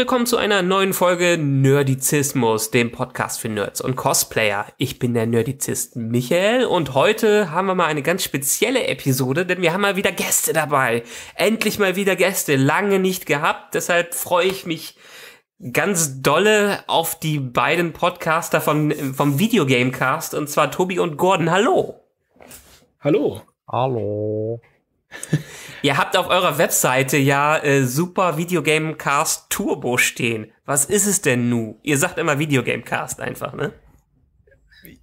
willkommen zu einer neuen Folge Nerdizismus, dem Podcast für Nerds und Cosplayer. Ich bin der Nerdizist Michael und heute haben wir mal eine ganz spezielle Episode, denn wir haben mal wieder Gäste dabei. Endlich mal wieder Gäste, lange nicht gehabt, deshalb freue ich mich ganz dolle auf die beiden Podcaster von, vom Videogamecast und zwar Tobi und Gordon. Hallo! Hallo! Hallo! Ihr habt auf eurer Webseite ja äh, Super Cast Turbo stehen. Was ist es denn nu? Ihr sagt immer Cast einfach, ne?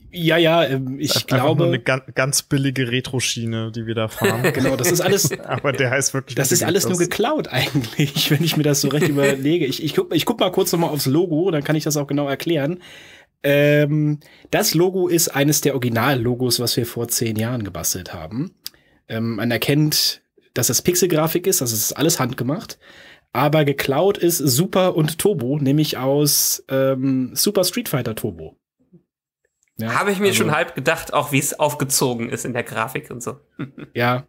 Ja, ja, ähm, ich einfach glaube. Nur eine ganz, ganz billige Retro-Schiene, die wir da fahren. genau, das ist alles. aber der heißt wirklich. Das ist alles nur geklaut eigentlich, wenn ich mir das so recht überlege. Ich, ich, guck, ich guck mal kurz nochmal aufs Logo, dann kann ich das auch genau erklären. Ähm, das Logo ist eines der Originallogos, was wir vor zehn Jahren gebastelt haben. Ähm, man erkennt, dass es Pixelgrafik ist, das ist alles handgemacht. Aber geklaut ist Super und Turbo, nämlich aus ähm, Super Street Fighter Turbo. Ja, Habe ich mir also, schon halb gedacht, auch wie es aufgezogen ist in der Grafik und so. ja,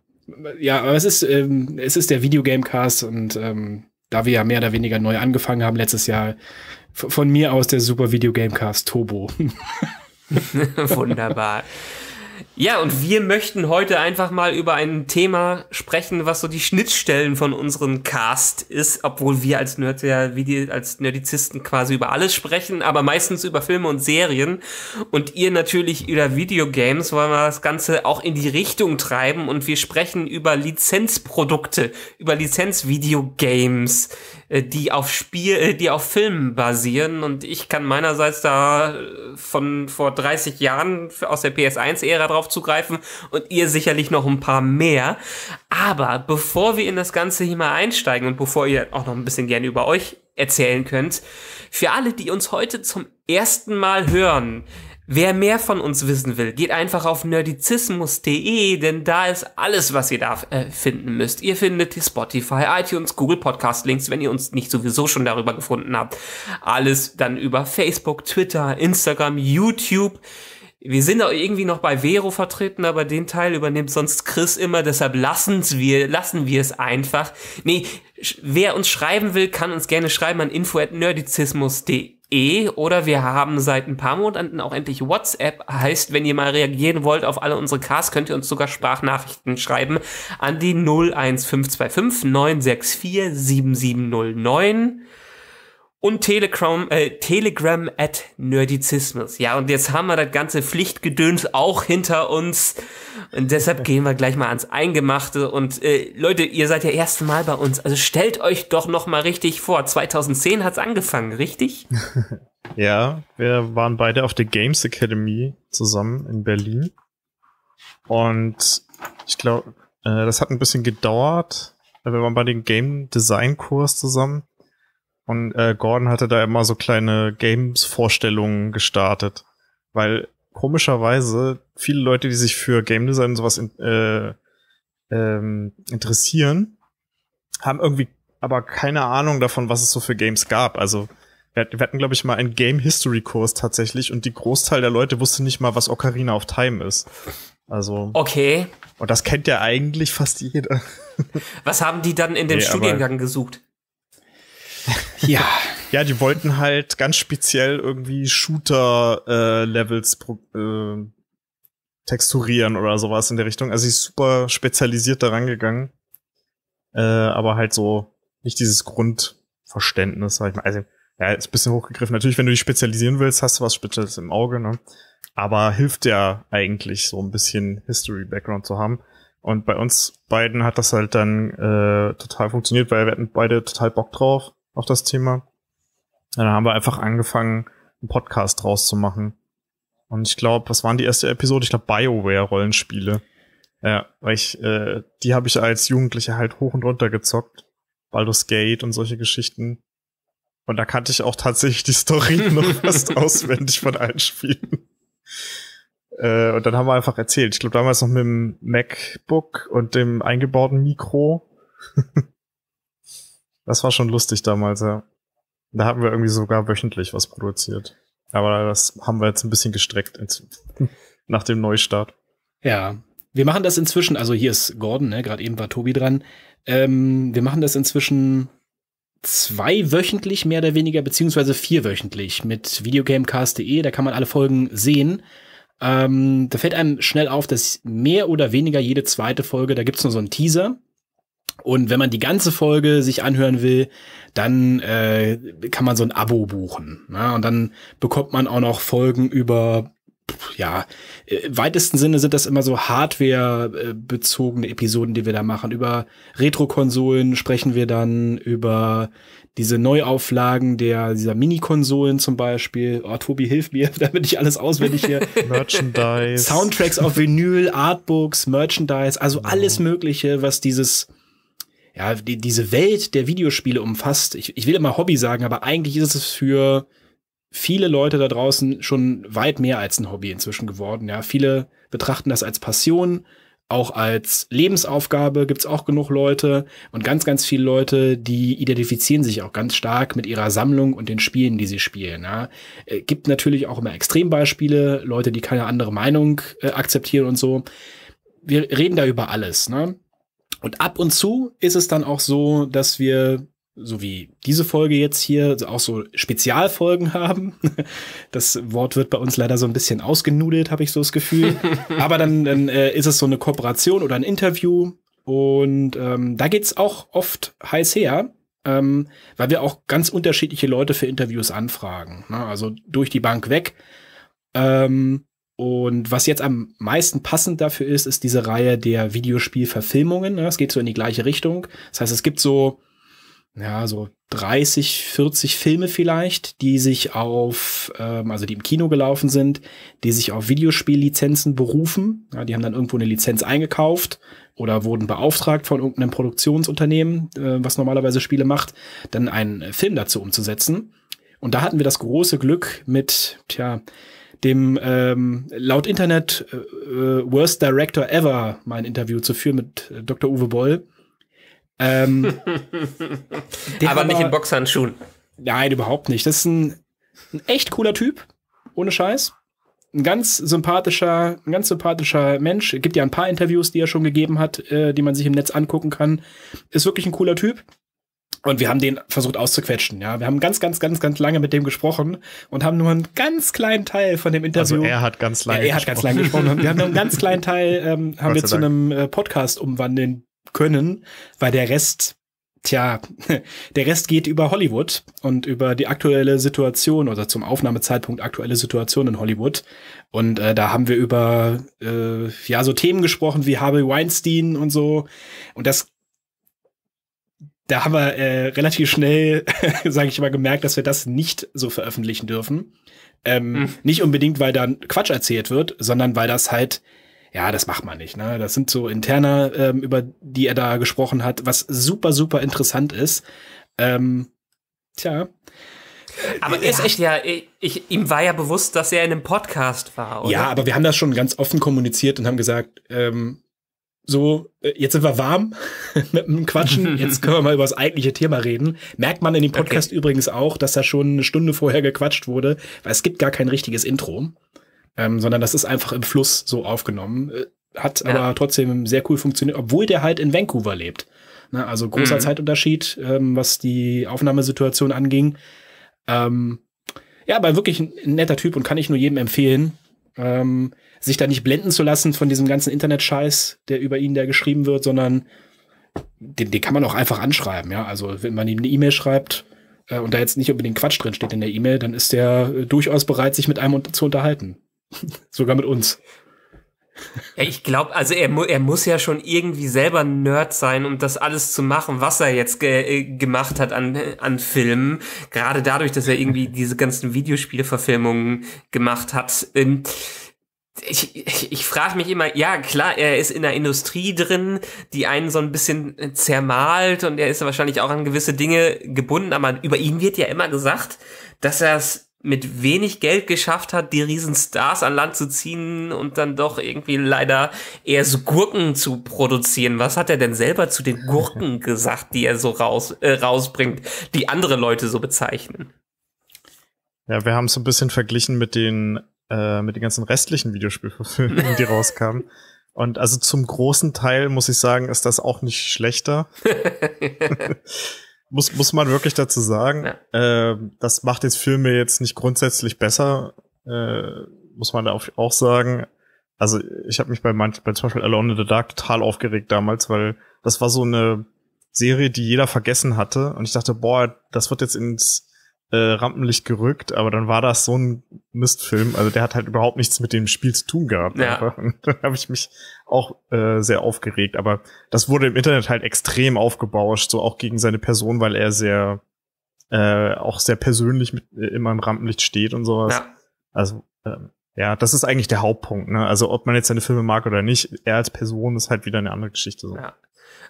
ja, aber es ist, ähm, es ist der Videogamecast und ähm, da wir ja mehr oder weniger neu angefangen haben letztes Jahr, von mir aus der Super Videogamecast Turbo. Wunderbar. Ja, und wir möchten heute einfach mal über ein Thema sprechen, was so die Schnittstellen von unserem Cast ist, obwohl wir als Nerds ja, wie die, als Nerdizisten quasi über alles sprechen, aber meistens über Filme und Serien und ihr natürlich über Videogames, wollen wir das Ganze auch in die Richtung treiben und wir sprechen über Lizenzprodukte, über Lizenzvideogames, äh, die auf Spiel, äh, die auf Filmen basieren. Und ich kann meinerseits da äh, von vor 30 Jahren aus der PS1-Ära drauf zugreifen und ihr sicherlich noch ein paar mehr. Aber bevor wir in das Ganze hier mal einsteigen und bevor ihr auch noch ein bisschen gerne über euch erzählen könnt, für alle, die uns heute zum ersten Mal hören, Wer mehr von uns wissen will, geht einfach auf nerdizismus.de, denn da ist alles, was ihr da äh, finden müsst. Ihr findet die Spotify, iTunes, Google Podcast Links, wenn ihr uns nicht sowieso schon darüber gefunden habt. Alles dann über Facebook, Twitter, Instagram, YouTube. Wir sind auch irgendwie noch bei Vero vertreten, aber den Teil übernimmt sonst Chris immer, deshalb lassen's wir, lassen wir es einfach. Nee, wer uns schreiben will, kann uns gerne schreiben an info@nerdizismus.de E oder wir haben seit ein paar Monaten auch endlich WhatsApp. Heißt, wenn ihr mal reagieren wollt auf alle unsere Cars, könnt ihr uns sogar Sprachnachrichten schreiben an die 01525 964 7709 und Telegram, äh, Telegram at Nerdizismus. Ja, und jetzt haben wir das ganze Pflichtgedöns auch hinter uns. Und deshalb gehen wir gleich mal ans Eingemachte. Und äh, Leute, ihr seid ja erst Mal bei uns. Also stellt euch doch noch mal richtig vor. 2010 hat's angefangen, richtig? ja, wir waren beide auf der Games Academy zusammen in Berlin. Und ich glaube, äh, das hat ein bisschen gedauert. Wir waren bei dem Game Design Kurs zusammen. Und äh, Gordon hatte da immer so kleine Games-Vorstellungen gestartet. Weil komischerweise viele Leute, die sich für Game Design und sowas in, äh, ähm, interessieren, haben irgendwie aber keine Ahnung davon, was es so für Games gab. Also wir, hatten, glaube ich, mal einen Game History Kurs tatsächlich und die Großteil der Leute wusste nicht mal, was Ocarina of Time ist. Also. Okay. Und das kennt ja eigentlich fast jeder. Was haben die dann in dem nee, Studiengang gesucht? Ja. ja, die wollten halt ganz speziell irgendwie Shooter-Levels äh, äh, texturieren oder sowas in der Richtung. Also sie ist super spezialisiert daran gegangen. Äh, aber halt so nicht dieses Grundverständnis, sag ich mal. Also, ja, ist ein bisschen hochgegriffen. Natürlich, wenn du dich spezialisieren willst, hast du was Spezielles im Auge, ne? Aber hilft ja eigentlich so ein bisschen History-Background zu haben. Und bei uns beiden hat das halt dann äh, total funktioniert, weil wir hatten beide total Bock drauf auf das Thema. Und dann haben wir einfach angefangen, einen Podcast draus zu machen. Und ich glaube, was waren die erste Episode? Ich glaube, Bioware-Rollenspiele. Ja, weil ich, äh, die habe ich als Jugendlicher halt hoch und runter gezockt. Baldur's Gate und solche Geschichten. Und da kannte ich auch tatsächlich die Story noch fast auswendig von allen Spielen. Äh, und dann haben wir einfach erzählt. Ich glaube, damals noch mit dem MacBook und dem eingebauten Mikro. Das war schon lustig damals, ja. Da hatten wir irgendwie sogar wöchentlich was produziert. Aber das haben wir jetzt ein bisschen gestreckt nach dem Neustart. Ja, wir machen das inzwischen, also hier ist Gordon, ne? gerade eben war Tobi dran. Ähm, wir machen das inzwischen zwei wöchentlich mehr oder weniger, beziehungsweise vier wöchentlich mit videogamecast.de. Da kann man alle Folgen sehen. Ähm, da fällt einem schnell auf, dass mehr oder weniger jede zweite Folge, da gibt es nur so einen Teaser, und wenn man die ganze Folge sich anhören will, dann äh, kann man so ein Abo buchen. Ne? Und dann bekommt man auch noch Folgen über ja, äh, im weitesten Sinne sind das immer so Hardware-bezogene Episoden, die wir da machen. Über Retro-Konsolen sprechen wir dann, über diese Neuauflagen der, dieser Mini-Konsolen zum Beispiel. Oh, Tobi, hilf mir, damit ich alles auswendig hier. Merchandise. Soundtracks auf Vinyl, Artbooks, Merchandise, also alles genau. Mögliche, was dieses ja, die, diese Welt der Videospiele umfasst. Ich, ich will immer Hobby sagen, aber eigentlich ist es für viele Leute da draußen schon weit mehr als ein Hobby inzwischen geworden. Ja, viele betrachten das als Passion, auch als Lebensaufgabe gibt's auch genug Leute und ganz, ganz viele Leute, die identifizieren sich auch ganz stark mit ihrer Sammlung und den Spielen, die sie spielen. Ja. Äh, gibt natürlich auch immer Extrembeispiele, Leute, die keine andere Meinung äh, akzeptieren und so. Wir reden da über alles. Ne? Und ab und zu ist es dann auch so, dass wir so wie diese Folge jetzt hier, auch so Spezialfolgen haben. Das Wort wird bei uns leider so ein bisschen ausgenudelt, habe ich so das Gefühl. Aber dann, dann äh, ist es so eine Kooperation oder ein Interview. Und ähm, da geht's auch oft heiß her, ähm, weil wir auch ganz unterschiedliche Leute für Interviews anfragen. Ne? Also durch die Bank weg. Ähm, und was jetzt am meisten passend dafür ist, ist diese Reihe der Videospielverfilmungen. Ne? Es geht so in die gleiche Richtung. Das heißt, es gibt so, ja, so 30, 40 Filme vielleicht, die sich auf, ähm, also die im Kino gelaufen sind, die sich auf Videospiellizenzen berufen. die haben dann irgendwo eine Lizenz eingekauft oder wurden beauftragt von irgendeinem Produktionsunternehmen, äh, was normalerweise Spiele macht, dann einen Film dazu umzusetzen. Und da hatten wir das große Glück mit, tja, dem ähm, laut Internet äh, äh Worst Director Ever mein Interview zu führen mit äh, Dr. Uwe Boll. Ähm, aber nicht in Boxhandschuhen. Nein, überhaupt nicht. Das ist ein, ein echt cooler Typ, ohne Scheiß ein ganz sympathischer, ein ganz sympathischer Mensch. Es gibt ja ein paar Interviews, die er schon gegeben hat, äh, die man sich im Netz angucken kann. Ist wirklich ein cooler Typ. Und wir haben den versucht auszuquetschen, ja. Wir haben ganz, ganz, ganz, ganz lange mit dem gesprochen und haben nur einen ganz kleinen Teil von dem also Interview. Also er hat ganz lange. Ja, er hat ganz lange gesprochen. Und wir haben nur einen ganz kleinen Teil, ähm, haben wir zu Dank. einem äh, Podcast umwandeln können, weil der Rest, tja, der Rest geht über Hollywood und über die aktuelle Situation oder zum Aufnahmezeitpunkt aktuelle Situation in Hollywood. Und äh, da haben wir über, äh, ja, so Themen gesprochen wie Harvey Weinstein und so. Und das da haben wir äh, relativ schnell, sage ich mal, gemerkt, dass wir das nicht so veröffentlichen dürfen. Ähm, mhm. Nicht unbedingt, weil dann Quatsch erzählt wird, sondern weil das halt, ja, das macht man nicht. Ne? Das sind so interne, ähm, über die er da gesprochen hat, was super, super interessant ist. Ähm, tja. Aber äh, er ist echt ja, ich, ich, ihm war ja bewusst, dass er in einem Podcast war. Oder? Ja, aber wir haben das schon ganz offen kommuniziert und haben gesagt, ähm, so, äh, jetzt sind wir warm mit dem Quatschen, jetzt können wir mal über das eigentliche Thema reden. Merkt man in dem Podcast okay. übrigens auch, dass da schon eine Stunde vorher gequatscht wurde, weil es gibt gar kein richtiges Intro, ähm, sondern das ist einfach im Fluss so aufgenommen. Äh, hat ja. aber trotzdem sehr cool funktioniert, obwohl der halt in Vancouver lebt. Na, ne, also großer mhm. Zeitunterschied, ähm, was die Aufnahmesituation anging. Ähm, ja, aber wirklich ein netter Typ und kann ich nur jedem empfehlen. Ähm, sich da nicht blenden zu lassen von diesem ganzen Internet-Scheiß, der über ihn da geschrieben wird, sondern den, den kann man auch einfach anschreiben, ja. Also wenn man ihm eine E-Mail schreibt äh, und da jetzt nicht unbedingt Quatsch drin steht in der E-Mail, dann ist der äh, durchaus bereit, sich mit einem un zu unterhalten. Sogar mit uns. Ja, ich glaube, also er, mu er muss ja schon irgendwie selber Nerd sein, um das alles zu machen, was er jetzt ge äh, gemacht hat an, an Filmen. Gerade dadurch, dass er irgendwie diese ganzen Videospielverfilmungen gemacht hat. Ähm, ich, ich, ich frage mich immer, ja klar, er ist in der Industrie drin, die einen so ein bisschen äh, zermalt und er ist wahrscheinlich auch an gewisse Dinge gebunden, aber über ihn wird ja immer gesagt, dass er es mit wenig Geld geschafft hat, die riesen Stars an Land zu ziehen und dann doch irgendwie leider eher so Gurken zu produzieren. Was hat er denn selber zu den Gurken gesagt, die er so raus, äh, rausbringt, die andere Leute so bezeichnen? Ja, wir haben es ein bisschen verglichen mit den äh, mit den ganzen restlichen Videospielverfilmungen, die rauskamen. Und also zum großen Teil muss ich sagen, ist das auch nicht schlechter. muss, muss man wirklich dazu sagen. Ja. Äh, das macht jetzt Filme jetzt nicht grundsätzlich besser, äh, muss man da auch sagen. Also ich habe mich bei, manch, bei zum Beispiel Alone in the Dark total aufgeregt damals, weil das war so eine Serie, die jeder vergessen hatte. Und ich dachte, boah, das wird jetzt ins äh, Rampenlicht gerückt, aber dann war das so ein Mistfilm. Also der hat halt überhaupt nichts mit dem Spiel zu tun gehabt. Ja. dann habe ich mich auch äh, sehr aufgeregt. Aber das wurde im Internet halt extrem aufgebauscht, so auch gegen seine Person, weil er sehr äh, auch sehr persönlich mit, äh, immer im Rampenlicht steht und sowas. Ja. Also ähm, ja, das ist eigentlich der Hauptpunkt. Ne? Also ob man jetzt seine Filme mag oder nicht, er als Person ist halt wieder eine andere Geschichte. So. Ja.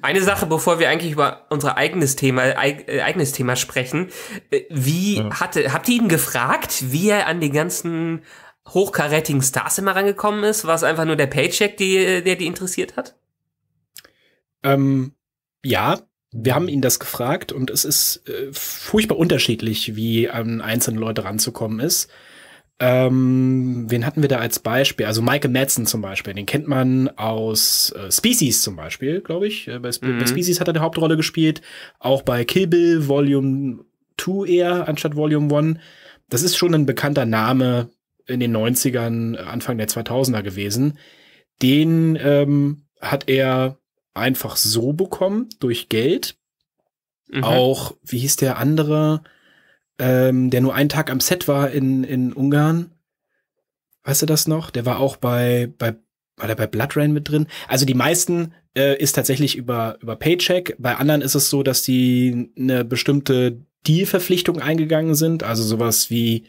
Eine Sache, bevor wir eigentlich über unser eigenes Thema, äh, eig, äh, eigenes Thema sprechen. Äh, wie ja. hatte, habt ihr ihn gefragt, wie er an den ganzen hochkarätigen Stars immer rangekommen ist? War es einfach nur der Paycheck, die, äh, der die interessiert hat? Ähm, ja, wir haben ihn das gefragt und es ist äh, furchtbar unterschiedlich, wie an einzelne Leute ranzukommen ist. Ähm, wen hatten wir da als Beispiel? Also Michael Madsen zum Beispiel, den kennt man aus äh, Species zum Beispiel, glaube ich. Äh, bei, Spe mhm. bei, Species hat er die Hauptrolle gespielt, auch bei Kill Bill Volume 2 eher anstatt Volume 1. Das ist schon ein bekannter Name in den 90ern, Anfang der 2000er gewesen. Den ähm, hat er einfach so bekommen, durch Geld. Mhm. Auch, wie hieß der andere? ähm, der nur einen Tag am Set war in, in Ungarn. Weißt du das noch? Der war auch bei, bei war der bei Blood Rain mit drin? Also die meisten äh, ist tatsächlich über, über Paycheck. Bei anderen ist es so, dass die eine bestimmte Deal-Verpflichtung eingegangen sind. Also sowas wie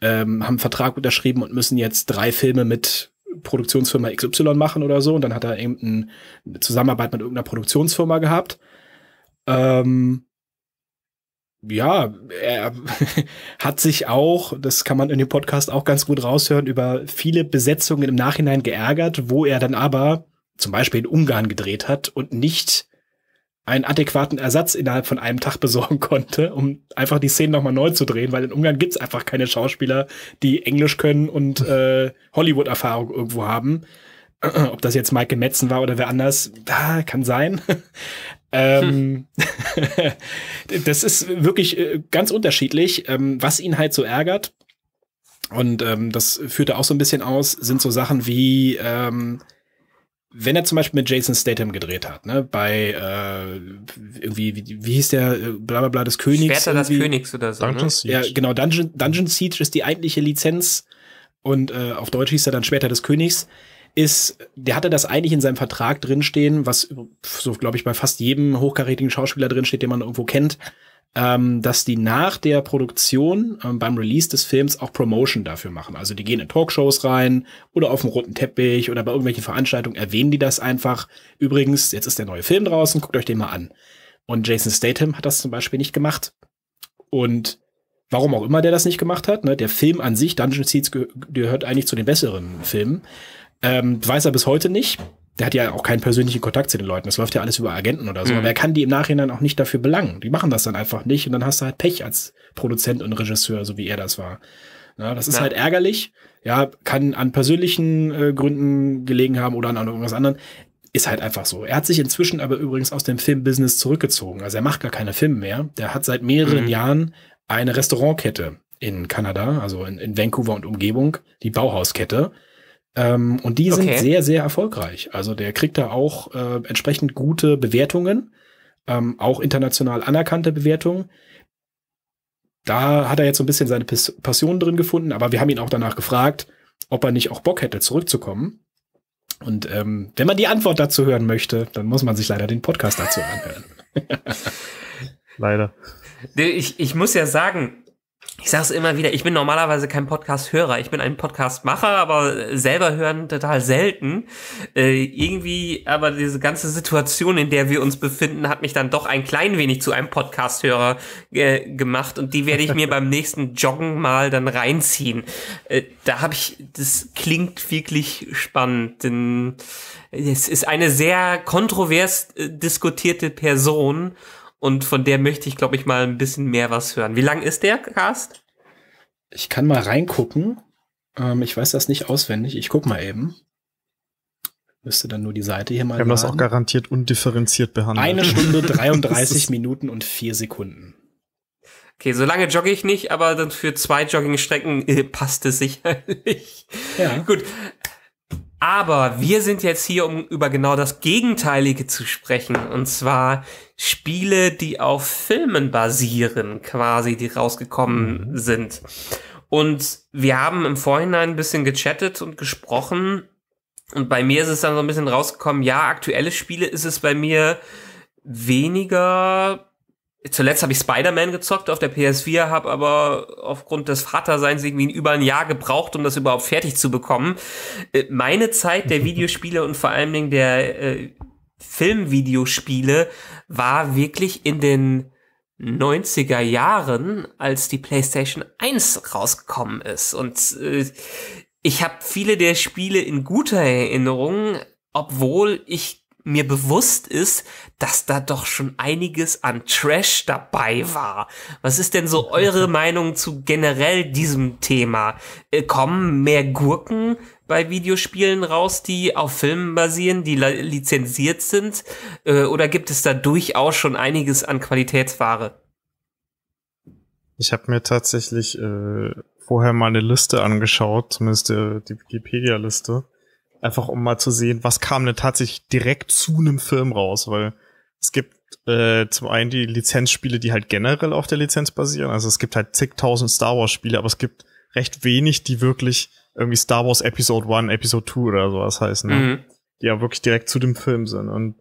ähm, haben einen Vertrag unterschrieben und müssen jetzt drei Filme mit Produktionsfirma XY machen oder so. Und dann hat er irgendeine Zusammenarbeit mit irgendeiner Produktionsfirma gehabt. Ähm, ja, er hat sich auch, das kann man in dem Podcast auch ganz gut raushören, über viele Besetzungen im Nachhinein geärgert, wo er dann aber zum Beispiel in Ungarn gedreht hat und nicht einen adäquaten Ersatz innerhalb von einem Tag besorgen konnte, um einfach die Szenen nochmal neu zu drehen, weil in Ungarn gibt es einfach keine Schauspieler, die Englisch können und äh, Hollywood-Erfahrung irgendwo haben. Ob das jetzt Michael Metzen war oder wer anders, da kann sein. Ähm, hm. das ist wirklich äh, ganz unterschiedlich, ähm, was ihn halt so ärgert. Und ähm, das führt er auch so ein bisschen aus, sind so Sachen wie, ähm, wenn er zum Beispiel mit Jason Statham gedreht hat, ne, bei äh, irgendwie, wie, wie hieß der, blablabla, äh, bla, des Königs. Schwerter des Königs oder so. Ne? Dungeon ne? Siege. Ja, genau, Dungeon, Dungeon Siege ist die eigentliche Lizenz und äh, auf Deutsch hieß er dann Schwerter des Königs ist, der hatte das eigentlich in seinem Vertrag drinstehen, was so, glaube ich, bei fast jedem hochkarätigen Schauspieler drinsteht, den man irgendwo kennt, ähm, dass die nach der Produktion ähm, beim Release des Films auch Promotion dafür machen. Also die gehen in Talkshows rein oder auf dem roten Teppich oder bei irgendwelchen Veranstaltungen erwähnen die das einfach. Übrigens, jetzt ist der neue Film draußen, guckt euch den mal an. Und Jason Statham hat das zum Beispiel nicht gemacht. Und warum auch immer der das nicht gemacht hat, ne, der Film an sich, Dungeon Seeds, gehört eigentlich zu den besseren Filmen. Ähm, weiß er bis heute nicht. Der hat ja auch keinen persönlichen Kontakt zu den Leuten. Das läuft ja alles über Agenten oder so. Mhm. Aber er kann die im Nachhinein auch nicht dafür belangen. Die machen das dann einfach nicht und dann hast du halt Pech als Produzent und Regisseur, so wie er das war. Ja, das ist ja. halt ärgerlich. Ja, kann an persönlichen äh, Gründen gelegen haben oder an, irgendwas anderen. Ist halt einfach so. Er hat sich inzwischen aber übrigens aus dem Filmbusiness zurückgezogen. Also er macht gar keine Filme mehr. Der hat seit mehreren mhm. Jahren eine Restaurantkette in Kanada, also in, in Vancouver und Umgebung, die Bauhauskette. Ähm, und die sind okay. sehr, sehr erfolgreich. Also der kriegt da auch äh, entsprechend gute Bewertungen, ähm, auch international anerkannte Bewertungen. Da hat er jetzt so ein bisschen seine Passion drin gefunden, aber wir haben ihn auch danach gefragt, ob er nicht auch Bock hätte, zurückzukommen. Und ähm, wenn man die Antwort dazu hören möchte, dann muss man sich leider den Podcast dazu anhören. leider. Ich, ich muss ja sagen, ich sage es immer wieder, ich bin normalerweise kein Podcast-Hörer, ich bin ein Podcast-Macher, aber selber hören total selten. Äh, irgendwie, aber diese ganze Situation, in der wir uns befinden, hat mich dann doch ein klein wenig zu einem Podcast-Hörer äh, gemacht und die werde ich mir beim nächsten Joggen mal dann reinziehen. Äh, da habe ich, das klingt wirklich spannend, denn es ist eine sehr kontrovers äh, diskutierte Person und von der möchte ich, glaube ich, mal ein bisschen mehr was hören. Wie lang ist der Cast? Ich kann mal reingucken. Ähm, ich weiß das nicht auswendig. Ich gucke mal eben. Müsste dann nur die Seite hier mal. Wir haben laden. das auch garantiert undifferenziert behandelt. Eine Stunde 33 Minuten und vier Sekunden. Okay, so lange jogge ich nicht, aber dann für zwei Joggingstrecken äh, passt es sicherlich. Ja. Gut. Aber wir sind jetzt hier, um über genau das Gegenteilige zu sprechen. Und zwar Spiele, die auf Filmen basieren, quasi, die rausgekommen mhm. sind. Und wir haben im Vorhinein ein bisschen gechattet und gesprochen. Und bei mir ist es dann so ein bisschen rausgekommen, ja, aktuelle Spiele ist es bei mir weniger Zuletzt habe ich Spider-Man gezockt auf der PS4, habe aber aufgrund des Vaterseins irgendwie über ein Jahr gebraucht, um das überhaupt fertig zu bekommen. Äh, meine Zeit der Videospiele und vor allen Dingen der äh, Filmvideospiele war wirklich in den 90er Jahren, als die PlayStation 1 rausgekommen ist. Und äh, ich habe viele der Spiele in guter Erinnerung, obwohl ich mir bewusst ist, dass da doch schon einiges an Trash dabei war. Was ist denn so eure Meinung zu generell diesem Thema? Äh, kommen mehr Gurken bei Videospielen raus, die auf Filmen basieren, die lizenziert sind? Äh, oder gibt es da durchaus schon einiges an Qualitätsware? Ich habe mir tatsächlich äh, vorher mal eine Liste angeschaut, zumindest äh, die Wikipedia-Liste Einfach um mal zu sehen, was kam denn tatsächlich direkt zu einem Film raus, weil es gibt äh, zum einen die Lizenzspiele, die halt generell auf der Lizenz basieren. Also es gibt halt zigtausend Star Wars Spiele, aber es gibt recht wenig, die wirklich irgendwie Star Wars Episode 1, Episode 2 oder sowas heißen. Ne? Mhm. Die ja wirklich direkt zu dem Film sind. Und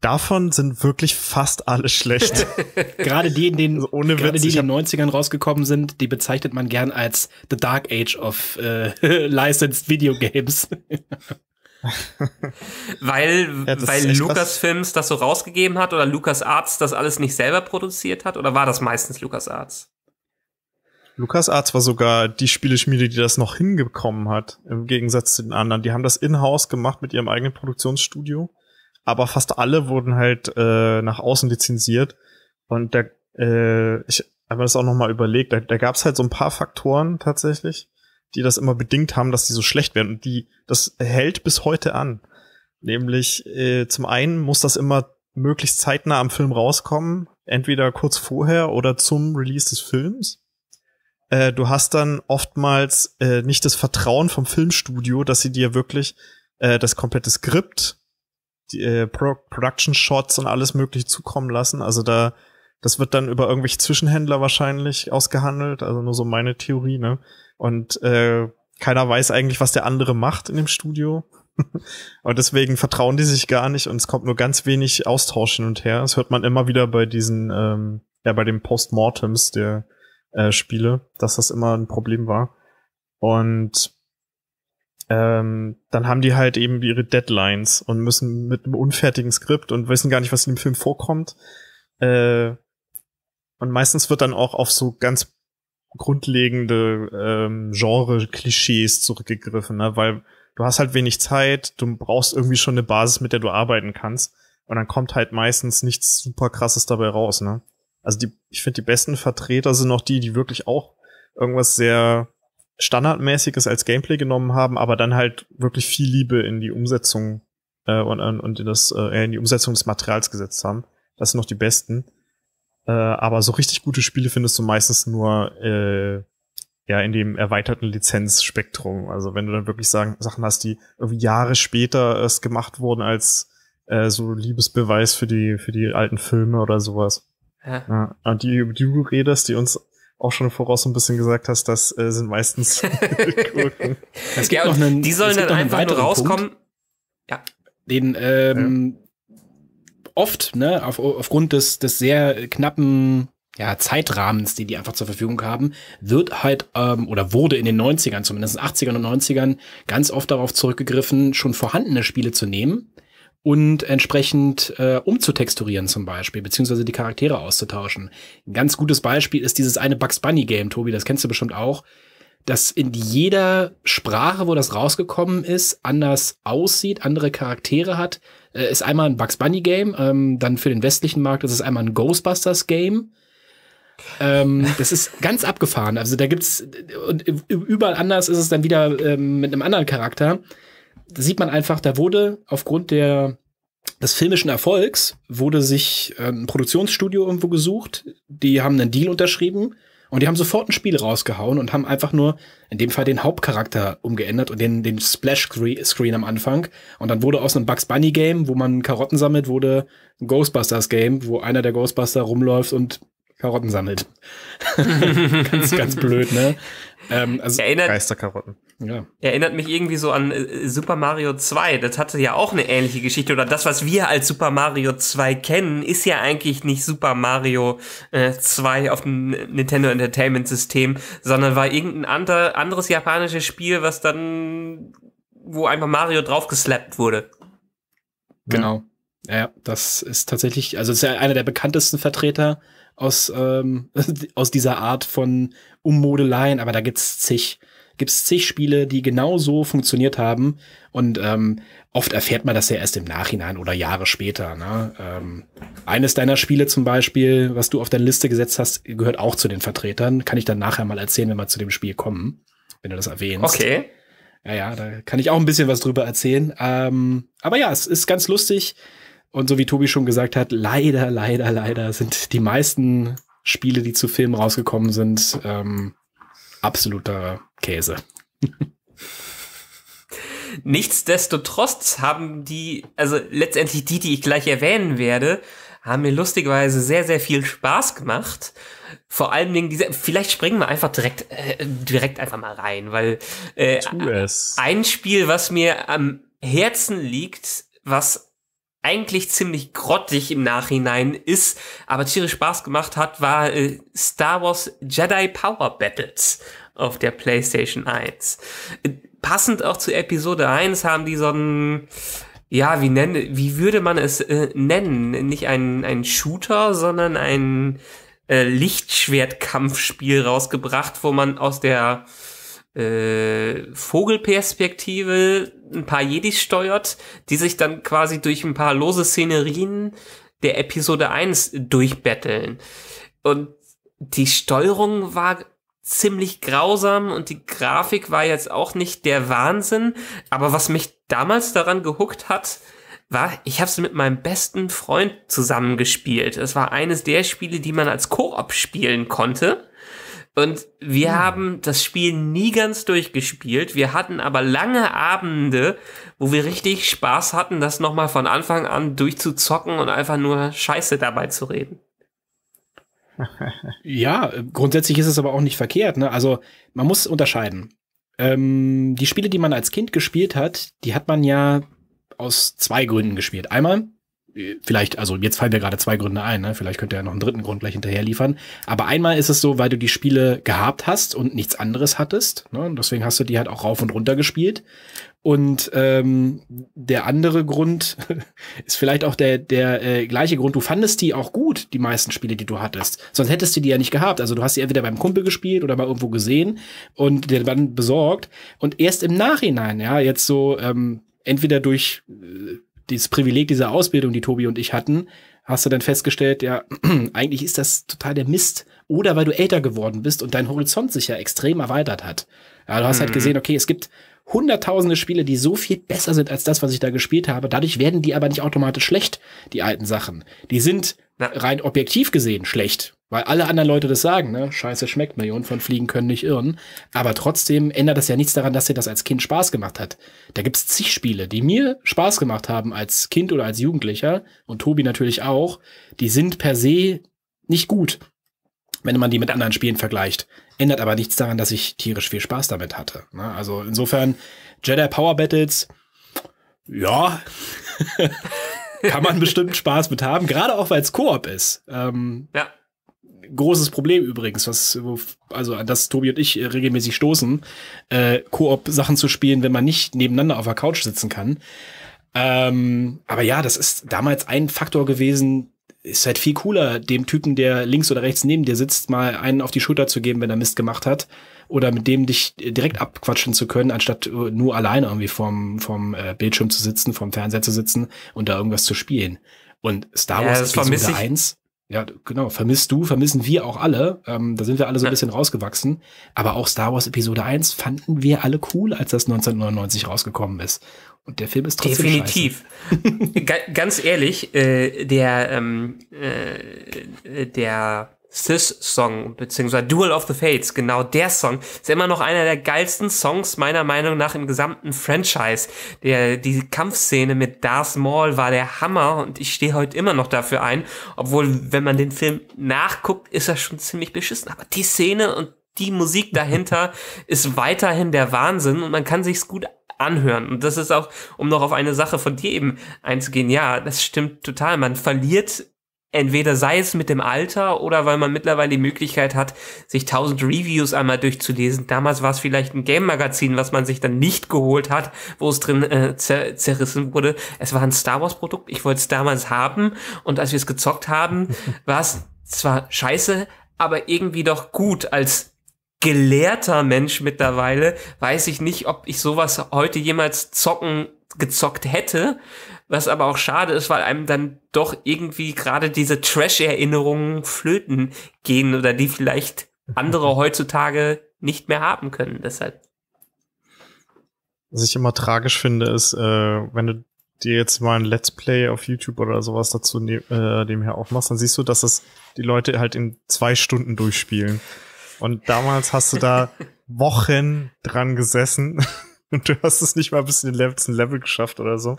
Davon sind wirklich fast alle schlecht. gerade die, in den, also ohne gerade Witz, die in den 90ern rausgekommen sind, die bezeichnet man gern als The Dark Age of äh, Licensed Video Games. weil ja, weil Lucasfilms das so rausgegeben hat oder LucasArts das alles nicht selber produziert hat oder war das meistens LucasArts? LucasArts war sogar die Spieleschmiede, die das noch hingekommen hat, im Gegensatz zu den anderen. Die haben das in-house gemacht mit ihrem eigenen Produktionsstudio aber fast alle wurden halt äh, nach außen lizenziert. Und da, äh, ich habe das auch nochmal überlegt, da, da gab es halt so ein paar Faktoren tatsächlich, die das immer bedingt haben, dass die so schlecht werden. Und die, das hält bis heute an. Nämlich, äh, zum einen muss das immer möglichst zeitnah am Film rauskommen, entweder kurz vorher oder zum Release des Films. Äh, du hast dann oftmals äh, nicht das Vertrauen vom Filmstudio, dass sie dir wirklich äh, das komplette Skript die, äh, Pro Production Shots und alles mögliche zukommen lassen. Also da, das wird dann über irgendwelche Zwischenhändler wahrscheinlich ausgehandelt. Also nur so meine Theorie, ne? Und äh, keiner weiß eigentlich, was der andere macht in dem Studio. und deswegen vertrauen die sich gar nicht und es kommt nur ganz wenig Austausch hin und her. Das hört man immer wieder bei diesen, ähm, ja, bei den Postmortems der äh, Spiele, dass das immer ein Problem war. Und ähm, dann haben die halt eben ihre Deadlines und müssen mit einem unfertigen Skript und wissen gar nicht, was in dem Film vorkommt. Äh, und meistens wird dann auch auf so ganz grundlegende ähm, Genre-Klischees zurückgegriffen, ne? weil du hast halt wenig Zeit, du brauchst irgendwie schon eine Basis, mit der du arbeiten kannst. Und dann kommt halt meistens nichts super krasses dabei raus, ne? Also die, ich finde, die besten Vertreter sind noch die, die wirklich auch irgendwas sehr standardmäßiges als Gameplay genommen haben, aber dann halt wirklich viel Liebe in die Umsetzung äh, und, äh, und in, das, äh, in die Umsetzung des Materials gesetzt haben. Das sind noch die besten. Äh, aber so richtig gute Spiele findest du meistens nur äh, ja in dem erweiterten Lizenzspektrum. Also wenn du dann wirklich sagen, Sachen hast, die irgendwie Jahre später erst gemacht wurden als äh, so Liebesbeweis für die für die alten Filme oder sowas. Ja. ja und die, über die du redest, die uns auch schon voraus so ein bisschen gesagt hast, das äh, sind meistens Gurken. es gibt ja, noch einen, die sollen dann einfach nur rauskommen. Punkt, ja. Den ähm, ja. oft, ne, auf, aufgrund des, des sehr knappen ja, Zeitrahmens, die die einfach zur Verfügung haben, wird halt ähm, oder wurde in den 90ern, zumindest 80ern und 90ern, ganz oft darauf zurückgegriffen, schon vorhandene Spiele zu nehmen und entsprechend äh, umzutexturieren zum Beispiel, beziehungsweise die Charaktere auszutauschen. Ein ganz gutes Beispiel ist dieses eine Bugs Bunny Game, Tobi, das kennst du bestimmt auch, das in jeder Sprache, wo das rausgekommen ist, anders aussieht, andere Charaktere hat. Äh, ist einmal ein Bugs Bunny Game, ähm, dann für den westlichen Markt ist es einmal ein Ghostbusters Game. ähm, das ist ganz abgefahren. Also da gibt's und überall anders ist es dann wieder ähm, mit einem anderen Charakter da sieht man einfach, da wurde aufgrund der, des filmischen Erfolgs, wurde sich ähm, ein Produktionsstudio irgendwo gesucht, die haben einen Deal unterschrieben und die haben sofort ein Spiel rausgehauen und haben einfach nur, in dem Fall, den Hauptcharakter umgeändert und den, den Splash-Screen am Anfang. Und dann wurde aus einem Bugs Bunny-Game, wo man Karotten sammelt, wurde ein Ghostbusters-Game, wo einer der Ghostbuster rumläuft und Karotten sammelt. ganz, ganz blöd, ne? Ähm, also erinnert, Geisterkarotten. Ja. Erinnert mich irgendwie so an äh, Super Mario 2. Das hatte ja auch eine ähnliche Geschichte. Oder das, was wir als Super Mario 2 kennen, ist ja eigentlich nicht Super Mario äh, 2 auf dem Nintendo Entertainment System, sondern war irgendein ander, anderes japanisches Spiel, was dann, wo einfach Mario draufgeslappt wurde. Genau. Ja, das ist tatsächlich, also ist ja einer der bekanntesten Vertreter aus, ähm, aus dieser Art von Ummodeleien, aber da gibt's zig. Gibt's zig Spiele, die genau so funktioniert haben. Und ähm, oft erfährt man das ja erst im Nachhinein oder Jahre später. Ne? Ähm, eines deiner Spiele zum Beispiel, was du auf deine Liste gesetzt hast, gehört auch zu den Vertretern. Kann ich dann nachher mal erzählen, wenn wir zu dem Spiel kommen, wenn du das erwähnst. Okay. Ja, ja, da kann ich auch ein bisschen was drüber erzählen. Ähm, aber ja, es ist ganz lustig. Und so wie Tobi schon gesagt hat, leider, leider, leider sind die meisten Spiele, die zu Filmen rausgekommen sind, ähm, absoluter Käse. Nichtsdestotrotz haben die, also letztendlich die, die ich gleich erwähnen werde, haben mir lustigerweise sehr, sehr viel Spaß gemacht. Vor allen Dingen diese, vielleicht springen wir einfach direkt, äh, direkt einfach mal rein, weil äh, ein Spiel, was mir am Herzen liegt, was eigentlich ziemlich grottig im Nachhinein ist, aber tierisch Spaß gemacht hat, war äh, Star Wars Jedi Power Battles auf der PlayStation 1. passend auch zu Episode 1 haben die so ein, ja, wie nenne, wie würde man es äh, nennen? Nicht ein, ein Shooter, sondern ein äh, Lichtschwertkampfspiel rausgebracht, wo man aus der äh, Vogelperspektive ein paar Jedis steuert, die sich dann quasi durch ein paar lose Szenerien der Episode 1 durchbetteln. Und die Steuerung war ziemlich grausam und die Grafik war jetzt auch nicht der Wahnsinn, aber was mich damals daran gehuckt hat, war, ich habe es mit meinem besten Freund zusammengespielt. Es war eines der Spiele, die man als Koop spielen konnte. Und wir hm. haben das Spiel nie ganz durchgespielt. Wir hatten aber lange Abende, wo wir richtig Spaß hatten, das nochmal von Anfang an durchzuzocken und einfach nur Scheiße dabei zu reden. ja, grundsätzlich ist es aber auch nicht verkehrt. Ne? Also man muss unterscheiden. Ähm, die Spiele, die man als Kind gespielt hat, die hat man ja aus zwei Gründen gespielt. Einmal, vielleicht, also jetzt fallen mir gerade zwei Gründe ein, ne? vielleicht könnt ihr ja noch einen dritten Grund gleich hinterher liefern. Aber einmal ist es so, weil du die Spiele gehabt hast und nichts anderes hattest. Ne? Und deswegen hast du die halt auch rauf und runter gespielt. Und ähm, der andere Grund ist vielleicht auch der, der äh, gleiche Grund. Du fandest die auch gut, die meisten Spiele, die du hattest. Sonst hättest du die ja nicht gehabt. Also du hast sie entweder beim Kumpel gespielt oder mal irgendwo gesehen und dir dann besorgt. Und erst im Nachhinein, ja, jetzt so ähm, entweder durch äh, dieses Privileg dieser Ausbildung, die Tobi und ich hatten, hast du dann festgestellt, ja, eigentlich ist das total der Mist. Oder weil du älter geworden bist und dein Horizont sich ja extrem erweitert hat. Ja, du hast halt mhm. halt gesehen, okay, es gibt hunderttausende Spiele, die so viel besser sind als das, was ich da gespielt habe. Dadurch werden die aber nicht automatisch schlecht, die alten Sachen. Die sind ja. rein objektiv gesehen schlecht. Weil alle anderen Leute das sagen, ne? Scheiße schmeckt Millionen von Fliegen können nicht irren. Aber trotzdem ändert das ja nichts daran, dass dir das als Kind Spaß gemacht hat. Da gibt's zig Spiele, die mir Spaß gemacht haben als Kind oder als Jugendlicher und Tobi natürlich auch. Die sind per se nicht gut, wenn man die mit anderen Spielen vergleicht. Ändert aber nichts daran, dass ich tierisch viel Spaß damit hatte. Ne? Also insofern Jedi Power Battles, ja. Kann man bestimmt Spaß mit haben, gerade auch weil es Koop ist. Ähm, ja großes Problem übrigens, was, also an das Tobi und ich äh, regelmäßig stoßen, äh, Koop Sachen zu spielen, wenn man nicht nebeneinander auf der Couch sitzen kann. Ähm, aber ja, das ist damals ein Faktor gewesen, ist halt viel cooler, dem Typen, der links oder rechts neben dir sitzt, mal einen auf die Schulter zu geben, wenn er Mist gemacht hat. Oder mit dem dich äh, direkt abquatschen zu können, anstatt äh, nur alleine irgendwie vom, vom Bildschirm zu sitzen, vom Fernseher zu sitzen und da irgendwas zu spielen. Und Star Wars ja, Episode ich, ja, genau, vermisst du, vermissen wir auch alle. Ähm, da sind wir alle so ein bisschen rausgewachsen. Aber auch Star Wars Episode 1 fanden wir alle cool, als das 1999 rausgekommen ist. Und der Film ist trotzdem Definitiv. Ganz ehrlich, äh, der, ähm, äh, äh der sis Song beziehungsweise Duel of the Fates, genau der Song, ist immer noch einer der geilsten Songs meiner Meinung nach im gesamten Franchise. Der, die Kampfszene mit Darth Maul war der Hammer und ich stehe heute immer noch dafür ein, obwohl, wenn man den Film nachguckt, ist er schon ziemlich beschissen. Aber die Szene und die Musik dahinter ist weiterhin der Wahnsinn und man kann sich's gut anhören. Und das ist auch, um noch auf eine Sache von dir eben einzugehen, ja, das stimmt total. Man verliert Entweder sei es mit dem Alter oder weil man mittlerweile die Möglichkeit hat, sich tausend Reviews einmal durchzulesen. Damals war es vielleicht ein Game-Magazin, was man sich dann nicht geholt hat, wo es drin äh, zer zerrissen wurde. Es war ein Star Wars-Produkt. Ich wollte es damals haben. Und als wir es gezockt haben, war es zwar scheiße, aber irgendwie doch gut als gelehrter Mensch mittlerweile. Weiß ich nicht, ob ich sowas heute jemals zocken gezockt hätte, was aber auch schade ist, weil einem dann doch irgendwie gerade diese Trash-Erinnerungen flöten gehen oder die vielleicht andere heutzutage nicht mehr haben können. Deshalb. Was ich immer tragisch finde, ist, äh, wenn du dir jetzt mal ein Let's Play auf YouTube oder sowas dazu ne äh, nebenher aufmachst, dann siehst du, dass es die Leute halt in zwei Stunden durchspielen. Und damals hast du da Wochen dran gesessen und du hast es nicht mal bis in den letzten Level geschafft oder so.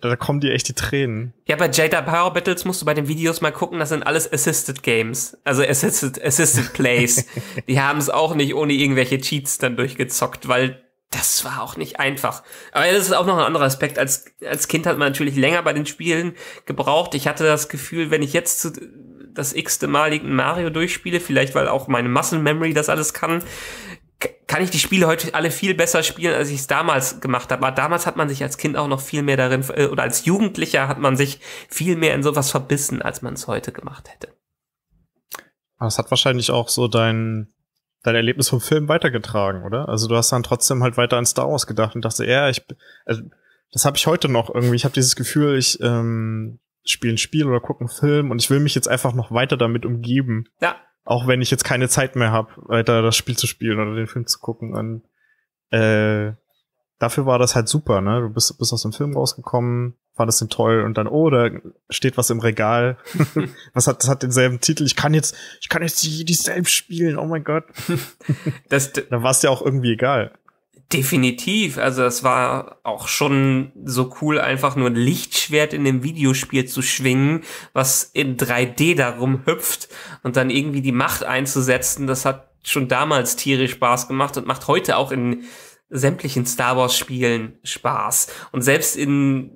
Da kommen dir echt die Tränen. Ja, bei Jada Power Battles musst du bei den Videos mal gucken, das sind alles Assisted Games. Also Assisted, Assisted Plays. die haben es auch nicht ohne irgendwelche Cheats dann durchgezockt, weil das war auch nicht einfach. Aber das ist auch noch ein anderer Aspekt. Als, als Kind hat man natürlich länger bei den Spielen gebraucht. Ich hatte das Gefühl, wenn ich jetzt zu, das x-te Mal irgendein Mario durchspiele, vielleicht weil auch meine Muscle Memory das alles kann, kann ich die Spiele heute alle viel besser spielen, als ich es damals gemacht habe. Aber damals hat man sich als Kind auch noch viel mehr darin, äh, oder als Jugendlicher hat man sich viel mehr in sowas verbissen, als man es heute gemacht hätte. Aber es hat wahrscheinlich auch so dein, dein Erlebnis vom Film weitergetragen, oder? Also du hast dann trotzdem halt weiter an Star Wars gedacht und dachte, ja, ich, also, das habe ich heute noch irgendwie. Ich habe dieses Gefühl, ich ähm, spiele ein Spiel oder gucke einen Film und ich will mich jetzt einfach noch weiter damit umgeben. Ja, auch wenn ich jetzt keine Zeit mehr habe, weiter das Spiel zu spielen oder den Film zu gucken. Und äh, dafür war das halt super, ne? Du bist, bist aus dem Film rausgekommen, fandest den toll und dann, oh, da steht was im Regal. was hat, das hat denselben Titel. Ich kann jetzt, ich kann jetzt die, die selbst spielen, oh mein Gott. das, da war es dir auch irgendwie egal. Definitiv. Also es war auch schon so cool, einfach nur ein Lichtschwert in dem Videospiel zu schwingen, was in 3D darum hüpft und dann irgendwie die Macht einzusetzen. Das hat schon damals tierisch Spaß gemacht und macht heute auch in sämtlichen Star Wars Spielen Spaß. Und selbst in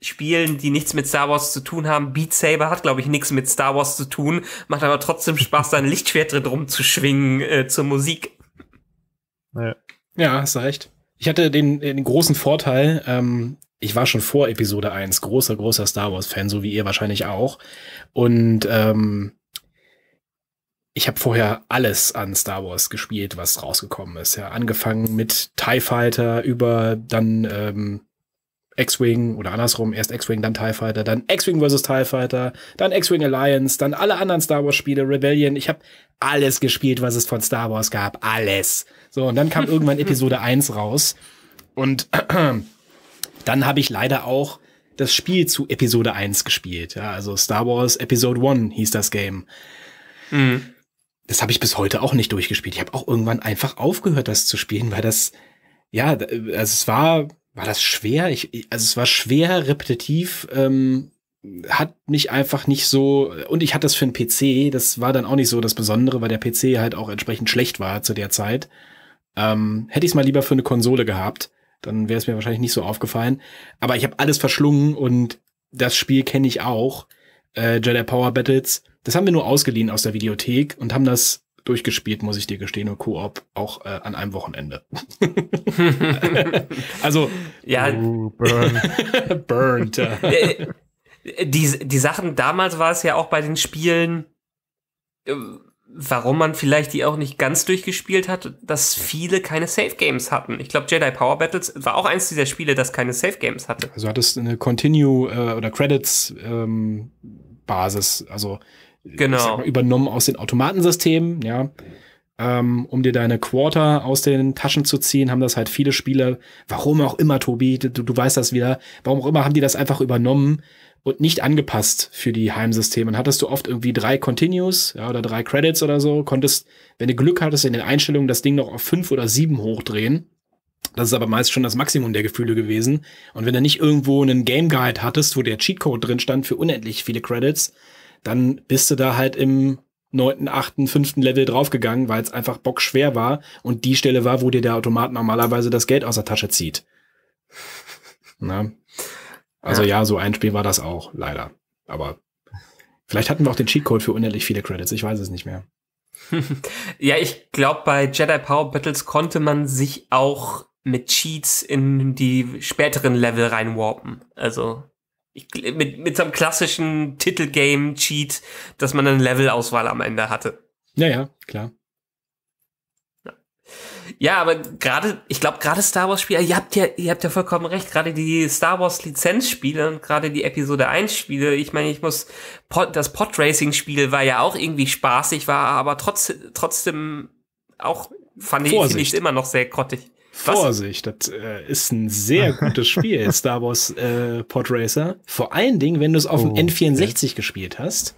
Spielen, die nichts mit Star Wars zu tun haben. Beat Saber hat, glaube ich, nichts mit Star Wars zu tun, macht aber trotzdem Spaß, da ein Lichtschwert drin rumzuschwingen äh, zur Musik. Ja. Ja, hast du recht. Ich hatte den, den großen Vorteil, ähm, ich war schon vor Episode 1 großer, großer Star Wars-Fan, so wie ihr wahrscheinlich auch. Und ähm, ich habe vorher alles an Star Wars gespielt, was rausgekommen ist. Ja, angefangen mit TIE Fighter über dann ähm, X-Wing oder andersrum, erst X-Wing, dann TIE Fighter, dann X-Wing vs. TIE Fighter, dann X-Wing Alliance, dann alle anderen Star Wars Spiele, Rebellion. Ich habe alles gespielt, was es von Star Wars gab. Alles. So, und dann kam irgendwann Episode 1 raus. Und dann habe ich leider auch das Spiel zu Episode 1 gespielt. Ja, also Star Wars Episode 1 hieß das Game. Mhm. Das habe ich bis heute auch nicht durchgespielt. Ich habe auch irgendwann einfach aufgehört, das zu spielen, weil das, ja, also es war war das schwer? Ich, also es war schwer, repetitiv, ähm, hat mich einfach nicht so, und ich hatte das für einen PC, das war dann auch nicht so das Besondere, weil der PC halt auch entsprechend schlecht war zu der Zeit. Ähm, hätte ich es mal lieber für eine Konsole gehabt, dann wäre es mir wahrscheinlich nicht so aufgefallen. Aber ich habe alles verschlungen und das Spiel kenne ich auch, äh, Jedi Power Battles. Das haben wir nur ausgeliehen aus der Videothek und haben das durchgespielt, muss ich dir gestehen, und Koop auch äh, an einem Wochenende. also ja, oh, burn. burned. Äh, äh, die, die Sachen damals war es ja auch bei den Spielen, äh, warum man vielleicht die auch nicht ganz durchgespielt hat, dass viele keine Safe Games hatten. Ich glaube, Jedi Power Battles war auch eins dieser Spiele, das keine Safe Games hatte. Also hattest eine Continue äh, oder Credits ähm, Basis, also genau. mal, übernommen aus den Automatensystemen, ja. Ähm, um dir deine Quarter aus den Taschen zu ziehen, haben das halt viele Spiele, warum auch immer, Tobi, du, du weißt das wieder, warum auch immer haben die das einfach übernommen und nicht angepasst für die Heimsysteme. Und hattest du oft irgendwie drei Continues ja, oder drei Credits oder so, konntest, wenn du Glück hattest, in den Einstellungen das Ding noch auf fünf oder sieben hochdrehen. Das ist aber meist schon das Maximum der Gefühle gewesen. Und wenn du nicht irgendwo einen Game Guide hattest, wo der Cheatcode drin stand für unendlich viele Credits, dann bist du da halt im neunten, achten, fünften Level draufgegangen, weil es einfach bockschwer war und die Stelle war, wo dir der Automat normalerweise das Geld aus der Tasche zieht. Na? Also ja. ja, so ein Spiel war das auch, leider. Aber vielleicht hatten wir auch den Cheatcode für unendlich viele Credits, ich weiß es nicht mehr. ja, ich glaube, bei Jedi Power Battles konnte man sich auch mit Cheats in die späteren Level reinwarpen. Also ich, mit, mit so einem klassischen Titelgame-Cheat, dass man eine Levelauswahl am Ende hatte. Ja, ja, klar. Ja, aber gerade, ich glaube, gerade Star wars spiele ihr habt ja, ihr habt ja vollkommen recht, gerade die Star Wars-Lizenzspiele und gerade die Episode 1-Spiele, ich meine, ich muss, Pod, das Podracing-Spiel war ja auch irgendwie spaßig, war aber trotz, trotzdem auch, fand ich, ich immer noch sehr grottig. Vorsicht, das äh, ist ein sehr gutes Spiel, Star Wars äh, Podracer. Vor allen Dingen, wenn du es auf oh, dem N64 okay. gespielt hast.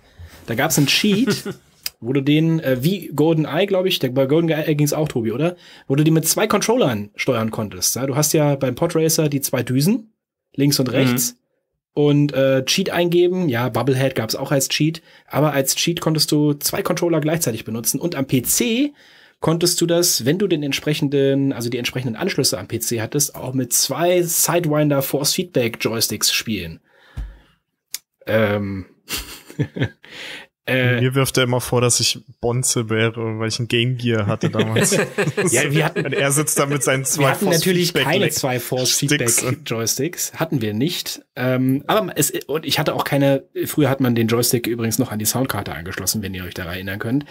Da gab es einen Cheat, wo du den, äh, wie Golden Eye, glaube ich, bei Golden Eye äh, ging es auch, Tobi, oder? Wo du die mit zwei Controllern steuern konntest. Ja? Du hast ja beim Podracer die zwei Düsen, links und mhm. rechts. Mhm. Und äh, Cheat eingeben, ja, Bubblehead gab es auch als Cheat, aber als Cheat konntest du zwei Controller gleichzeitig benutzen und am PC konntest du das, wenn du den entsprechenden, also die entsprechenden Anschlüsse am PC hattest, auch mit zwei Sidewinder Force Feedback Joysticks spielen. Ähm. Äh, Mir wirft er immer vor, dass ich Bonze wäre, weil ich ein Game Gear hatte damals. ja, wir hatten, und er sitzt da mit seinen zwei Wir hatten Force natürlich keine zwei Force Feedback Joysticks. Hatten wir nicht. Ähm, aber es, und ich hatte auch keine, früher hat man den Joystick übrigens noch an die Soundkarte angeschlossen, wenn ihr euch daran erinnern könnt.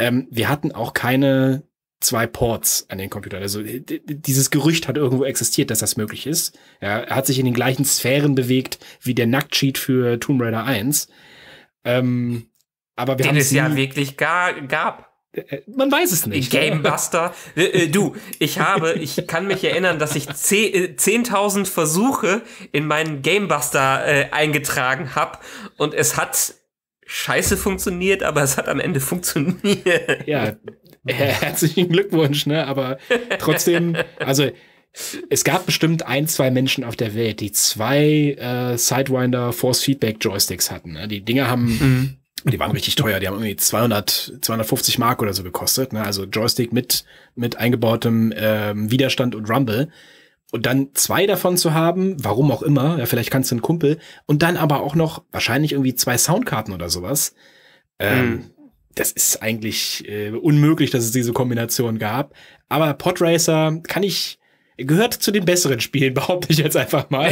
Ähm, wir hatten auch keine zwei Ports an den Computer. Also dieses Gerücht hat irgendwo existiert, dass das möglich ist. Ja, er hat sich in den gleichen Sphären bewegt wie der Nacktcheat für Tomb Raider 1. Ähm, aber wir Den es ja wirklich gar, gab. Äh, äh, man weiß es nicht. Gamebuster. äh, äh, du, ich habe, ich kann mich erinnern, dass ich 10.000 äh, Versuche in meinen Gamebuster äh, eingetragen habe und es hat scheiße funktioniert, aber es hat am Ende funktioniert. Ja, herzlichen Glückwunsch, ne? Aber trotzdem, also es gab bestimmt ein, zwei Menschen auf der Welt, die zwei äh, Sidewinder Force Feedback Joysticks hatten. Ne? Die Dinger haben mhm. Und Die waren richtig teuer, die haben irgendwie 200, 250 Mark oder so gekostet. Ne? Also Joystick mit, mit eingebautem ähm, Widerstand und Rumble. Und dann zwei davon zu haben, warum auch immer, ja, vielleicht kannst du einen Kumpel. Und dann aber auch noch wahrscheinlich irgendwie zwei Soundkarten oder sowas. Ähm, mhm. Das ist eigentlich äh, unmöglich, dass es diese Kombination gab. Aber Podracer kann ich, gehört zu den besseren Spielen, behaupte ich jetzt einfach mal.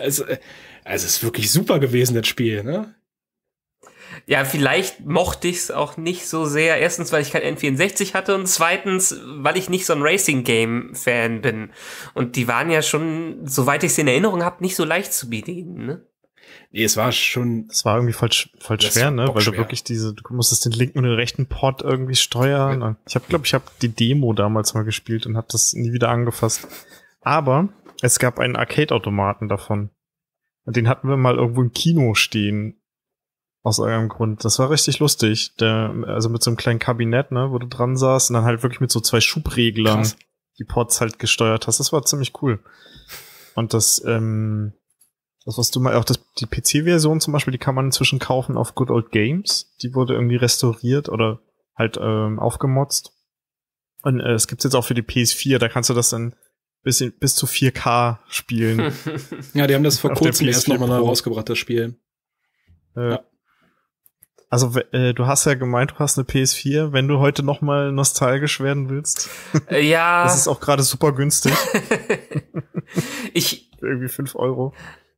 es, also, äh, also es ist wirklich super gewesen, das Spiel. Ne? ja, vielleicht mochte ich es auch nicht so sehr. Erstens, weil ich kein N64 hatte und zweitens, weil ich nicht so ein Racing-Game-Fan bin. Und die waren ja schon, soweit ich es in Erinnerung habe, nicht so leicht zu bedienen, ne? Nee, es war schon. Es war irgendwie voll, voll schwer, ne? Weil du wirklich diese, du musstest den linken und den rechten Port irgendwie steuern. Ich habe, glaube ich, habe die Demo damals mal gespielt und habe das nie wieder angefasst. Aber es gab einen Arcade-Automaten davon. Und den hatten wir mal irgendwo im Kino stehen. Aus eurem Grund. Das war richtig lustig. Der, also mit so einem kleinen Kabinett, ne, wo du dran saßt und dann halt wirklich mit so zwei Schubreglern Krass. die Pots halt gesteuert hast. Das war ziemlich cool. Und das, ähm, das, was du mal, auch das, die PC-Version zum Beispiel, die kann man inzwischen kaufen auf Good Old Games. Die wurde irgendwie restauriert oder halt ähm, aufgemotzt. Und äh, es äh, gibt's jetzt auch für die PS4, da kannst du das dann bis, in, bis zu 4K spielen. ja, die haben das vor kurzem erst nochmal rausgebracht, das Spiel. Äh, ja. Also äh, du hast ja gemeint, du hast eine PS4. Wenn du heute noch mal nostalgisch werden willst, äh, ja, das ist auch gerade super günstig. ich irgendwie fünf Euro.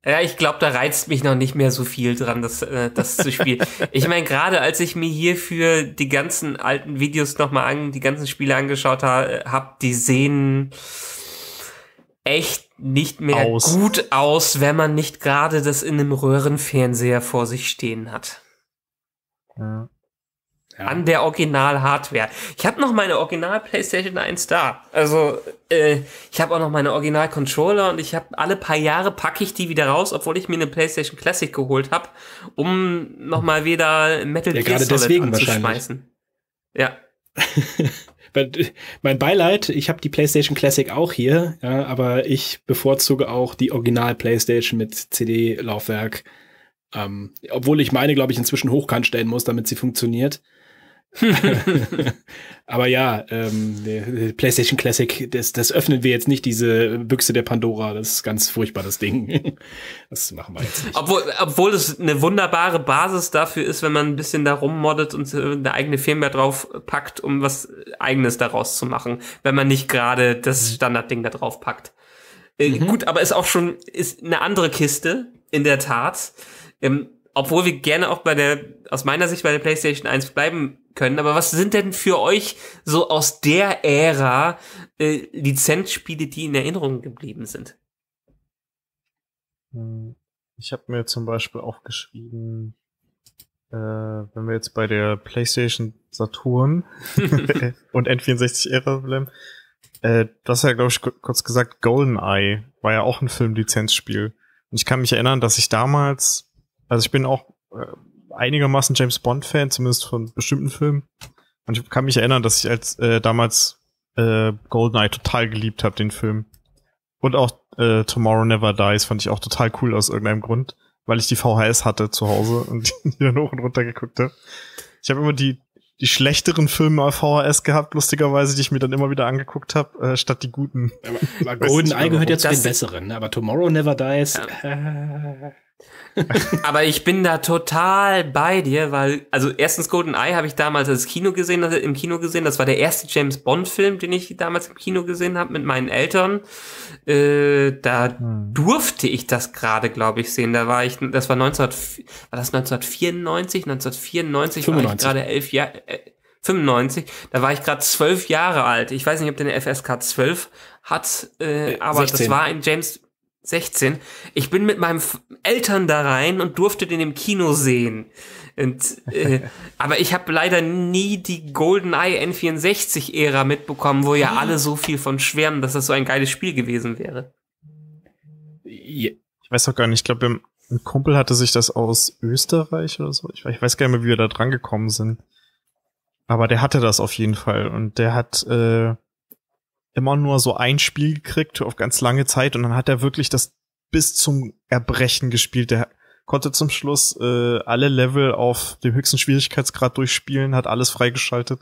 Ja, ich glaube, da reizt mich noch nicht mehr so viel dran, das, äh, das zu spielen. ich meine, gerade als ich mir hierfür die ganzen alten Videos nochmal an, die ganzen Spiele angeschaut ha habe, die sehen echt nicht mehr aus. gut aus, wenn man nicht gerade das in einem Röhrenfernseher vor sich stehen hat. Ja. An der Original-Hardware. Ich habe noch meine Original-PlayStation 1 da. Also, äh, ich habe auch noch meine Original-Controller und ich habe alle paar Jahre packe ich die wieder raus, obwohl ich mir eine PlayStation Classic geholt habe, um nochmal wieder Metal ja, Gear Solid deswegen anzuschmeißen. Ja. Äh, mein Beileid, ich habe die PlayStation Classic auch hier, ja, aber ich bevorzuge auch die Original PlayStation mit CD-Laufwerk ähm, obwohl ich meine, glaube ich, inzwischen hochkant stellen muss, damit sie funktioniert. Aber ja, ähm, PlayStation Classic, das, das öffnen wir jetzt nicht, diese Büchse der Pandora. Das ist ganz furchtbar, das Ding. Das machen wir jetzt nicht. Obwohl, obwohl es eine wunderbare Basis dafür ist, wenn man ein bisschen da rummoddet und eine eigene Firmware drauf packt, um was Eigenes daraus zu machen, wenn man nicht gerade das mhm. Standardding da drauf packt. Äh, mhm. Gut, aber ist auch schon ist eine andere Kiste, in der Tat. Ähm, obwohl wir gerne auch bei der, aus meiner Sicht bei der PlayStation 1 bleiben können, aber was sind denn für euch so aus der Ära äh, Lizenzspiele, die in Erinnerung geblieben sind? Hm, ich habe mir zum Beispiel aufgeschrieben, äh, wenn wir jetzt bei der PlayStation Saturn und N64-Ära bleiben, äh, du hast ja, glaube ich, kurz gesagt, GoldenEye war ja auch ein Filmlizenzspiel. Und ich kann mich erinnern, dass ich damals also ich bin auch äh, einigermaßen James Bond-Fan, zumindest von bestimmten Filmen. Und ich kann mich erinnern, dass ich als äh, damals äh, Goldeneye total geliebt habe, den Film. Und auch äh, Tomorrow Never Dies fand ich auch total cool aus irgendeinem Grund, weil ich die VHS hatte zu Hause und die dann hoch und runter geguckt habe. Ich habe immer die, die schlechteren Filme auf VHS gehabt, lustigerweise, die ich mir dann immer wieder angeguckt habe, äh, statt die guten. Goldeneye gehört ja zu den besseren, ne? aber Tomorrow Never Dies. Ja. Äh, aber ich bin da total bei dir, weil, also erstens Golden Eye habe ich damals als Kino gesehen, also im Kino gesehen. Das war der erste James Bond-Film, den ich damals im Kino gesehen habe mit meinen Eltern. Äh, da hm. durfte ich das gerade, glaube ich, sehen. Da war ich, das war 19, war das 1994? 1994 95. war ich gerade elf Jahre. Äh, 95, da war ich gerade zwölf Jahre alt. Ich weiß nicht, ob der eine FSK 12 hat, äh, aber 16. das war ein James 16. Ich bin mit meinen Eltern da rein und durfte den im Kino sehen. Und, äh, aber ich habe leider nie die GoldenEye N64-Ära mitbekommen, wo ja ah. alle so viel von schwärmen, dass das so ein geiles Spiel gewesen wäre. Ich weiß auch gar nicht. Ich glaube, ein Kumpel hatte sich das aus Österreich oder so. Ich weiß gar nicht mehr, wie wir da dran gekommen sind. Aber der hatte das auf jeden Fall. Und der hat äh, immer nur so ein Spiel gekriegt auf ganz lange Zeit und dann hat er wirklich das bis zum Erbrechen gespielt. Der konnte zum Schluss äh, alle Level auf dem höchsten Schwierigkeitsgrad durchspielen, hat alles freigeschaltet.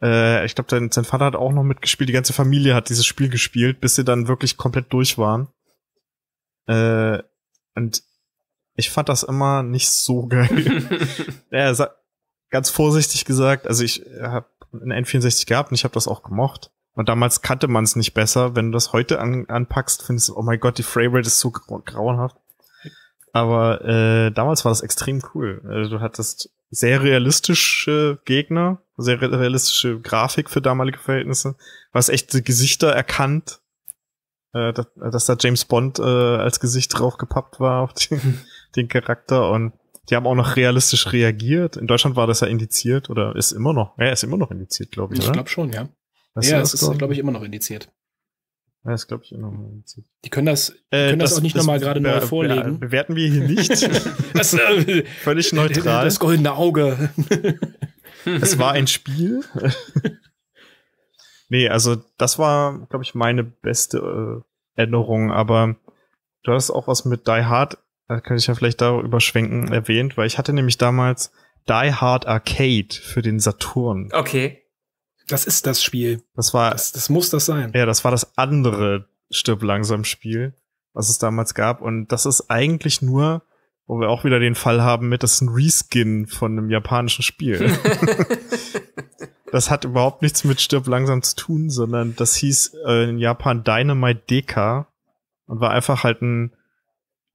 Äh, ich glaube, sein Vater hat auch noch mitgespielt, die ganze Familie hat dieses Spiel gespielt, bis sie dann wirklich komplett durch waren. Äh, und ich fand das immer nicht so geil. ja, ganz vorsichtig gesagt, also ich habe einen N64 gehabt und ich habe das auch gemocht. Und damals kannte man es nicht besser. Wenn du das heute an, anpackst, findest du, oh mein Gott, die Framerate ist so grauenhaft. Aber äh, damals war das extrem cool. Also, du hattest sehr realistische Gegner, sehr realistische Grafik für damalige Verhältnisse. Du hast echte Gesichter erkannt, äh, dass, dass, da James Bond äh, als Gesicht draufgepappt war auf den, hm. den Charakter und die haben auch noch realistisch reagiert. In Deutschland war das ja indiziert oder ist immer noch. Ja, ist immer noch indiziert, glaube ich. Ich glaube schon, ja. Weißt ja, es ist, glaube ich, immer noch indiziert. Ja, das glaube ich immer noch Die können das, äh, können das, das, auch nicht nochmal gerade neu vorlegen. bewerten wir hier nicht. das, äh, Völlig neutral. Das goldene Auge. es war ein Spiel. nee, also das war, glaube ich, meine beste äh, Erinnerung. Aber du hast auch was mit Die Hard, da kann ich ja vielleicht darüber schwenken, erwähnt, weil ich hatte nämlich damals Die Hard Arcade für den Saturn. Okay. Das ist das Spiel. Das war. Das, das muss das sein. Ja, das war das andere Stirb langsam Spiel, was es damals gab. Und das ist eigentlich nur, wo wir auch wieder den Fall haben mit, das ist ein Reskin von einem japanischen Spiel. das hat überhaupt nichts mit Stirb langsam zu tun, sondern das hieß äh, in Japan Dynamite Deka und war einfach halt ein,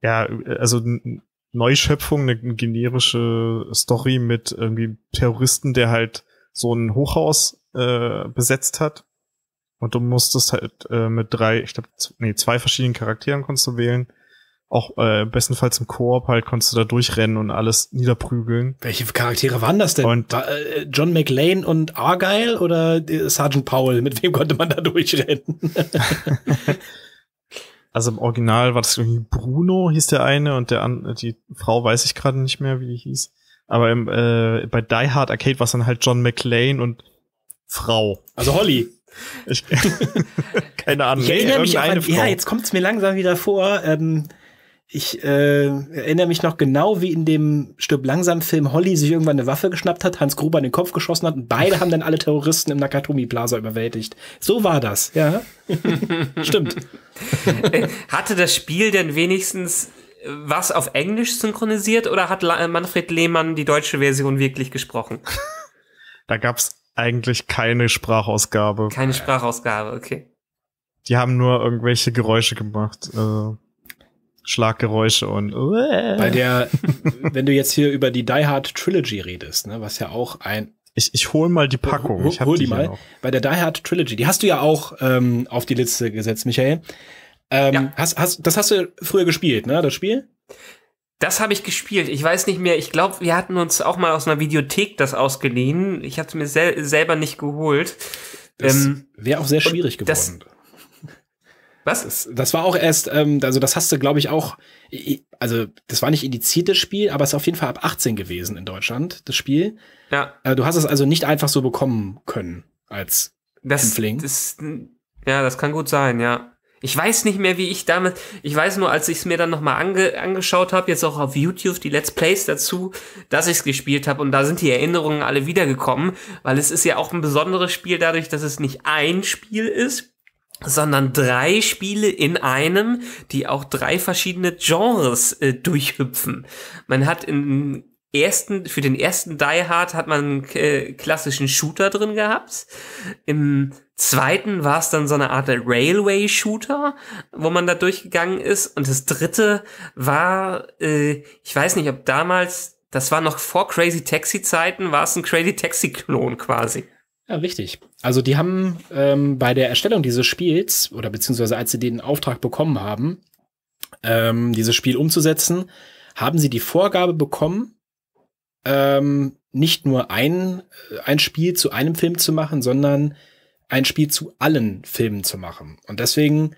ja, also eine Neuschöpfung, eine generische Story mit irgendwie Terroristen, der halt so ein Hochhaus äh, besetzt hat. Und du musstest halt äh, mit drei, ich glaube, nee, zwei verschiedenen Charakteren konntest du wählen. Auch äh, bestenfalls im Koop halt konntest du da durchrennen und alles niederprügeln. Welche Charaktere waren das denn? Und War, äh, John McLean und Argyle oder äh, Sergeant Powell? Mit wem konnte man da durchrennen? also im Original war das irgendwie Bruno, hieß der eine, und der an, die Frau weiß ich gerade nicht mehr, wie die hieß. Aber im, äh, bei Die Hard Arcade war es dann halt John McLean und Frau. Also Holly. Ich, keine Ahnung. Ich erinnere mich an, Frau. ja, jetzt kommt es mir langsam wieder vor. Ähm, ich äh, erinnere mich noch genau, wie in dem Stirb langsam Film Holly sich irgendwann eine Waffe geschnappt hat, Hans Gruber in den Kopf geschossen hat und beide haben dann alle Terroristen im Nakatomi Plaza überwältigt. So war das, ja. Stimmt. Äh, hatte das Spiel denn wenigstens äh, was auf Englisch synchronisiert oder hat Manfred Lehmann die deutsche Version wirklich gesprochen? Da gab es eigentlich keine Sprachausgabe. Keine Sprachausgabe, okay. Die haben nur irgendwelche Geräusche gemacht. Äh, Schlaggeräusche und. Äh. Bei der, wenn du jetzt hier über die Die Hard Trilogy redest, ne, was ja auch ein. Ich, ich hol mal die Packung. Hol, ich hol die, die mal. Noch. Bei der Die Hard Trilogy, die hast du ja auch ähm, auf die Liste gesetzt, Michael. Ähm, ja. hast, hast, das hast du früher gespielt, ne, das Spiel? Das habe ich gespielt. Ich weiß nicht mehr. Ich glaube, wir hatten uns auch mal aus einer Videothek das ausgeliehen. Ich habe es mir sel selber nicht geholt. Ähm, Wäre auch sehr schwierig geworden. Was? Das, das, war auch erst, ähm, also das hast du, glaube ich, auch, also das war nicht indiziertes Spiel, aber es ist auf jeden Fall ab 18 gewesen in Deutschland, das Spiel. Ja. Äh, du hast es also nicht einfach so bekommen können als das, Hämpfling. Das, ja, das kann gut sein, ja. Ich weiß nicht mehr, wie ich damit, ich weiß nur, als ich es mir dann nochmal ange, angeschaut habe, jetzt auch auf YouTube die Let's Plays dazu, dass ich es gespielt habe und da sind die Erinnerungen alle wiedergekommen, weil es ist ja auch ein besonderes Spiel dadurch, dass es nicht ein Spiel ist, sondern drei Spiele in einem, die auch drei verschiedene Genres äh, durchhüpfen. Man hat in ersten, für den ersten Die Hard hat man einen äh, klassischen Shooter drin gehabt. Im zweiten war es dann so eine Art Railway-Shooter, wo man da durchgegangen ist. Und das dritte war, äh, ich weiß nicht, ob damals, das war noch vor Crazy Taxi-Zeiten, war es ein Crazy Taxi-Klon quasi. Ja, richtig. Also die haben ähm, bei der Erstellung dieses Spiels, oder beziehungsweise als sie den Auftrag bekommen haben, ähm, dieses Spiel umzusetzen, haben sie die Vorgabe bekommen, ähm, nicht nur ein, ein Spiel zu einem Film zu machen, sondern ein Spiel zu allen Filmen zu machen. Und deswegen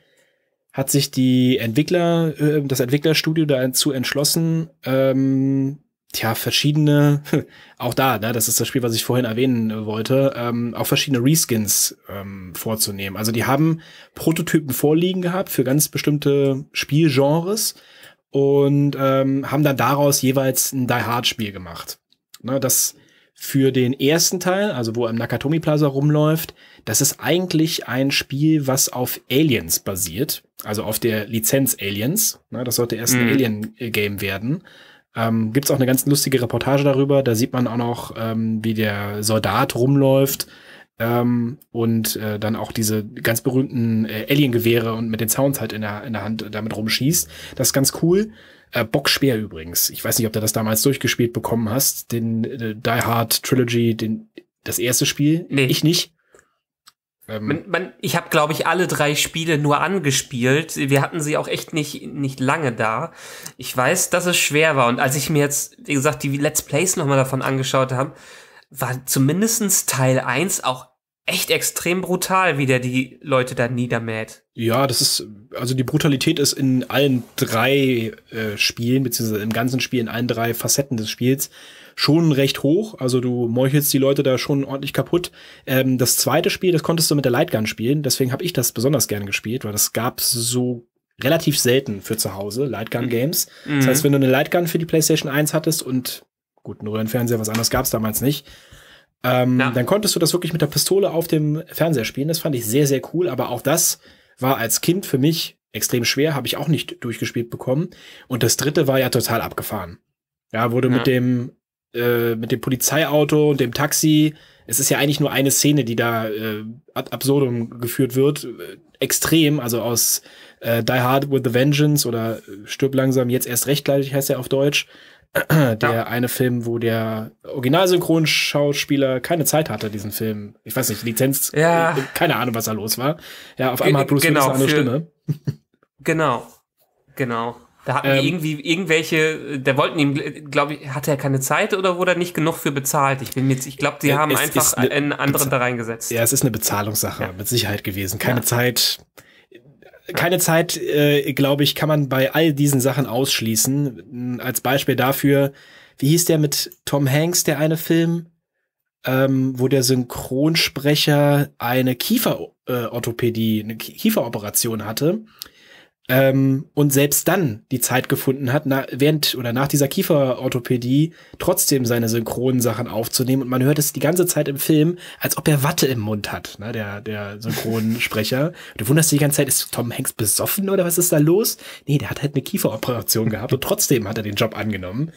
hat sich die Entwickler, äh, das Entwicklerstudio dazu entschlossen, ähm, tja, verschiedene, auch da, ne, das ist das Spiel, was ich vorhin erwähnen äh, wollte, ähm, auch verschiedene Reskins ähm, vorzunehmen. Also die haben Prototypen vorliegen gehabt für ganz bestimmte Spielgenres und ähm, haben dann daraus jeweils ein Die Hard-Spiel gemacht. Ne, das für den ersten Teil, also wo er im Nakatomi Plaza rumläuft, das ist eigentlich ein Spiel, was auf Aliens basiert, also auf der Lizenz Aliens. Ne, das sollte erst ein mm. Alien-Game werden. Ähm, gibt's auch eine ganz lustige Reportage darüber, da sieht man auch noch, ähm, wie der Soldat rumläuft ähm, und äh, dann auch diese ganz berühmten äh, Alien-Gewehre und mit den Sounds halt in der, in der Hand äh, damit rumschießt. Das ist ganz cool. Äh, bockschwer übrigens. Ich weiß nicht, ob du das damals durchgespielt bekommen hast, den äh, Die Hard Trilogy, den, das erste Spiel. Nee. Ich nicht. Ähm, man, man, ich habe, glaube ich, alle drei Spiele nur angespielt. Wir hatten sie auch echt nicht, nicht lange da. Ich weiß, dass es schwer war. Und als ich mir jetzt, wie gesagt, die Let's Plays nochmal davon angeschaut habe, war zumindestens Teil 1 auch echt extrem brutal, wie der die Leute da niedermäht. Ja, das ist, also die Brutalität ist in allen drei äh, Spielen, beziehungsweise im ganzen Spiel, in allen drei Facetten des Spiels, schon recht hoch. Also du meuchelst die Leute da schon ordentlich kaputt. Ähm, das zweite Spiel, das konntest du mit der Lightgun spielen, deswegen habe ich das besonders gerne gespielt, weil das gab's so relativ selten für zu Hause, Lightgun mhm. Games. Mhm. Das heißt, wenn du eine Lightgun für die PlayStation 1 hattest und gut, nur einen Fernseher, was anderes gab es damals nicht, ähm, ja. Dann konntest du das wirklich mit der Pistole auf dem Fernseher spielen. Das fand ich sehr, sehr cool. Aber auch das war als Kind für mich extrem schwer, habe ich auch nicht durchgespielt bekommen. Und das dritte war ja total abgefahren. Ja, wurde ja. mit dem äh, mit dem Polizeiauto und dem Taxi. Es ist ja eigentlich nur eine Szene, die da äh, ad absurdum geführt wird. Äh, extrem, also aus äh, Die Hard with the Vengeance oder äh, Stirb langsam, jetzt erst recht, glaube heißt er auf Deutsch. der ja. eine Film, wo der Originalsynchronschauspieler keine Zeit hatte, diesen Film. Ich weiß nicht, Lizenz, ja. keine Ahnung, was da los war. Ja, auf einmal hat Bruce genau, Willis eine für, Stimme. Genau, genau. Da hatten ähm, irgendwie irgendwelche, der wollten ihm, glaube ich, hatte er keine Zeit oder wurde er nicht genug für bezahlt? Ich bin jetzt, ich glaube, die haben einfach einen anderen da reingesetzt. Ja, es ist eine Bezahlungssache, ja. mit Sicherheit gewesen. Keine Zeit keine Zeit, äh, glaube ich, kann man bei all diesen Sachen ausschließen. Als Beispiel dafür, wie hieß der mit Tom Hanks, der eine Film, ähm, wo der Synchronsprecher eine Kieferorthopädie, äh, eine Kieferoperation hatte ähm, und selbst dann die Zeit gefunden hat, na, während oder nach dieser Kieferorthopädie trotzdem seine synchronen Sachen aufzunehmen. Und man hört es die ganze Zeit im Film, als ob er Watte im Mund hat, ne, der, der Synchronsprecher. du wunderst dich die ganze Zeit, ist Tom Hanks besoffen oder was ist da los? Nee, der hat halt eine Kieferoperation gehabt und trotzdem hat er den Job angenommen.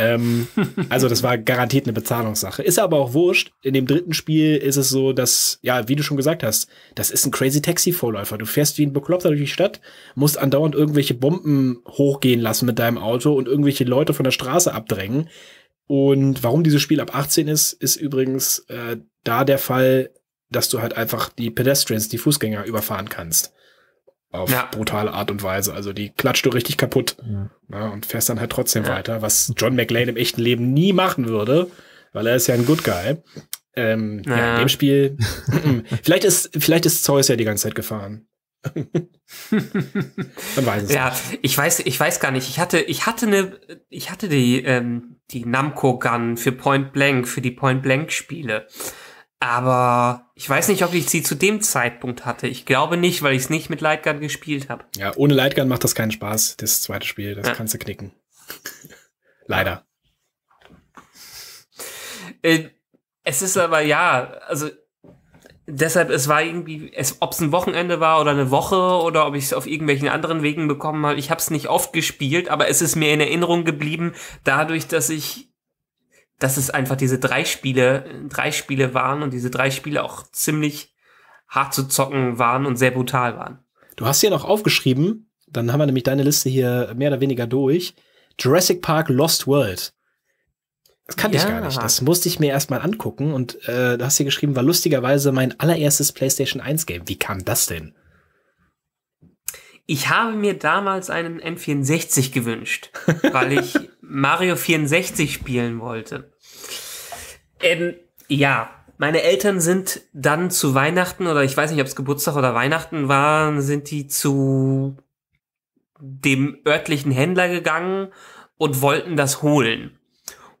Ähm, also das war garantiert eine Bezahlungssache. Ist aber auch wurscht. In dem dritten Spiel ist es so, dass, ja, wie du schon gesagt hast, das ist ein crazy Taxi-Vorläufer. Du fährst wie ein Bekloppter durch die Stadt, musst andauernd irgendwelche Bomben hochgehen lassen mit deinem Auto und irgendwelche Leute von der Straße abdrängen. Und warum dieses Spiel ab 18 ist, ist übrigens äh, da der Fall, dass du halt einfach die Pedestrians, die Fußgänger überfahren kannst auf ja. brutale Art und Weise. Also die klatscht du richtig kaputt ja. na, ne, und fährst dann halt trotzdem ja. weiter, was John McLean im echten Leben nie machen würde, weil er ist ja ein Good Guy. Ähm, ja. in dem Spiel. vielleicht ist vielleicht ist Zeus ja die ganze Zeit gefahren. dann weiß es. Ja, ich weiß, ich weiß gar nicht. Ich hatte, ich hatte eine, ich hatte die ähm, die Namco Gun für Point Blank für die Point Blank Spiele. Aber ich weiß nicht, ob ich sie zu dem Zeitpunkt hatte. Ich glaube nicht, weil ich es nicht mit Lightgun gespielt habe. Ja, ohne Lightgun macht das keinen Spaß, das zweite Spiel. Das ja. kannst du knicken. Leider. Äh, es ist aber ja, also deshalb, es war irgendwie, ob es ein Wochenende war oder eine Woche oder ob ich es auf irgendwelchen anderen Wegen bekommen habe, ich habe es nicht oft gespielt, aber es ist mir in Erinnerung geblieben, dadurch, dass ich dass es einfach diese drei Spiele, drei Spiele waren und diese drei Spiele auch ziemlich hart zu zocken waren und sehr brutal waren. Du hast hier noch aufgeschrieben, dann haben wir nämlich deine Liste hier mehr oder weniger durch. Jurassic Park Lost World. Das kannte ja. ich gar nicht. Das musste ich mir erstmal angucken und äh, du hast hier geschrieben, war lustigerweise mein allererstes PlayStation 1 Game. Wie kam das denn? Ich habe mir damals einen N64 gewünscht, weil ich Mario 64 spielen wollte. Ähm, ja, meine Eltern sind dann zu Weihnachten oder ich weiß nicht, ob es Geburtstag oder Weihnachten war, sind die zu dem örtlichen Händler gegangen und wollten das holen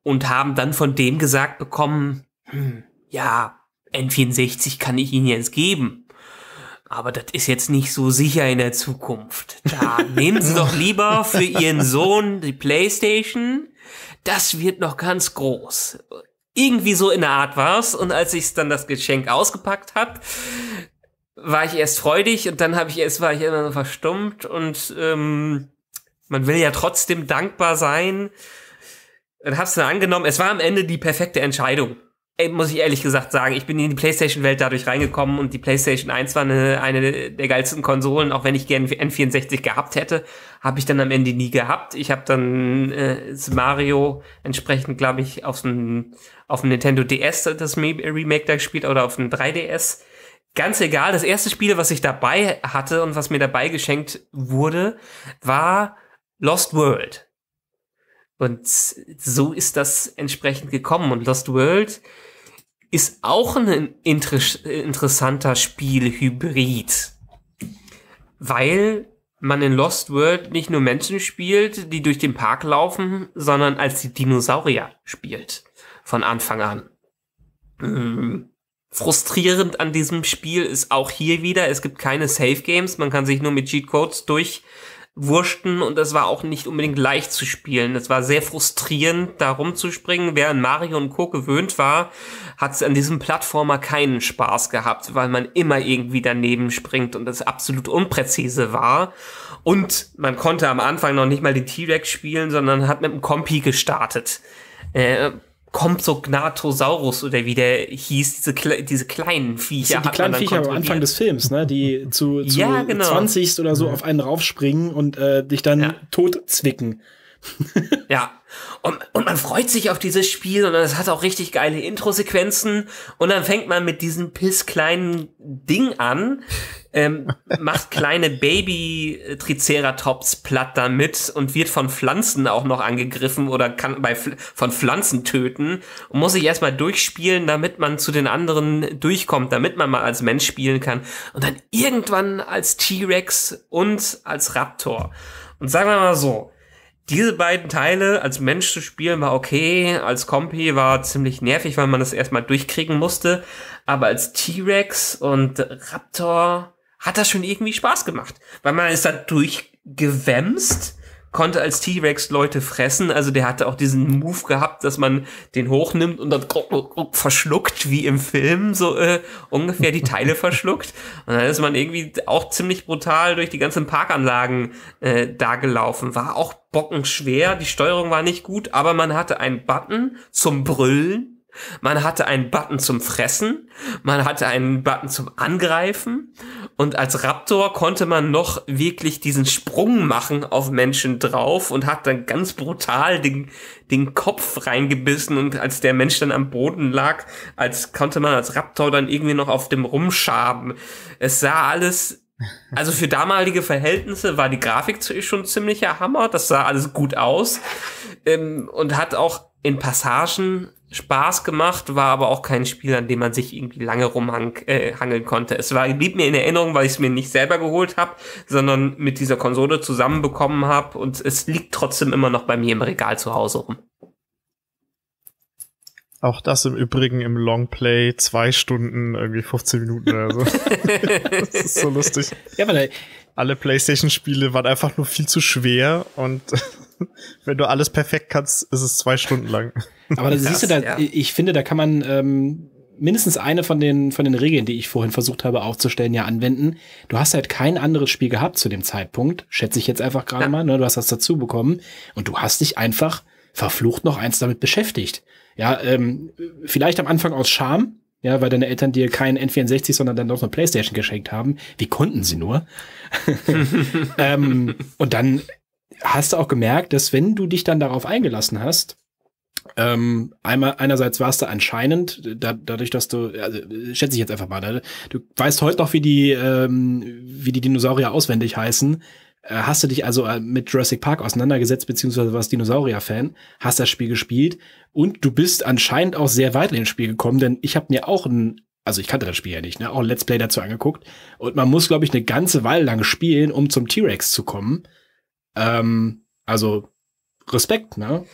und haben dann von dem gesagt bekommen, hm, ja, N64 kann ich Ihnen jetzt geben aber das ist jetzt nicht so sicher in der Zukunft. Da nehmen Sie doch lieber für Ihren Sohn die Playstation. Das wird noch ganz groß. Irgendwie so in der Art war's. Und als ich dann das Geschenk ausgepackt hab, war ich erst freudig und dann habe ich erst war ich immer so verstummt und ähm, man will ja trotzdem dankbar sein. Und hab's dann angenommen. Es war am Ende die perfekte Entscheidung muss ich ehrlich gesagt sagen, ich bin in die PlayStation-Welt dadurch reingekommen und die PlayStation 1 war eine, eine der geilsten Konsolen, auch wenn ich gerne N64 gehabt hätte, habe ich dann am Ende nie gehabt. Ich habe dann äh, Mario entsprechend, glaube ich, auf dem, auf dem Nintendo DS das Remake da gespielt oder auf dem 3DS. Ganz egal, das erste Spiel, was ich dabei hatte und was mir dabei geschenkt wurde, war Lost World. Und so ist das entsprechend gekommen. Und Lost World ist auch ein inter interessanter Spielhybrid. Weil man in Lost World nicht nur Menschen spielt, die durch den Park laufen, sondern als die Dinosaurier spielt. Von Anfang an. Mhm. Frustrierend an diesem Spiel ist auch hier wieder, es gibt keine Safe Games, man kann sich nur mit Cheat Codes durch wurschten und es war auch nicht unbedingt leicht zu spielen. Es war sehr frustrierend, da rumzuspringen. Wer an Mario und Co. gewöhnt war, hat an diesem Plattformer keinen Spaß gehabt, weil man immer irgendwie daneben springt und das absolut unpräzise war. Und man konnte am Anfang noch nicht mal den T-Rex spielen, sondern hat mit einem Kompi gestartet. Äh, Compsognathsaurus oder wie der hieß, diese, Kle diese kleinen Viecher. Das sind die kleinen Viecher am Anfang des Films, ne? die zu, zu ja, genau. 20 oder so auf einen raufspringen und äh, dich dann ja. tot zwicken. ja, und, und man freut sich auf dieses Spiel und es hat auch richtig geile Intro-Sequenzen und dann fängt man mit diesem pisskleinen Ding an, ähm, macht kleine Baby-Triceratops platt damit und wird von Pflanzen auch noch angegriffen oder kann bei von Pflanzen töten und muss sich erstmal durchspielen, damit man zu den anderen durchkommt, damit man mal als Mensch spielen kann und dann irgendwann als T-Rex und als Raptor. Und sagen wir mal so, diese beiden Teile als Mensch zu spielen war okay, als Kompi war ziemlich nervig, weil man das erstmal durchkriegen musste, aber als T-Rex und Raptor hat das schon irgendwie Spaß gemacht. Weil man ist da durchgewämst, konnte als T-Rex Leute fressen. Also der hatte auch diesen Move gehabt, dass man den hochnimmt und dann verschluckt, wie im Film, so äh, ungefähr die Teile verschluckt. Und dann ist man irgendwie auch ziemlich brutal durch die ganzen Parkanlagen äh, da gelaufen. War auch bockenschwer, die Steuerung war nicht gut, aber man hatte einen Button zum Brüllen. Man hatte einen Button zum Fressen, man hatte einen Button zum Angreifen und als Raptor konnte man noch wirklich diesen Sprung machen auf Menschen drauf und hat dann ganz brutal den, den Kopf reingebissen. Und als der Mensch dann am Boden lag, als konnte man als Raptor dann irgendwie noch auf dem rumschaben. Es sah alles also für damalige Verhältnisse war die Grafik schon ziemlicher Hammer. Das sah alles gut aus ähm, und hat auch in Passagen Spaß gemacht, war aber auch kein Spiel, an dem man sich irgendwie lange rumhangeln äh, konnte. Es war, blieb mir in Erinnerung, weil ich es mir nicht selber geholt habe, sondern mit dieser Konsole zusammenbekommen habe und es liegt trotzdem immer noch bei mir im Regal zu Hause rum. Auch das im Übrigen im Longplay zwei Stunden, irgendwie 15 Minuten oder so. das ist so lustig. Ja, weil alle PlayStation-Spiele waren einfach nur viel zu schwer und wenn du alles perfekt kannst, ist es zwei Stunden lang. Aber das siehst du, da, ja. ich finde, da kann man ähm, mindestens eine von den, von den Regeln, die ich vorhin versucht habe aufzustellen, ja anwenden. Du hast halt kein anderes Spiel gehabt zu dem Zeitpunkt, schätze ich jetzt einfach gerade ja. mal. Ne? Du hast das dazu bekommen und du hast dich einfach verflucht noch eins damit beschäftigt. Ja, ähm, vielleicht am Anfang aus Scham, ja, weil deine Eltern dir keinen N64, sondern dann doch eine Playstation geschenkt haben. Wie konnten sie nur? ähm, und dann hast du auch gemerkt, dass wenn du dich dann darauf eingelassen hast, ähm, einmal, einerseits warst du anscheinend, da, dadurch, dass du, also, schätze ich jetzt einfach mal, ne? du weißt heute noch, wie die, ähm, wie die Dinosaurier auswendig heißen. Äh, hast du dich also äh, mit Jurassic Park auseinandergesetzt, beziehungsweise warst Dinosaurier-Fan, hast das Spiel gespielt und du bist anscheinend auch sehr weit in das Spiel gekommen, denn ich habe mir auch ein, also ich kannte das Spiel ja nicht, ne, auch ein Let's Play dazu angeguckt und man muss, glaube ich, eine ganze Weile lang spielen, um zum T-Rex zu kommen ähm, also Respekt, ne?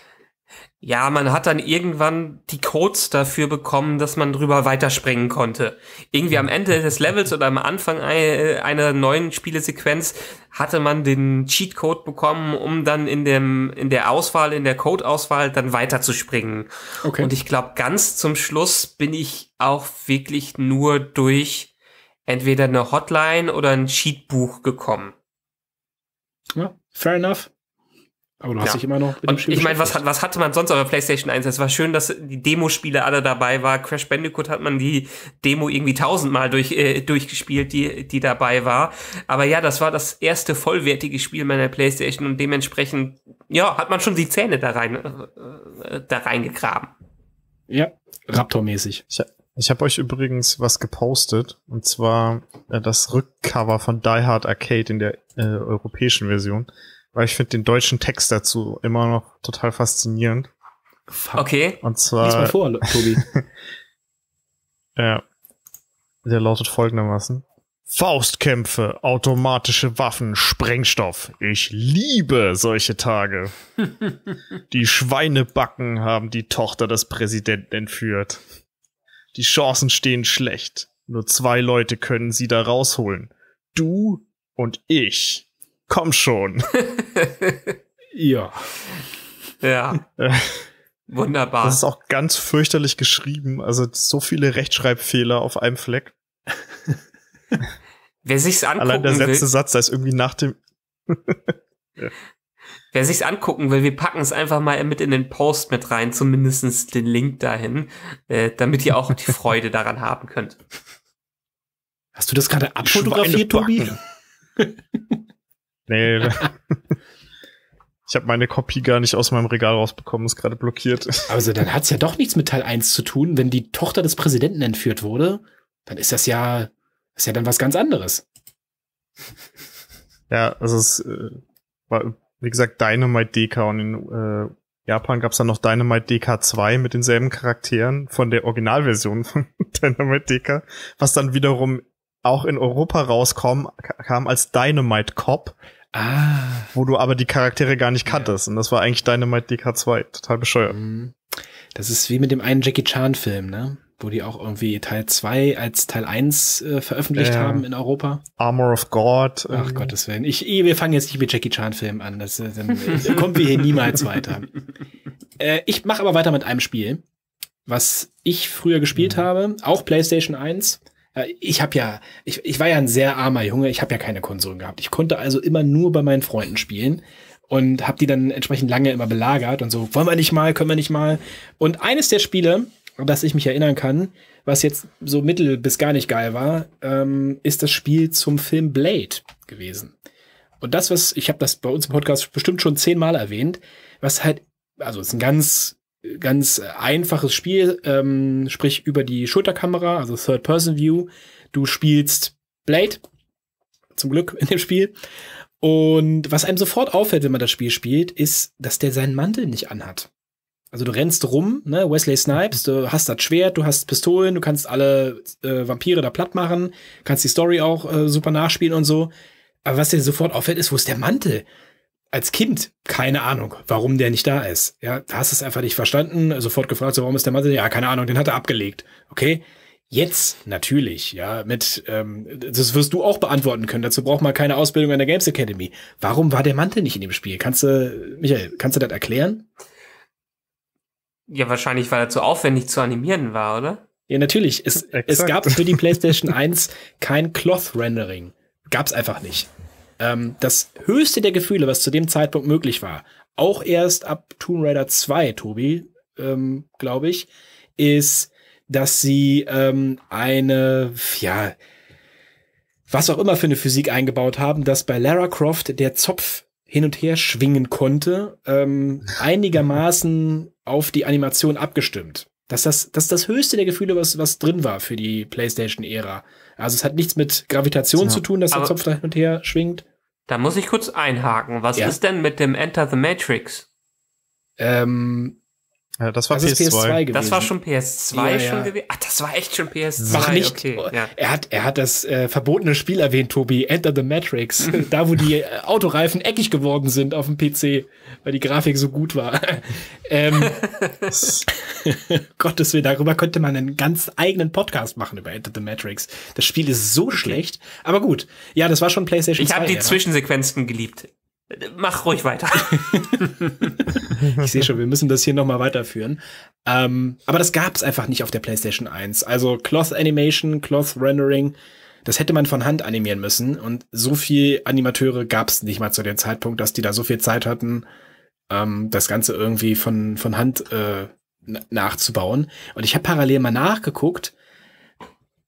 Ja, man hat dann irgendwann die Codes dafür bekommen, dass man drüber weiterspringen konnte. Irgendwie am Ende des Levels oder am Anfang äh, einer neuen Spielesequenz hatte man den Cheatcode bekommen, um dann in dem in der Auswahl, in der Codeauswahl dann weiterzuspringen. Okay. Und ich glaube, ganz zum Schluss bin ich auch wirklich nur durch entweder eine Hotline oder ein Cheatbuch gekommen. Ja, fair enough. Aber du hast ja. dich immer noch mit dem Spiel Ich meine, was, was hatte man sonst auf der PlayStation 1? Es war schön, dass die Demospiele alle dabei waren. Crash Bandicoot hat man die Demo irgendwie tausendmal durch, äh, durchgespielt, die, die dabei war. Aber ja, das war das erste vollwertige Spiel meiner PlayStation und dementsprechend, ja, hat man schon die Zähne da rein, äh, äh da reingegraben. Ja, Raptor-mäßig. Ich, ich habe euch übrigens was gepostet, und zwar äh, das Rückcover von Die Hard Arcade in der äh, europäischen Version, weil ich finde den deutschen Text dazu immer noch total faszinierend. Okay. Und zwar. Lies mal vor, Tobi. ja. Der lautet folgendermaßen. Faustkämpfe, automatische Waffen, Sprengstoff. Ich liebe solche Tage. die Schweinebacken haben die Tochter des Präsidenten entführt. Die Chancen stehen schlecht. Nur zwei Leute können sie da rausholen. Du und ich. Komm schon. ja. Ja. Wunderbar. Das ist auch ganz fürchterlich geschrieben. Also so viele Rechtschreibfehler auf einem Fleck. Wer sich's angucken Allein der letzte will. Satz, da ist irgendwie nach dem. ja. Wer sich's angucken will, wir packen es einfach mal mit in den Post mit rein, zumindest den Link dahin, äh, damit ihr auch die Freude daran haben könnt. Hast du das gerade abfotografiert, Tobi? nee. Ich habe meine Kopie gar nicht aus meinem Regal rausbekommen, ist gerade blockiert. Also dann hat's ja doch nichts mit Teil 1 zu tun, wenn die Tochter des Präsidenten entführt wurde, dann ist das ja ist ja dann was ganz anderes. Ja, also es äh, war wie gesagt, Dynamite DK und in äh, Japan gab es dann noch Dynamite DK2 mit denselben Charakteren von der Originalversion von Dynamite DK, was dann wiederum auch in Europa rauskam kam als Dynamite Cop, ah. wo du aber die Charaktere gar nicht kanntest. Ja. Und das war eigentlich Dynamite DK2. Total bescheuert. Mhm. Das ist wie mit dem einen Jackie Chan-Film, ne? wo die auch irgendwie Teil 2 als Teil 1 äh, veröffentlicht äh, haben in Europa. Armor of God. Ach ähm. Gottes Willen. Ich, wir fangen jetzt nicht mit Jackie Chan-Filmen an. Das, äh, dann äh, kommen wir hier niemals weiter. Äh, ich mache aber weiter mit einem Spiel, was ich früher gespielt mhm. habe, auch PlayStation 1. Äh, ich habe ja, ich, ich war ja ein sehr armer Junge, ich habe ja keine Konsolen gehabt. Ich konnte also immer nur bei meinen Freunden spielen und habe die dann entsprechend lange immer belagert und so, wollen wir nicht mal, können wir nicht mal. Und eines der Spiele, das ich mich erinnern kann, was jetzt so mittel bis gar nicht geil war, ähm, ist das Spiel zum Film Blade gewesen. Und das, was, ich habe das bei uns im Podcast bestimmt schon zehnmal erwähnt, was halt, also es ist ein ganz, ganz äh, einfaches Spiel, ähm, sprich über die Schulterkamera, also Third-Person-View. Du spielst Blade, zum Glück in dem Spiel. Und was einem sofort auffällt, wenn man das Spiel spielt, ist, dass der seinen Mantel nicht anhat. Also du rennst rum, ne? Wesley Snipes, du hast das Schwert, du hast Pistolen, du kannst alle äh, Vampire da platt machen, kannst die Story auch äh, super nachspielen und so. Aber was dir sofort auffällt, ist, wo ist der Mantel? Als Kind, keine Ahnung, warum der nicht da ist. Ja, du hast es einfach nicht verstanden, sofort gefragt, so, warum ist der Mantel? Ja, keine Ahnung, den hat er abgelegt. Okay. Jetzt natürlich, ja, mit, ähm, das wirst du auch beantworten können. Dazu braucht man keine Ausbildung an der Games Academy. Warum war der Mantel nicht in dem Spiel? Kannst du, Michael, kannst du das erklären? Ja, wahrscheinlich, weil er zu aufwendig zu animieren war, oder? Ja, natürlich. Es, es gab für die PlayStation 1 kein Cloth-Rendering. Gab's einfach nicht. Ähm, das höchste der Gefühle, was zu dem Zeitpunkt möglich war, auch erst ab Tomb Raider 2, Tobi, ähm, glaube ich, ist, dass sie ähm, eine, ja, was auch immer für eine Physik eingebaut haben, dass bei Lara Croft der Zopf hin und her schwingen konnte, ähm, einigermaßen auf die Animation abgestimmt. Das ist das, das, das höchste der Gefühle, was, was drin war für die PlayStation-Ära. Also es hat nichts mit Gravitation ja. zu tun, dass der Zopf da hin und her schwingt. Da muss ich kurz einhaken. Was ja. ist denn mit dem Enter the Matrix? Ähm, ja, das war das PS2. PS2 gewesen. Das war schon PS2 ja, schon gewesen. Ach, das war echt schon PS2. Mach nicht. Okay, ja. Oh, er hat er hat das äh, verbotene Spiel erwähnt, Tobi, Enter the Matrix, da wo die äh, Autoreifen eckig geworden sind auf dem PC, weil die Grafik so gut war. ähm, Gottes Willen, darüber könnte man einen ganz eigenen Podcast machen über Enter the Matrix. Das Spiel ist so okay. schlecht, aber gut. Ja, das war schon PlayStation ich 2. Ich habe die Zwischensequenzen geliebt. Mach ruhig weiter. ich sehe schon, wir müssen das hier nochmal weiterführen. Ähm, aber das gab es einfach nicht auf der PlayStation 1. Also Cloth Animation, Cloth Rendering, das hätte man von Hand animieren müssen. Und so viel Animateure gab es nicht mal zu dem Zeitpunkt, dass die da so viel Zeit hatten, ähm, das Ganze irgendwie von, von Hand äh, nachzubauen. Und ich habe parallel mal nachgeguckt,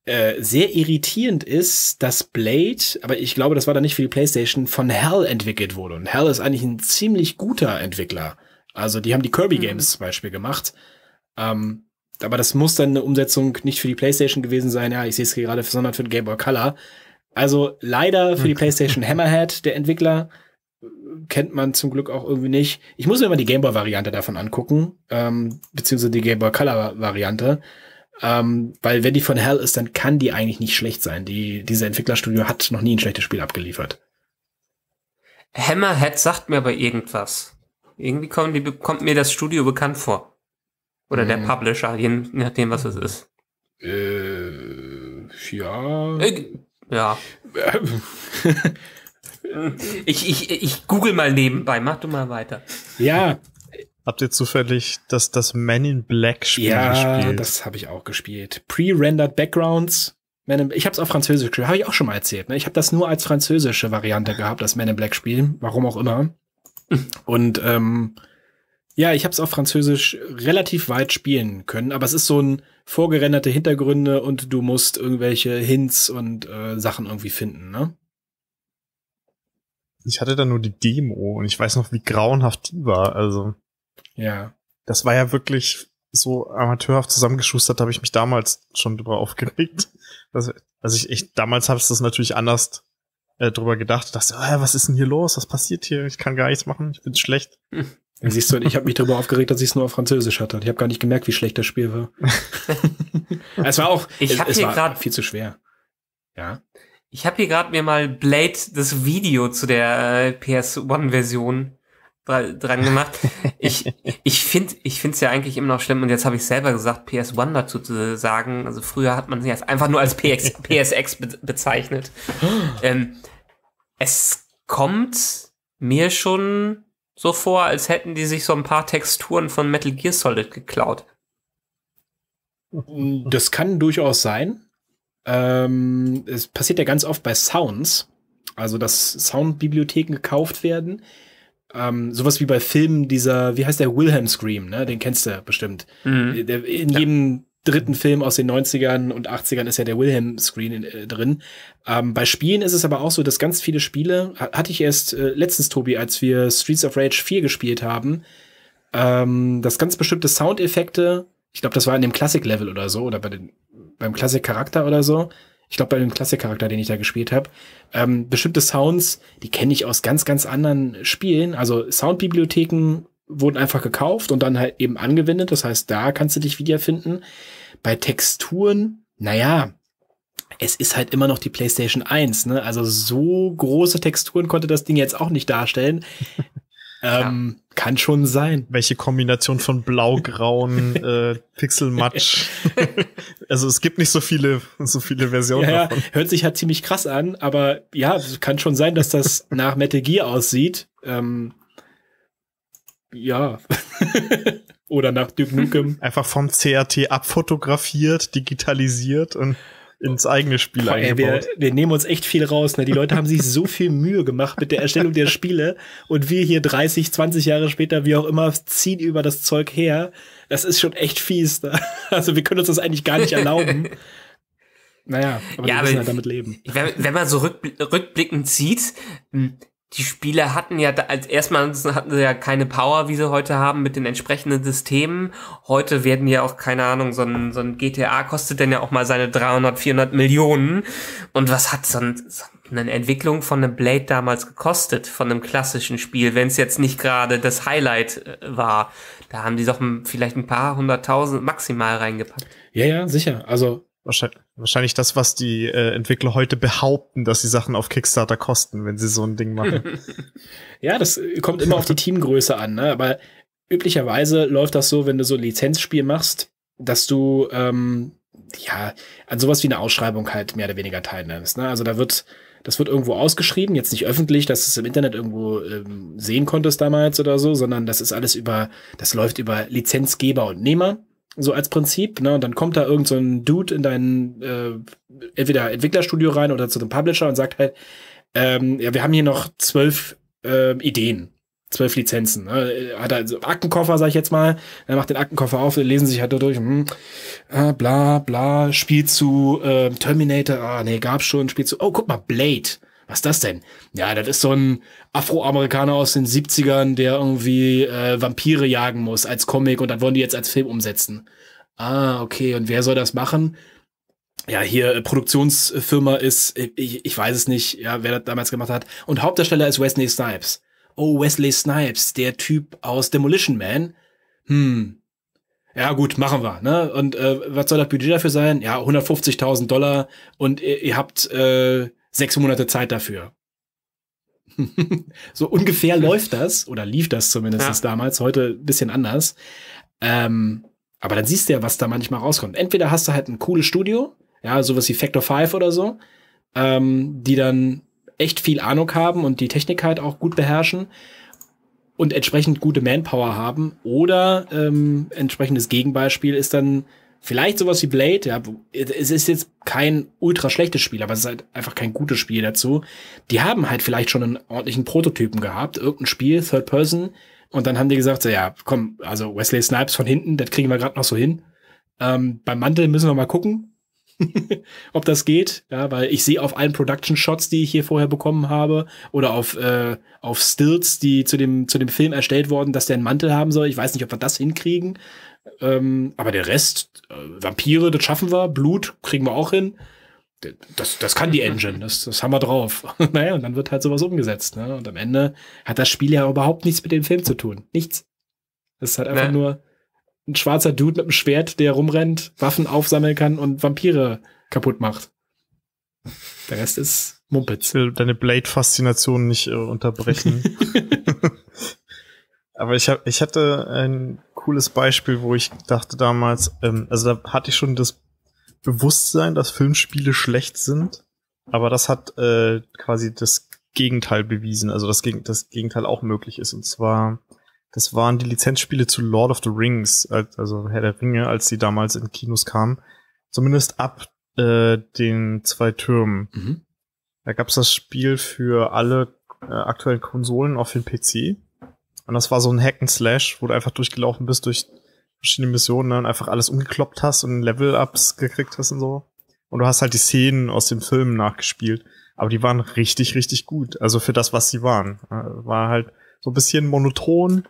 äh, sehr irritierend ist, dass Blade, aber ich glaube, das war da nicht für die PlayStation, von Hell entwickelt wurde. Und Hell ist eigentlich ein ziemlich guter Entwickler. Also die haben die Kirby mhm. Games mhm. zum Beispiel gemacht. Ähm, aber das muss dann eine Umsetzung nicht für die PlayStation gewesen sein. Ja, ich sehe es gerade, sondern für den Game Boy Color. Also leider für die PlayStation Hammerhead, der Entwickler, kennt man zum Glück auch irgendwie nicht. Ich muss mir mal die Game Boy Variante davon angucken, ähm, beziehungsweise die Game Boy Color Variante. Ähm, weil wenn die von Hell ist, dann kann die eigentlich nicht schlecht sein. Die, diese Entwicklerstudio hat noch nie ein schlechtes Spiel abgeliefert. Hammerhead sagt mir aber irgendwas. Irgendwie kommt, kommt mir das Studio bekannt vor. Oder hm. der mhm. Publisher, je nachdem, was es ist. Äh, ja. Äh, ja. ich, ich, ich google mal nebenbei, mach du mal weiter. Ja, Habt ihr zufällig das, das Man in Black Spiel ja, gespielt? Ja, das habe ich auch gespielt. Pre-rendered Backgrounds. Man in, ich habe es auf Französisch gespielt, habe ich auch schon mal erzählt. Ne? Ich habe das nur als französische Variante gehabt, das Man in Black Spiel, warum auch immer. Und ähm, ja, ich habe es auf Französisch relativ weit spielen können, aber es ist so ein vorgerenderte Hintergründe und du musst irgendwelche Hints und äh, Sachen irgendwie finden, ne? Ich hatte da nur die Demo und ich weiß noch, wie grauenhaft die war. Also ja. Das war ja wirklich so amateurhaft zusammengeschustert, habe ich mich damals schon drüber aufgeregt. Also, also ich, ich damals habe ich das natürlich anders äh, drüber gedacht, dachte, äh, was ist denn hier los? Was passiert hier? Ich kann gar nichts machen, ich bin schlecht. Ja, siehst du, ich habe mich darüber aufgeregt, dass ich es nur auf Französisch hatte. Ich habe gar nicht gemerkt, wie schlecht das Spiel war. es war auch ich es, hab es hier war viel zu schwer. Ja. Ich habe hier gerade mir mal Blade das Video zu der äh, PS1 Version dran gemacht. Ich, ich finde ich es ja eigentlich immer noch schlimm und jetzt habe ich selber gesagt, PS1 dazu zu sagen. Also früher hat man sie jetzt einfach nur als PX, PSX be bezeichnet. Ähm, es kommt mir schon so vor, als hätten die sich so ein paar Texturen von Metal Gear Solid geklaut. Das kann durchaus sein. Ähm, es passiert ja ganz oft bei Sounds, also dass Soundbibliotheken gekauft werden ähm, sowas wie bei Filmen dieser, wie heißt der, Wilhelm Scream, ne? Den kennst du bestimmt. Mhm. Der, in ja. jedem dritten Film aus den 90ern und 80ern ist ja der Wilhelm Screen äh, drin. Ähm, bei Spielen ist es aber auch so, dass ganz viele Spiele, hatte ich erst äh, letztens, Tobi, als wir Streets of Rage 4 gespielt haben, ähm, dass ganz bestimmte Soundeffekte, ich glaube, das war in dem Classic-Level oder so, oder bei den, beim Classic-Charakter oder so, ich glaube bei dem Klassikcharakter, den ich da gespielt habe, ähm, bestimmte Sounds, die kenne ich aus ganz, ganz anderen Spielen. Also Soundbibliotheken wurden einfach gekauft und dann halt eben angewendet. Das heißt, da kannst du dich wiederfinden. Bei Texturen, naja, es ist halt immer noch die PlayStation 1, ne? Also so große Texturen konnte das Ding jetzt auch nicht darstellen. Ähm, ja. Kann schon sein. Welche Kombination von blau-grauen äh, Pixelmatsch. also es gibt nicht so viele, so viele Versionen. Ja, davon. hört sich halt ziemlich krass an, aber ja, kann schon sein, dass das nach Metal Gear aussieht. Ähm, ja. Oder nach Duke Nukem. Einfach vom CRT abfotografiert, digitalisiert und ins eigene Spiel Boah, ey, wir, wir, nehmen uns echt viel raus. Ne? Die Leute haben sich so viel Mühe gemacht mit der Erstellung der Spiele und wir hier 30, 20 Jahre später, wie auch immer, ziehen über das Zeug her. Das ist schon echt fies. Ne? Also wir können uns das eigentlich gar nicht erlauben. Naja, aber ja, wir müssen halt damit leben. Wenn, wenn man so rück, rückblickend sieht, hm, die Spieler hatten ja als erstmals hatten sie ja keine Power, wie sie heute haben mit den entsprechenden Systemen. Heute werden ja auch keine Ahnung, so ein, so ein GTA kostet denn ja auch mal seine 300, 400 Millionen. Und was hat so, ein, so eine Entwicklung von einem Blade damals gekostet, von einem klassischen Spiel, wenn es jetzt nicht gerade das Highlight äh, war? Da haben die doch vielleicht ein paar hunderttausend maximal reingepackt. Ja, ja, sicher. Also Wahrscheinlich, wahrscheinlich das, was die äh, Entwickler heute behaupten, dass die Sachen auf Kickstarter kosten, wenn sie so ein Ding machen. ja, das äh, kommt immer auf die Teamgröße an, ne? aber üblicherweise läuft das so, wenn du so ein Lizenzspiel machst, dass du ähm, ja an sowas wie eine Ausschreibung halt mehr oder weniger teilnimmst. Ne? Also da wird, das wird irgendwo ausgeschrieben, jetzt nicht öffentlich, dass du es im Internet irgendwo ähm, sehen konntest damals oder so, sondern das ist alles über, das läuft über Lizenzgeber und Nehmer so als Prinzip, ne? Und dann kommt da irgendein so Dude in dein äh, entweder Entwicklerstudio rein oder zu dem Publisher und sagt halt, ähm, ja, wir haben hier noch zwölf äh, Ideen, zwölf Lizenzen. Ne? Äh, hat er also Aktenkoffer, sag ich jetzt mal. Er macht den Aktenkoffer auf, lesen sich halt durch, hm, äh, bla bla, Spiel zu äh, Terminator, ah nee, gab's schon, Spiel zu, oh, guck mal, Blade was ist das denn? Ja, das ist so ein Afroamerikaner aus den 70ern, der irgendwie äh, Vampire jagen muss als Comic und dann wollen die jetzt als Film umsetzen. Ah, okay, und wer soll das machen? Ja, hier äh, Produktionsfirma ist, äh, ich, ich weiß es nicht, ja, wer das damals gemacht hat. Und Hauptdarsteller ist Wesley Snipes. Oh, Wesley Snipes, der Typ aus Demolition Man. Hm, ja gut, machen wir. Ne? Und äh, was soll das Budget dafür sein? Ja, 150.000 Dollar und ihr, äh, ihr habt äh, sechs Monate Zeit dafür. so ungefähr läuft das oder lief das zumindest ja. damals, heute ein bisschen anders. Ähm, aber dann siehst du ja, was da manchmal rauskommt. Entweder hast du halt ein cooles Studio, ja, sowas wie Factor 5 oder so, ähm, die dann echt viel Ahnung haben und die Technik halt auch gut beherrschen und entsprechend gute Manpower haben. Oder ähm, entsprechendes Gegenbeispiel ist dann Vielleicht sowas wie Blade, ja, es ist jetzt kein ultra schlechtes Spiel, aber es ist halt einfach kein gutes Spiel dazu. Die haben halt vielleicht schon einen ordentlichen Prototypen gehabt, irgendein Spiel, Third Person, und dann haben die gesagt, so, ja, komm, also Wesley Snipes von hinten, das kriegen wir gerade noch so hin. Ähm, beim Mantel müssen wir mal gucken, ob das geht, ja, weil ich sehe auf allen Production Shots, die ich hier vorher bekommen habe, oder auf, äh, auf Stills, die zu dem, zu dem Film erstellt wurden, dass der einen Mantel haben soll. Ich weiß nicht, ob wir das hinkriegen. Ähm, aber der Rest, äh, Vampire, das schaffen wir, Blut kriegen wir auch hin. Das, das kann die Engine, das, das haben wir drauf. naja, und dann wird halt sowas umgesetzt. Ne? Und am Ende hat das Spiel ja überhaupt nichts mit dem Film zu tun. Nichts. Es ist halt einfach nee. nur ein schwarzer Dude mit einem Schwert, der rumrennt, Waffen aufsammeln kann und Vampire kaputt macht. Der Rest ist Mumpitz. Ich will deine Blade-Faszination nicht äh, unterbrechen. Aber ich, hab, ich hatte ein cooles Beispiel, wo ich dachte damals, ähm, also da hatte ich schon das Bewusstsein, dass Filmspiele schlecht sind, aber das hat äh, quasi das Gegenteil bewiesen, also das, Geg das Gegenteil auch möglich ist. Und zwar, das waren die Lizenzspiele zu Lord of the Rings, also Herr der Ringe, als die damals in Kinos kamen, zumindest ab äh, den zwei Türmen. Mhm. Da gab's das Spiel für alle äh, aktuellen Konsolen auf den PC und das war so ein Hack Slash, wo du einfach durchgelaufen bist durch verschiedene Missionen ne, und einfach alles umgekloppt hast und Level-Ups gekriegt hast und so. Und du hast halt die Szenen aus den Filmen nachgespielt. Aber die waren richtig, richtig gut. Also für das, was sie waren. War halt so ein bisschen monoton,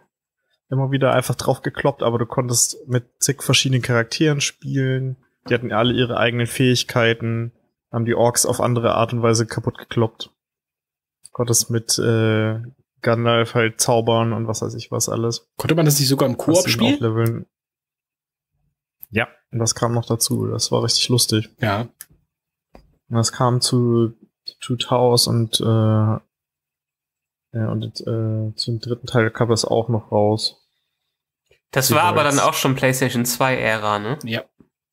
immer wieder einfach draufgekloppt, aber du konntest mit zig verschiedenen Charakteren spielen. Die hatten alle ihre eigenen Fähigkeiten, haben die Orks auf andere Art und Weise kaputt gekloppt. konntest mit äh, Gandalf halt zaubern und was weiß ich was alles. Konnte man das nicht sogar im Koop spielen? Ja, und das kam noch dazu. Das war richtig lustig. Ja. Und Das kam zu Two Towers und, äh, ja, und äh, zum dritten Teil kam das auch noch raus. Das war aber dann auch schon PlayStation 2-Ära, ne? Ja,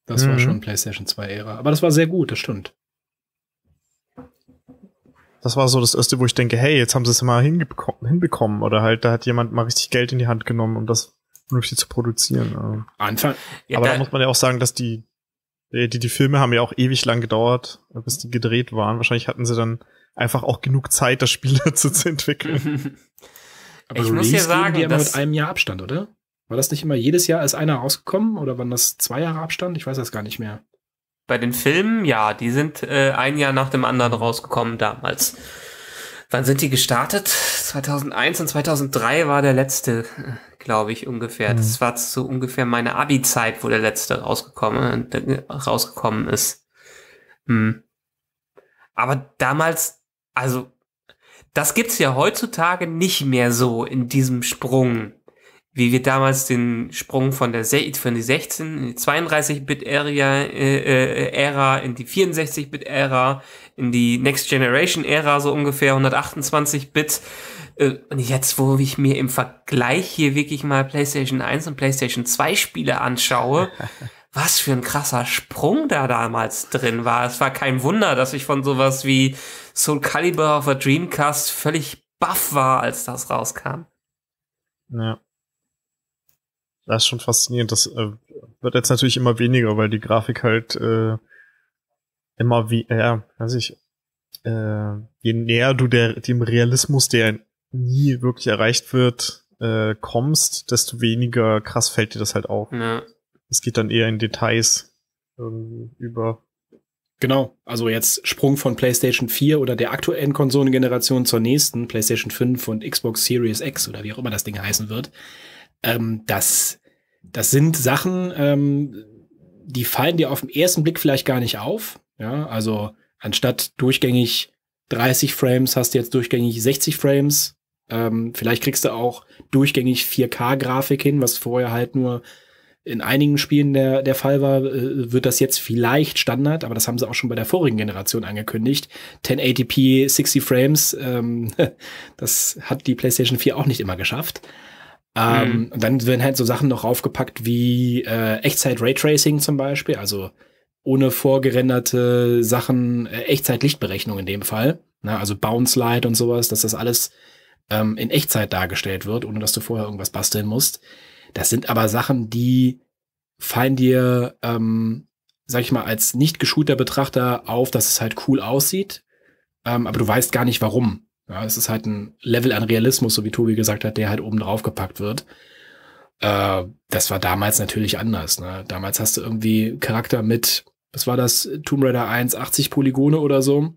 das mhm. war schon PlayStation 2-Ära. Aber das war sehr gut, das stimmt das war so das erste, wo ich denke, hey, jetzt haben sie es mal hinbekommen oder halt, da hat jemand mal richtig Geld in die Hand genommen, um das vernünftig zu produzieren. Anfang. Ja, Aber da, da, muss man ja auch sagen, dass die, äh, die, die Filme haben ja auch ewig lang gedauert, bis die gedreht waren. Wahrscheinlich hatten sie dann einfach auch genug Zeit, das Spiel dazu zu entwickeln. Mhm. Aber ich Release muss ja sagen, die haben mit einem Jahr Abstand, oder? War das nicht immer jedes Jahr ist einer rausgekommen oder waren das zwei Jahre Abstand? Ich weiß das gar nicht mehr. Bei den Filmen, ja, die sind äh, ein Jahr nach dem anderen rausgekommen damals. Wann sind die gestartet? 2001 und 2003 war der letzte, glaube ich, ungefähr. Hm. Das war so ungefähr meine Abi-Zeit, wo der letzte rausgekommen, äh, rausgekommen ist. Hm. Aber damals, also, das gibt's ja heutzutage nicht mehr so in diesem Sprung wie wir damals den Sprung von der von die 16 in die 32-Bit-Ära äh, äh, Ära, in die 64-Bit-Ära, in die Next Generation-Ära so ungefähr 128-Bit. Äh, und jetzt, wo ich mir im Vergleich hier wirklich mal PlayStation 1 und PlayStation 2 Spiele anschaue, was für ein krasser Sprung da damals drin war. Es war kein Wunder, dass ich von sowas wie Soul Calibur auf der Dreamcast völlig baff war, als das rauskam. Ja. Das ist schon faszinierend. Das äh, wird jetzt natürlich immer weniger, weil die Grafik halt äh, immer wie, äh, weiß ich, äh, je näher du der, dem Realismus, der nie wirklich erreicht wird, äh, kommst, desto weniger krass fällt dir das halt auf. Ja. Es geht dann eher in Details über. Genau, also jetzt Sprung von PlayStation 4 oder der aktuellen Konsolengeneration zur nächsten, PlayStation 5 und Xbox Series X oder wie auch immer das Ding heißen wird. Ähm, das, das sind Sachen, ähm, die fallen dir auf den ersten Blick vielleicht gar nicht auf. Ja, also anstatt durchgängig 30 Frames hast du jetzt durchgängig 60 Frames. Ähm, vielleicht kriegst du auch durchgängig 4K-Grafik hin, was vorher halt nur in einigen Spielen der, der Fall war, äh, wird das jetzt vielleicht Standard, aber das haben sie auch schon bei der vorigen Generation angekündigt. 1080p 60 Frames, ähm, das hat die PlayStation 4 auch nicht immer geschafft. Ähm, mhm. Und dann werden halt so Sachen noch raufgepackt wie äh, Echtzeit-Raytracing zum Beispiel, also ohne vorgerenderte Sachen, äh, Echtzeit-Lichtberechnung in dem Fall. Na, ne, also Bounce Light und sowas, dass das alles ähm, in Echtzeit dargestellt wird, ohne dass du vorher irgendwas basteln musst. Das sind aber Sachen, die fallen dir, ähm, sag ich mal, als nicht geschulter Betrachter auf, dass es halt cool aussieht, ähm, aber du weißt gar nicht warum. Ja, es ist halt ein Level an Realismus, so wie Tobi gesagt hat, der halt oben drauf gepackt wird. Äh, das war damals natürlich anders. Ne? Damals hast du irgendwie Charakter mit, was war das, Tomb Raider 1, 80 Polygone oder so.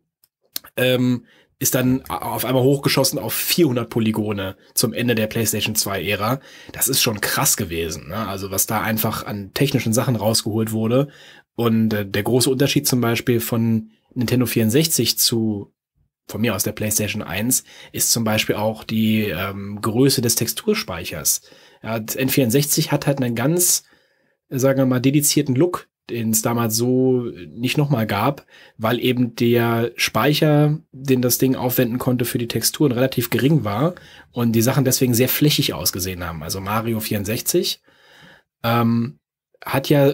Ähm, ist dann auf einmal hochgeschossen auf 400 Polygone zum Ende der PlayStation 2-Ära. Das ist schon krass gewesen. Ne? Also was da einfach an technischen Sachen rausgeholt wurde. Und äh, der große Unterschied zum Beispiel von Nintendo 64 zu von mir aus der PlayStation 1 ist zum Beispiel auch die ähm, Größe des Texturspeichers. Ja, N64 hat halt einen ganz, sagen wir mal, dedizierten Look, den es damals so nicht nochmal gab, weil eben der Speicher, den das Ding aufwenden konnte für die Texturen, relativ gering war und die Sachen deswegen sehr flächig ausgesehen haben. Also Mario 64 ähm, hat ja,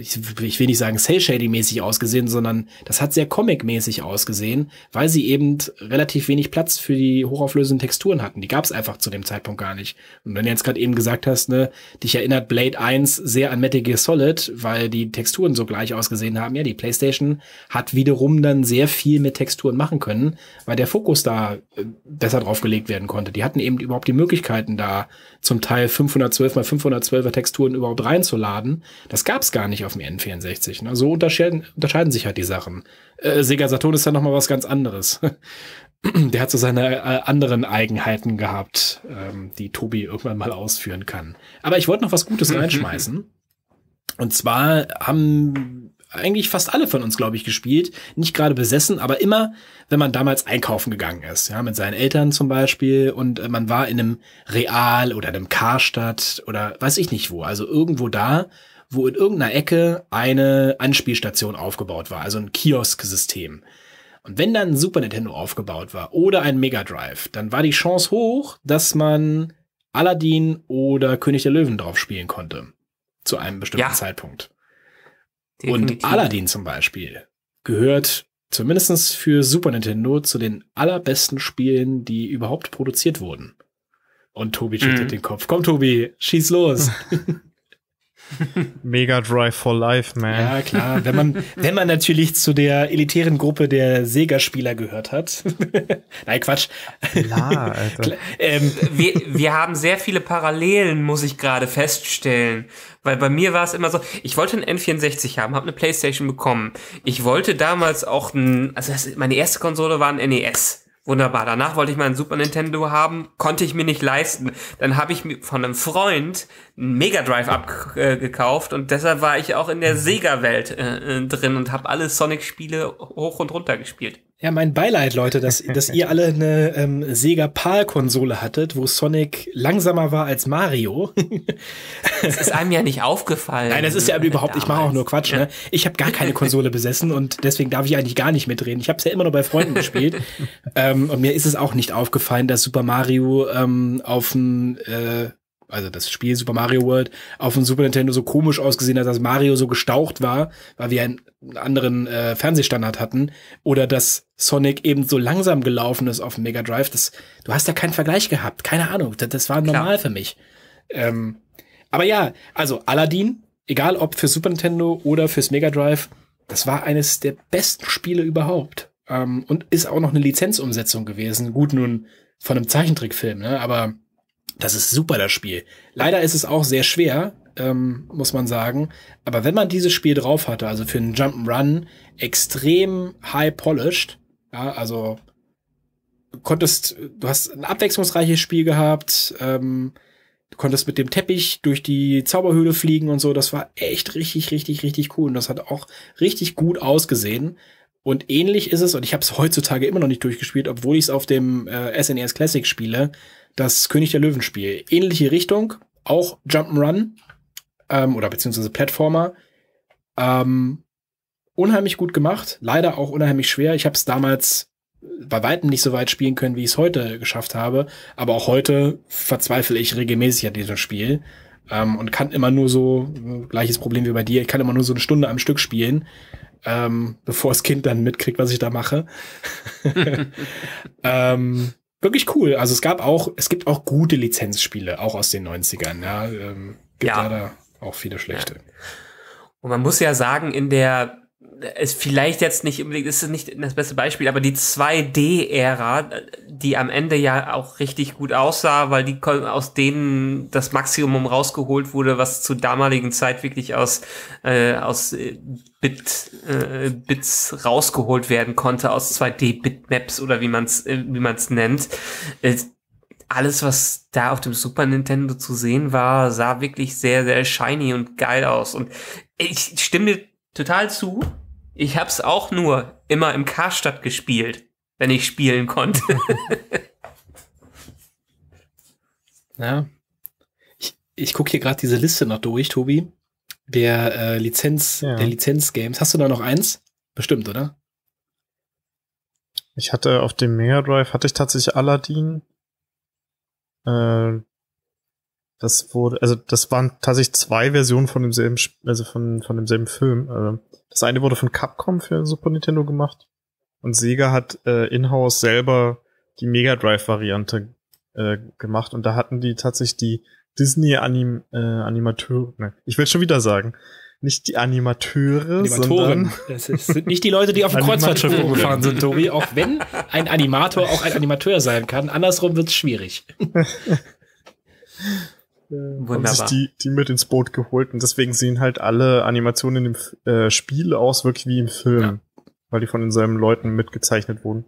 ich will nicht sagen Cell-Shading-mäßig ausgesehen, sondern das hat sehr Comic-mäßig ausgesehen, weil sie eben relativ wenig Platz für die hochauflösenden Texturen hatten. Die gab es einfach zu dem Zeitpunkt gar nicht. Und wenn du jetzt gerade eben gesagt hast, ne, dich erinnert Blade 1 sehr an Metal Gear Solid, weil die Texturen so gleich ausgesehen haben. Ja, die PlayStation hat wiederum dann sehr viel mit Texturen machen können, weil der Fokus da äh, besser drauf gelegt werden konnte. Die hatten eben überhaupt die Möglichkeiten da, zum Teil 512 x 512er Texturen überhaupt reinzubauen runterzuladen, das gab's gar nicht auf dem N64. Ne? So unterscheiden, unterscheiden sich halt die Sachen. Äh, Sega Saturn ist dann nochmal was ganz anderes. Der hat so seine äh, anderen Eigenheiten gehabt, ähm, die Tobi irgendwann mal ausführen kann. Aber ich wollte noch was Gutes reinschmeißen. Und zwar haben eigentlich fast alle von uns, glaube ich, gespielt. Nicht gerade besessen, aber immer, wenn man damals einkaufen gegangen ist. Ja, mit seinen Eltern zum Beispiel. Und äh, man war in einem Real oder einem Karstadt oder weiß ich nicht wo. Also irgendwo da, wo in irgendeiner Ecke eine Anspielstation aufgebaut war. Also ein Kiosk-System. Und wenn dann ein Super Nintendo aufgebaut war oder ein Mega Drive, dann war die Chance hoch, dass man Aladdin oder König der Löwen drauf spielen konnte. Zu einem bestimmten ja. Zeitpunkt. Definitiv. Und Aladdin zum Beispiel gehört zumindest für Super Nintendo zu den allerbesten Spielen, die überhaupt produziert wurden. Und Tobi schüttelt mhm. den Kopf. Komm, Tobi, schieß los. Mega Drive for Life, man. Ja, klar. Wenn man, wenn man natürlich zu der elitären Gruppe der Sega-Spieler gehört hat. Nein, Quatsch. Klar, Alter. ähm, wir, wir haben sehr viele Parallelen, muss ich gerade feststellen. Weil bei mir war es immer so, ich wollte einen N64 haben, habe eine Playstation bekommen. Ich wollte damals auch ein, also das, meine erste Konsole war ein NES. Wunderbar. Danach wollte ich mal ein Super Nintendo haben, konnte ich mir nicht leisten. Dann habe ich mir von einem Freund einen Mega Drive abgekauft äh, und deshalb war ich auch in der Sega-Welt äh, äh, drin und habe alle Sonic-Spiele hoch und runter gespielt. Ja, mein Beileid, Leute, dass, dass ihr alle eine ähm, Sega PAL-Konsole hattet, wo Sonic langsamer war als Mario. das ist einem ja nicht aufgefallen. Nein, das ist ja überhaupt, damals. ich mache auch nur Quatsch. Ne? Ich habe gar keine Konsole besessen und deswegen darf ich eigentlich gar nicht mitreden. Ich habe es ja immer nur bei Freunden gespielt. Ähm, und mir ist es auch nicht aufgefallen, dass Super Mario ähm, auf dem äh, also das Spiel Super Mario World, auf dem Super Nintendo so komisch ausgesehen hat, dass Mario so gestaucht war, weil wir einen anderen äh, Fernsehstandard hatten. Oder dass Sonic eben so langsam gelaufen ist auf dem Mega Drive. Das, du hast ja keinen Vergleich gehabt. Keine Ahnung. Das, das war normal Klar. für mich. Ähm, aber ja, also Aladdin, egal ob für Super Nintendo oder fürs Mega Drive, das war eines der besten Spiele überhaupt. Ähm, und ist auch noch eine Lizenzumsetzung gewesen. Gut, nun von einem Zeichentrickfilm, ne? aber das ist super, das Spiel. Leider ist es auch sehr schwer, ähm, muss man sagen. Aber wenn man dieses Spiel drauf hatte, also für einen Jump'n'Run, extrem high polished, ja, also konntest, du hast ein abwechslungsreiches Spiel gehabt, ähm, du konntest mit dem Teppich durch die Zauberhöhle fliegen und so, das war echt richtig, richtig, richtig cool und das hat auch richtig gut ausgesehen. Und ähnlich ist es, und ich habe es heutzutage immer noch nicht durchgespielt, obwohl ich es auf dem äh, SNES e Classic spiele, das König der Löwen-Spiel. Ähnliche Richtung, auch Jump'n'Run ähm, oder beziehungsweise Plattformer. Ähm, unheimlich gut gemacht, leider auch unheimlich schwer. Ich habe es damals äh, bei weitem nicht so weit spielen können, wie ich es heute geschafft habe. Aber auch heute verzweifle ich regelmäßig an diesem Spiel ähm, und kann immer nur so, äh, gleiches Problem wie bei dir, ich kann immer nur so eine Stunde am Stück spielen, ähm, bevor das Kind dann mitkriegt, was ich da mache. ähm, wirklich cool. Also es gab auch, es gibt auch gute Lizenzspiele, auch aus den 90ern. Ja, ähm, gibt ja. leider auch viele schlechte. Ja. Und man muss ja sagen, in der es vielleicht jetzt nicht unbedingt, ist es nicht das beste Beispiel, aber die 2D-Ära, die am Ende ja auch richtig gut aussah, weil die aus denen das Maximum rausgeholt wurde, was zur damaligen Zeit wirklich aus, äh, aus äh, Bit, äh, Bits rausgeholt werden konnte, aus 2D-Bitmaps oder wie man es äh, wie man's nennt. Äh, alles, was da auf dem Super Nintendo zu sehen war, sah wirklich sehr, sehr shiny und geil aus. Und ich stimme total zu, ich hab's auch nur immer im Karstadt gespielt, wenn ich spielen konnte. ja. Ich, ich gucke hier gerade diese Liste noch durch, Tobi. Der äh, Lizenz, ja. der Lizenz-Games. Hast du da noch eins? Bestimmt, oder? Ich hatte auf dem Mega Drive hatte ich tatsächlich Aladdin, äh, das wurde, also das waren tatsächlich zwei Versionen von demselben, also von, von demselben Film. Also, das eine wurde von Capcom für Super Nintendo gemacht und Sega hat äh, in-house selber die Mega Drive Variante äh, gemacht und da hatten die tatsächlich die Disney Anim äh, Animateure, ne, ich will schon wieder sagen, nicht die Animateure, Animatoren. sondern das ist, sind nicht die Leute, die auf dem Kreuzfahrtschiff rumgefahren sind, Tobi, auch wenn ein Animator auch ein Animateur sein kann, andersrum wird's schwierig. Äh, Wunderbar. haben sich die, die mit ins Boot geholt und deswegen sehen halt alle Animationen im äh, Spiel aus, wirklich wie im Film, ja. weil die von denselben Leuten mitgezeichnet wurden.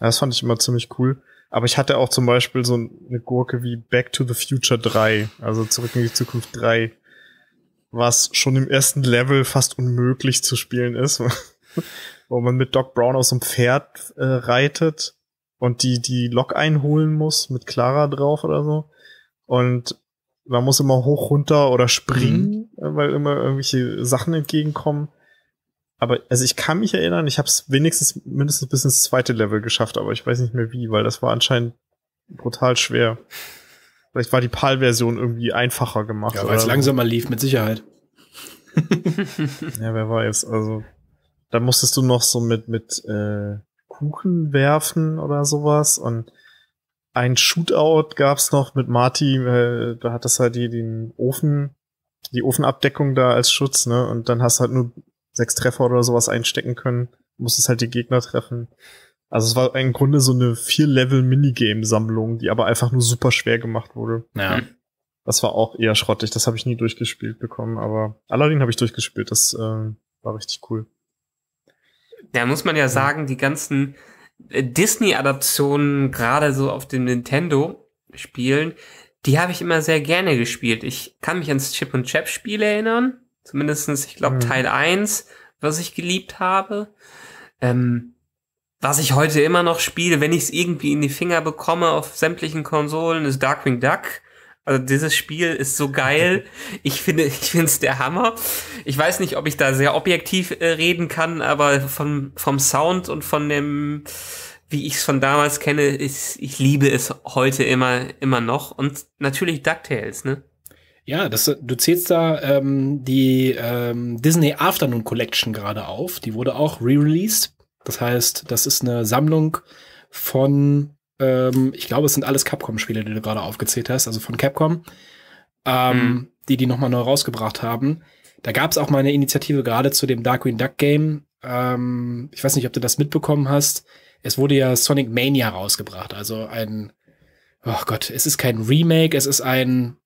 Das fand ich immer ziemlich cool. Aber ich hatte auch zum Beispiel so eine Gurke wie Back to the Future 3, also Zurück in die Zukunft 3, was schon im ersten Level fast unmöglich zu spielen ist, wo man mit Doc Brown aus dem Pferd äh, reitet und die die Lok einholen muss mit Clara drauf oder so. Und man muss immer hoch, runter oder springen, mhm. Äh, weil immer irgendwelche Sachen entgegenkommen. Aber also ich kann mich erinnern, ich habe es wenigstens mindestens bis ins zweite Level geschafft, aber ich weiß nicht mehr wie, weil das war anscheinend brutal schwer. Vielleicht war die PAL-Version irgendwie einfacher gemacht. Ja, weil es langsamer lief, mit Sicherheit. ja, wer weiß. Also, da musstest du noch so mit, mit äh, Kuchen werfen oder sowas und ein Shootout gab's noch mit Marty, äh, da hat das halt die, den Ofen, die Ofenabdeckung da als Schutz, ne? Und dann hast du halt nur sechs Treffer oder sowas einstecken können. Musstest halt die Gegner treffen. Also es war im Grunde so eine Vier-Level-Minigame-Sammlung, die aber einfach nur super schwer gemacht wurde. Ja. Mhm. Das war auch eher schrottig, das habe ich nie durchgespielt bekommen, aber Aladdin habe ich durchgespielt, das äh, war richtig cool. Da muss man ja sagen, die ganzen Disney-Adaptionen, gerade so auf dem Nintendo-Spielen, die habe ich immer sehr gerne gespielt. Ich kann mich ans Chip und Chap-Spiel erinnern. Zumindestens, ich glaube, mhm. Teil 1, was ich geliebt habe. Ähm, was ich heute immer noch spiele, wenn ich es irgendwie in die Finger bekomme auf sämtlichen Konsolen, ist Darkwing Duck. Also dieses Spiel ist so geil. Ich finde, ich finde es der Hammer. Ich weiß nicht, ob ich da sehr objektiv äh, reden kann, aber vom, vom Sound und von dem, wie ich es von damals kenne, ist, ich liebe es heute immer, immer noch. Und natürlich DuckTales, ne? Ja, das, du zählst da ähm, die ähm, Disney Afternoon Collection gerade auf. Die wurde auch re-released. Das heißt, das ist eine Sammlung von ähm, ich glaube, es sind alles Capcom-Spiele, die du gerade aufgezählt hast, also von Capcom, ähm, mhm. die die nochmal neu rausgebracht haben. Da gab es auch mal eine Initiative gerade zu dem Darkwing Duck Game. Ähm, ich weiß nicht, ob du das mitbekommen hast. Es wurde ja Sonic Mania rausgebracht, also ein, oh Gott, es ist kein Remake, es ist ein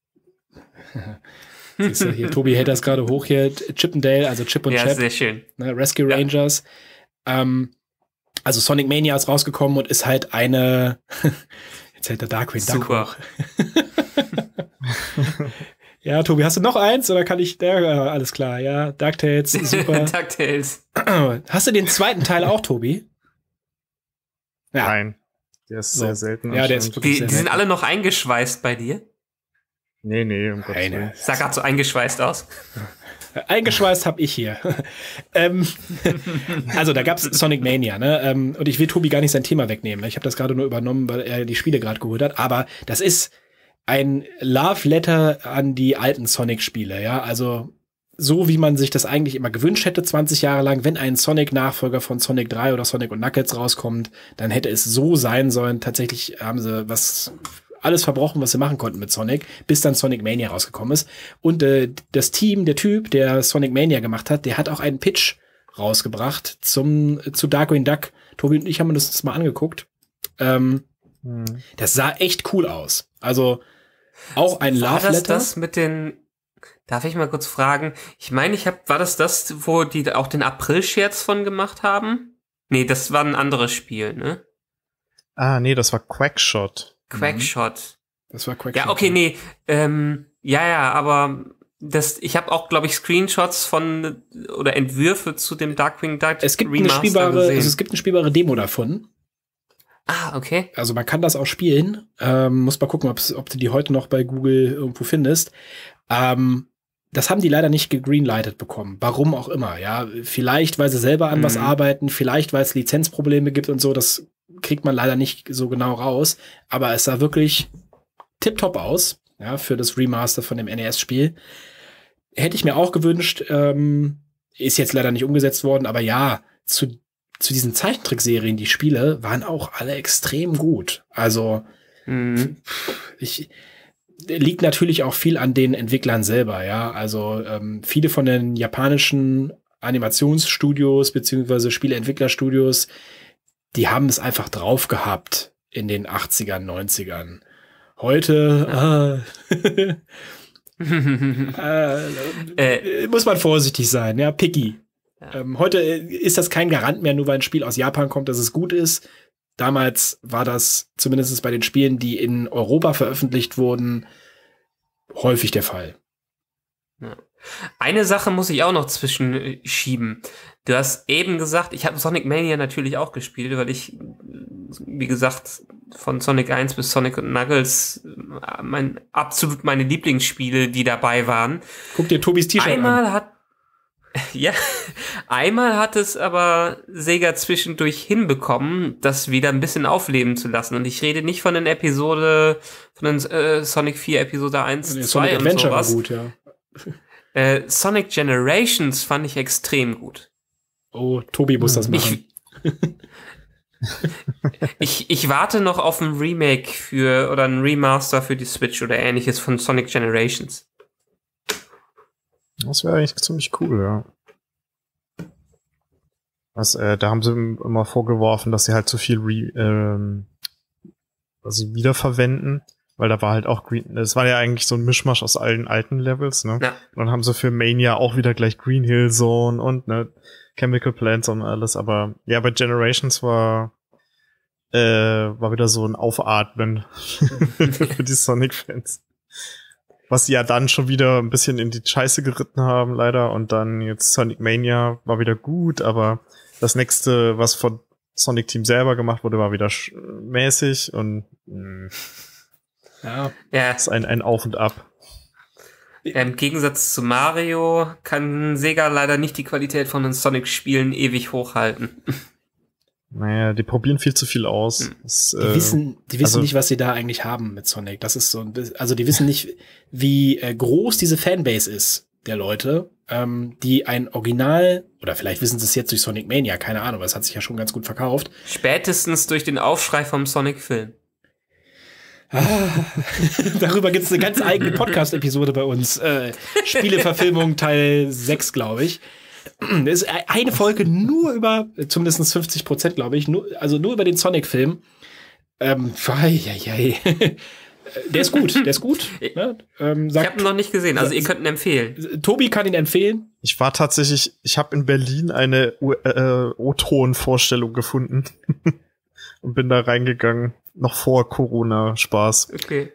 Siehst du, hier, Tobi hält das gerade hoch hier. Chippendale, also Chip und ja, Chap. sehr schön. Ne, Rescue ja. Rangers. Ähm, also Sonic Mania ist rausgekommen und ist halt eine, jetzt hält der Darkwing Duck Super. ja, Tobi, hast du noch eins oder kann ich, ja, alles klar, ja, DuckTales, super. DuckTales. Hast du den zweiten Teil auch, Tobi? Ja. Nein, der ist so. sehr selten. Ja, der ist wirklich die, sehr die sind alle noch eingeschweißt bei dir? Nee, nee, um Gottes Willen. Sah gerade so eingeschweißt aus. Eingeschweißt habe ich hier. ähm, also da gab es Sonic Mania, ne? Ähm, und ich will Tobi gar nicht sein Thema wegnehmen. Ich habe das gerade nur übernommen, weil er die Spiele gerade geholt hat. Aber das ist ein Love Letter an die alten Sonic-Spiele, ja. Also so wie man sich das eigentlich immer gewünscht hätte, 20 Jahre lang, wenn ein Sonic-Nachfolger von Sonic 3 oder Sonic und Knuckles rauskommt, dann hätte es so sein sollen. Tatsächlich haben sie was alles verbrochen, was sie machen konnten mit Sonic, bis dann Sonic Mania rausgekommen ist. Und äh, das Team, der Typ, der Sonic Mania gemacht hat, der hat auch einen Pitch rausgebracht zum, äh, zu Darkwing Duck. Tobi und ich haben uns das mal angeguckt. Ähm, hm. Das sah echt cool aus. Also auch ein War Love Letter. Das, das mit den Darf ich mal kurz fragen? Ich meine, ich habe war das das, wo die auch den April-Scherz von gemacht haben? Nee, das war ein anderes Spiel, ne? Ah, nee, das war Quackshot. Quackshot. Mhm. Das war Quackshot. Ja, okay, nee. Ähm, ja, ja, aber das, ich habe auch, glaube ich, Screenshots von oder Entwürfe zu dem Darkwing Duck es gibt eine spielbare, also Es gibt eine spielbare Demo davon. Ah, okay. Also man kann das auch spielen. Ähm, muss mal gucken, ob du die heute noch bei Google irgendwo findest. Ähm, das haben die leider nicht gegreenlightet bekommen. Warum auch immer, ja. Vielleicht, weil sie selber an mhm. was arbeiten, vielleicht, weil es Lizenzprobleme gibt und so. Das kriegt man leider nicht so genau raus, aber es sah wirklich tipptopp aus, ja, für das Remaster von dem NES-Spiel. Hätte ich mir auch gewünscht, ähm, ist jetzt leider nicht umgesetzt worden, aber ja, zu, zu diesen Zeichentrickserien, die Spiele, waren auch alle extrem gut. Also, mhm. ich, liegt natürlich auch viel an den Entwicklern selber, ja. Also ähm, viele von den japanischen Animationsstudios beziehungsweise Spieleentwicklerstudios die haben es einfach drauf gehabt in den 80ern, 90ern. Heute ah. äh, äh, muss man vorsichtig sein, ja, picky. Ja. Ähm, heute ist das kein Garant mehr, nur weil ein Spiel aus Japan kommt, dass es gut ist. Damals war das zumindest bei den Spielen, die in Europa veröffentlicht wurden, häufig der Fall. Ja. Eine Sache muss ich auch noch zwischenschieben. Du hast eben gesagt, ich habe Sonic Mania natürlich auch gespielt, weil ich, wie gesagt, von Sonic 1 bis Sonic und Knuckles äh, mein, absolut meine Lieblingsspiele, die dabei waren. Guck dir Tobis T-Shirt an. Einmal hat ja, einmal hat es aber Sega zwischendurch hinbekommen, das wieder ein bisschen aufleben zu lassen. Und ich rede nicht von den Episode, von den äh, Sonic 4 Episode 1, nee, 2 Sonic und Adventure sowas. War gut, ja. Äh, Sonic Generations fand ich extrem gut. Oh, Tobi muss das hm. machen. Ich, ich, ich, warte noch auf ein Remake für oder ein Remaster für die Switch oder ähnliches von Sonic Generations. Das wäre eigentlich ziemlich cool, ja. Was, äh, da haben sie immer vorgeworfen, dass sie halt zu viel re, ähm, also wiederverwenden weil da war halt auch Green, es war ja eigentlich so ein Mischmasch aus allen alten Levels, ne? Ja. Und dann haben sie für Mania auch wieder gleich Green Hill Zone und ne Chemical Plants und alles, aber ja, bei Generations war äh, war wieder so ein Aufatmen für die Sonic Fans. Was sie ja dann schon wieder ein bisschen in die Scheiße geritten haben, leider. Und dann jetzt Sonic Mania war wieder gut, aber das nächste, was von Sonic Team selber gemacht wurde, war wieder mäßig und mh. Mm. Ja. ja. Das ist ein, ein Auf und Ab. Im ähm, Gegensatz zu Mario kann Sega leider nicht die Qualität von den Sonic-Spielen ewig hochhalten. Naja, die probieren viel zu viel aus. Hm. Das, die äh, wissen, die wissen also, nicht, was sie da eigentlich haben mit Sonic. Das ist so ein bisschen, also die wissen nicht, wie äh, groß diese Fanbase ist der Leute, ähm, die ein Original, oder vielleicht wissen sie es jetzt durch Sonic Mania, keine Ahnung, aber es hat sich ja schon ganz gut verkauft. Spätestens durch den Aufschrei vom Sonic-Film. Ah, darüber gibt es eine ganz eigene Podcast-Episode bei uns. Äh, Spieleverfilmung Teil 6, glaube ich. Das ist e-, eine Folge nur über, zumindest 50 Prozent, glaube ich, nur, also nur über den Sonic-Film. Ähm, ai, ai, ai. Der ist gut, der ist gut. Ne? Ähm, sagt, ich habe ihn noch nicht gesehen, also ihr könnt ihn empfehlen. Tobi kann ihn empfehlen. Ich war tatsächlich, ich habe in Berlin eine äh, O-Ton-Vorstellung gefunden. und bin da reingegangen. Noch vor Corona. Spaß. Okay.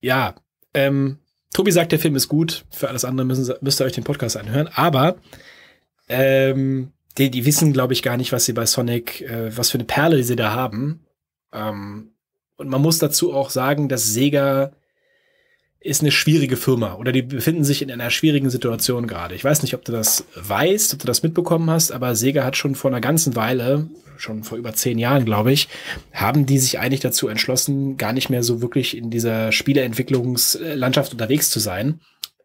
Ja. Ähm, Tobi sagt, der Film ist gut. Für alles andere müssen, müsst ihr euch den Podcast anhören. Aber ähm, die, die wissen, glaube ich, gar nicht, was sie bei Sonic, äh, was für eine Perle sie da haben. Ähm, und man muss dazu auch sagen, dass Sega ist eine schwierige Firma oder die befinden sich in einer schwierigen Situation gerade. Ich weiß nicht, ob du das weißt, ob du das mitbekommen hast, aber Sega hat schon vor einer ganzen Weile, schon vor über zehn Jahren, glaube ich, haben die sich eigentlich dazu entschlossen, gar nicht mehr so wirklich in dieser Spieleentwicklungslandschaft unterwegs zu sein,